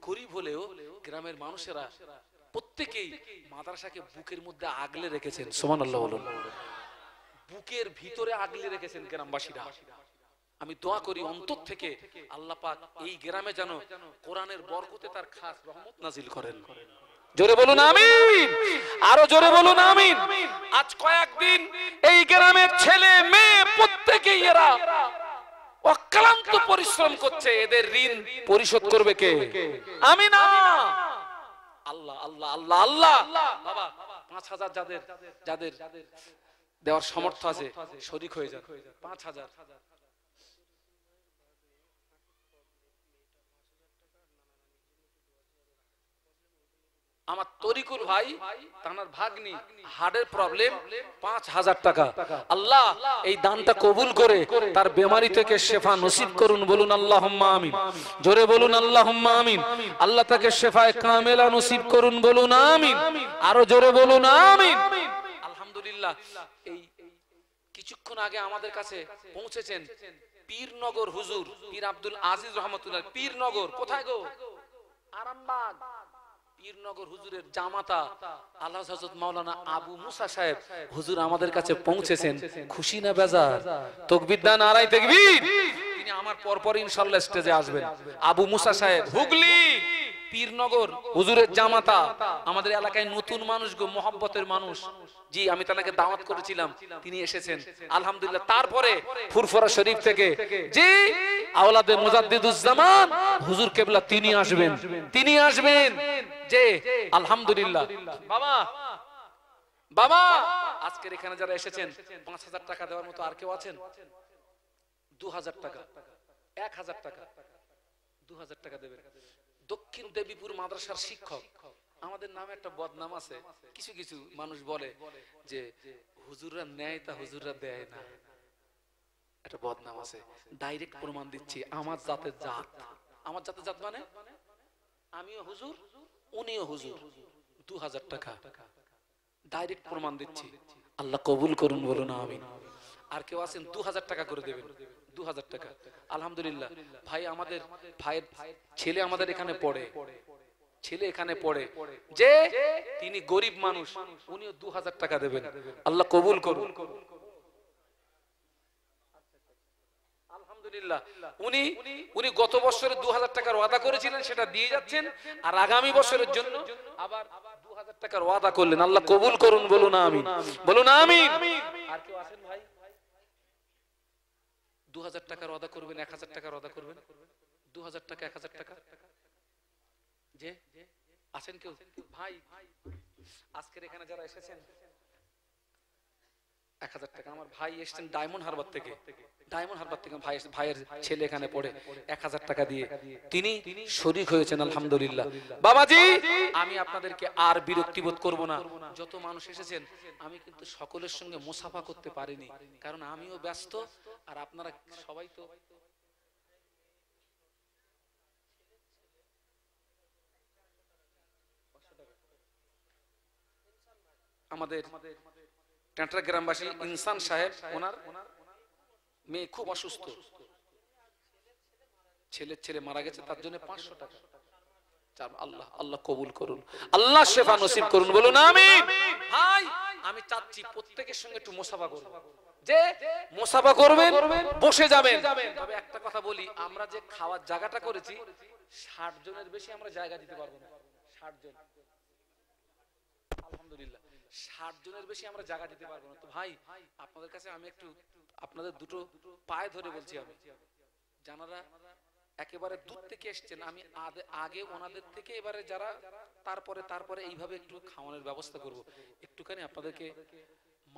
গরিব হলেও গ্রামের মানুষেরা প্রত্যেকেই মাদ্রাসাকে বুকের মধ্যে আগলে রেখেছেন সোমান আল্লাহ বুকের ভিতরে আগলে রেখেছেন গ্রামবাসীরা আমি দোয়া করি অন্তর থেকে আল্লাহ পাক এই গ্রামে যেন কোরআনের বরকতে তার খাস রহমত নাজিল করেন জোরে বলুন আমিন আরো জোরে বলুন আমিন আজ কয়েকদিন এই গ্রামের ছেলে মেয়ে প্রত্যেকেই এরা অক্লান্ত পরিশ্রম করছে এদের ঋণ পরিশোধ করবে কে আমি না আল্লাহ আল্লাহ আল্লাহ আল্লাহ বাবা পাঁচ হাজার যাদের যাদের দেওয়ার সামর্থ্য আছে শরিক হয়ে যাক পাঁচ হাজার আমার তরিকুল ভাই তানার ভাগ্নি হার্টের প্রবলেম পাঁচ হাজার টাকা আল্লাহ এই দানটা কবুল করে তার বেমারি থেকে শেফা নসিব করুন বলুন আল্লাহ আমিন জোরে বলুন আল্লাহ আমিন আল্লাহ তাকে শেফায় কামেলা নসিব করুন বলুন আমিন আরো জোরে বলুন আমিন আলহামদুলিল্লাহ এই কিছুক্ষণ আগে আমাদের কাছে পৌঁছেছেন পীরনগর হুজুর পীর আব্দুল আজিজ রহমতুল্লাহ পীরনগর কোথায় গো আরামবাগ পীরনগর হুজুরের জামাতা আল্লাহ হাজত মাওলানা আবু মুসা সাহেব হুজুর আমাদের কাছে পৌঁছেছেন খুশি না বেজার তকবিদ্দান আড়াই তকবির তিনি আমার পরপর ইনশাল্লাহ স্টেজে আসবেন আবু মুসা সাহেব হুগলি পীরনগর হুজুরের জামাতা আমাদের এলাকায় নতুন মানুষ গো মোহাম্মতের মানুষ জি আমি তাকে দাওয়াত করেছিলাম তিনি এসেছেন আলহামদুলিল্লাহ তারপরে ফুরফুরা শরীফ থেকে জি আওলাদে মুজাদ্দিদুজ্জামান হুজুর কেবলা তিনি আসবেন তিনি আসবেন যে আলহামদুলিল্লাহ বাবা বাবা আজকের এখানে যারা এসেছেন পাঁচ হাজার টাকা দেওয়ার মতো আর কেউ আছেন দু হাজার টাকা এক হাজার টাকা দু হাজার টাকা দেবেন দক্ষিণ দেবীপুর মাদ্রাসার শিক্ষক আমাদের নামে একটা বদনাম আছে কিছু কিছু মানুষ বলে যে হুজুররা নেয় তা হুজুররা দেয় না একটা বদনাম আছে ডাইরেক্ট প্রমাণ দিচ্ছি আমার জাতে জাত আমার জাতে জাত মানে আমিও হুজুর উনিও হুজুর দু হাজার টাকা ডাইরেক্ট প্রমাণ দিচ্ছি আল্লাহ কবুল করুন বলুন আমি আর কেউ আছেন দু হাজার টাকা করে দেবেন দু হাজার টাকা আলহামদুলিল্লাহ ভাই আমাদের ভাইয়ের ছেলে আমাদের এখানে পড়ে ছেলে এখানে পড়ে যে তিনি গরিব মানুষ উনিও দু হাজার টাকা দেবেন আল্লাহ কবুল করুন উনি উনি গত দু টাকার ওয়াদা করেছিলেন সেটা দিয়ে যাচ্ছেন আর আগামী বছরের জন্য আবার দু টাকার ওয়াদা করলেন আল্লাহ কবুল করুন বলুন আমি বলুন আমি আর কেউ আছেন ভাই দু হাজার টাকার অদা করবেন এক হাজার টাকার অদা করবেন দু হাজার টাকা এক হাজার টাকা যে আছেন কেউ ভাই আজকের এখানে যারা এসেছেন এক হাজার টাকা আমার ভাই এসছেন ডায়মন্ড হারবার থেকে ডায়মন্ড হারবার থেকে ভাই ভাইয়ের ছেলে এখানে পড়ে এক হাজার টাকা দিয়ে তিনি শরিক হয়েছেন আলহামদুলিল্লাহ বাবাজি আমি আপনাদেরকে আর বিরক্তিবোধ করব না যত মানুষ এসেছেন আমি কিন্তু সকলের সঙ্গে মুসাফা করতে পারিনি কারণ আমিও ব্যস্ত আর আপনারা সবাই তো আমাদের টাটা গ্রামবাসী ইনসান সাহেব ওনার মেয়ে খুব অসুস্থ ছেলের ছেলে মারা গেছে তার জন্য পাঁচশো টাকা আল্লাহ আল্লাহ কবুল করুন আল্লাহ শেফা নসিব করুন বলুন আমি আমি চাচ্ছি প্রত্যেকের সঙ্গে একটু মোসাফা করব যে মোসাফা করবেন বসে যাবেন তবে একটা কথা বলি আমরা যে খাওয়ার জায়গাটা করেছি ষাট জনের বেশি আমরা জায়গা দিতে পারবো না ষাট জন আলহামদুলিল্লাহ ষাট জনের বেশি আমরা জায়গা দিতে পারবো না তো ভাই আপনাদের কাছে আমি একটু আপনাদের দুটো পায়ে ধরে বলছি আমি জানারা একেবারে দূর থেকে এসছেন আমি আগে ওনাদের থেকে এবারে যারা তারপরে তারপরে এইভাবে একটু খাওয়ানোর ব্যবস্থা করব একটুখানি আপনাদেরকে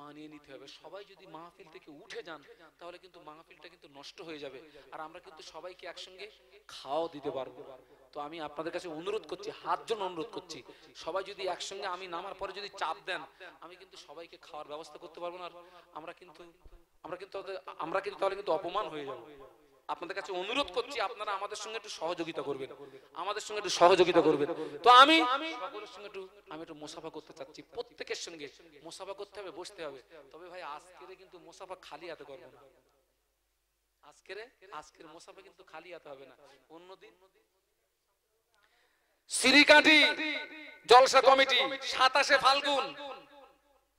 মানিয়ে নিতে হবে সবাই যদি মাহফিল থেকে উঠে যান তাহলে কিন্তু মাহফিলটা কিন্তু নষ্ট হয়ে যাবে আর আমরা কিন্তু সবাইকে একসঙ্গে খাওয়াও দিতে পারবো তো আমি আপনাদের কাছে অনুরোধ করছি হাত জন্য অনুরোধ করছি সবাই যদি একসঙ্গে আমি নামার পরে যদি চাপ দেন আমি কিন্তু সবাইকে খাওয়ার ব্যবস্থা করতে পারবো না আর আমরা কিন্তু আমরা কিন্তু আমরা কিন্তু তাহলে কিন্তু অপমান হয়ে যাবো আপনাদের কাছে অনুরোধ করছি আপনারা আমাদের সঙ্গে একটু সহযোগিতা করবেন আমাদের সঙ্গে একটু সহযোগিতা করবেন তো আমি আমি একটু মুসাফা করতে চাচ্ছি প্রত্যেকের সঙ্গে মুসাফা করতে হবে বসতে হবে তবে ভাই আজকে কিন্তু মুসাফা খালি হাতে করবো না আজকের আজকের কিন্তু খালি হাতে হবে না অন্যদিন জলসা কমিটি সাতাশে ফাল্গুন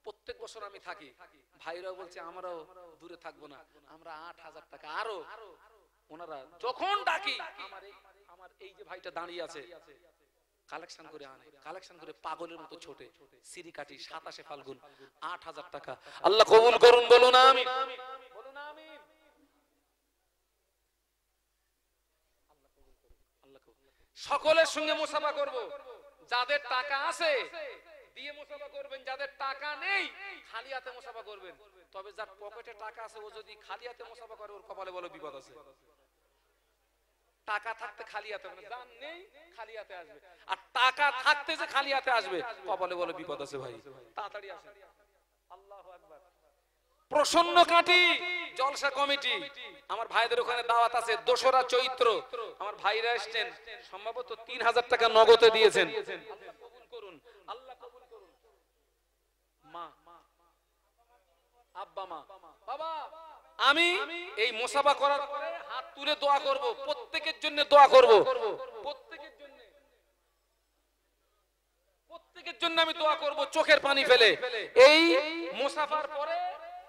প্রত্যেক বছর আমি থাকি ভাইরাও বলছে আমরাও দূরে থাকবো না আমরা আট হাজার টাকা আরো ওনারা যখন ডাকি আমার এই যে ভাইটা দাঁড়িয়ে আছে কালেকশন করে আনে কালেকশন করে পাগলের মতো ছোটে সিঁড়ি কাটি সাতাশে ফাল্গুন আট হাজার টাকা আল্লাহ কবুল করুন বলুন আমি সকলের সঙ্গে মুসাফা করব যাদের টাকা আছে দিয়ে মুসাফা করবেন যাদের টাকা নেই খালি হাতে মুসাফা করবেন তবে যার পকেটে টাকা আছে ও যদি খালি হাতে মুসাফা করে ওর কপালে বলো বিপদ আছে টাকা থাকতে খালি হাতে মানে জান নেই খালি হাতে আসবে আর টাকা থাকতে যে খালি হাতে আসবে কপালে বলে বিপদ আছে ভাই তাড়াতাড়ি আসেন আল্লাহু আকবার প্রসন্ন কাটি জলসা কমিটি আমার ভাইদের ওখানে দাওয়াত আছে দোসরা চৈত্র আমার ভাইরা এসছেন সম্ভবত তিন হাজার টাকা নগদে দিয়েছেন আব্বা মা বাবা আমি এই মোসাফা করার পরে হাত তুলে দোয়া করব প্রত্যেকের জন্য দোয়া করব প্রত্যেকের জন্য প্রত্যেকের জন্য আমি দোয়া করব চোখের পানি ফেলে এই মোসাফার পরে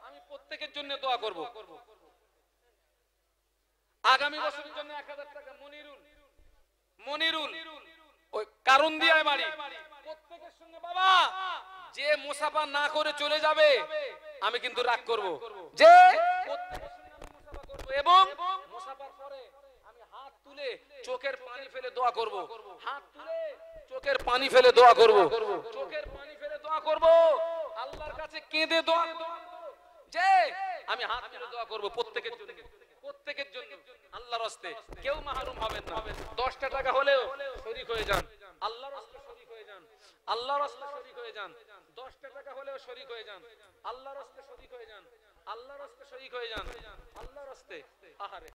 আমি প্রত্যেকের জন্য দোয়া করব আগামী বছরের জন্য এক হাজার টাকা মনিরুল মনিরুল কারণ দিয়ে বাড়ি প্রত্যেকের সঙ্গে বাবা যে মুসাফা না করে চলে যাবে আমি কিন্তু রাগ করব যে এবং মুসাফার পরে হাত তুলে চোখের পানি ফেলে দোয়া করব চোখের পানি ফেলে দোয়া করব চোখের পানি ফেলে দোয়া করব আল্লাহর কাছে কেঁদে দোয়া যে আমি হাত ফেলে দোয়া করবো প্রত্যেকের প্রত্যেকের জন্য আল্লাহর হস্তে কেউ মাহরুম হবেন না দশটা টাকা হলেও শরিক হয়ে যান আল্লাহর হস্তে শরিক হয়ে যান আল্লাহর হস্তে শরিক হয়ে যান দশটা টাকা হলেও শরিক হয়ে যান আল্লাহর হস্তে শরিক হয়ে যান আল্লাহর হস্তে শরিক হয়ে যান আল্লাহর হস্তে আহারে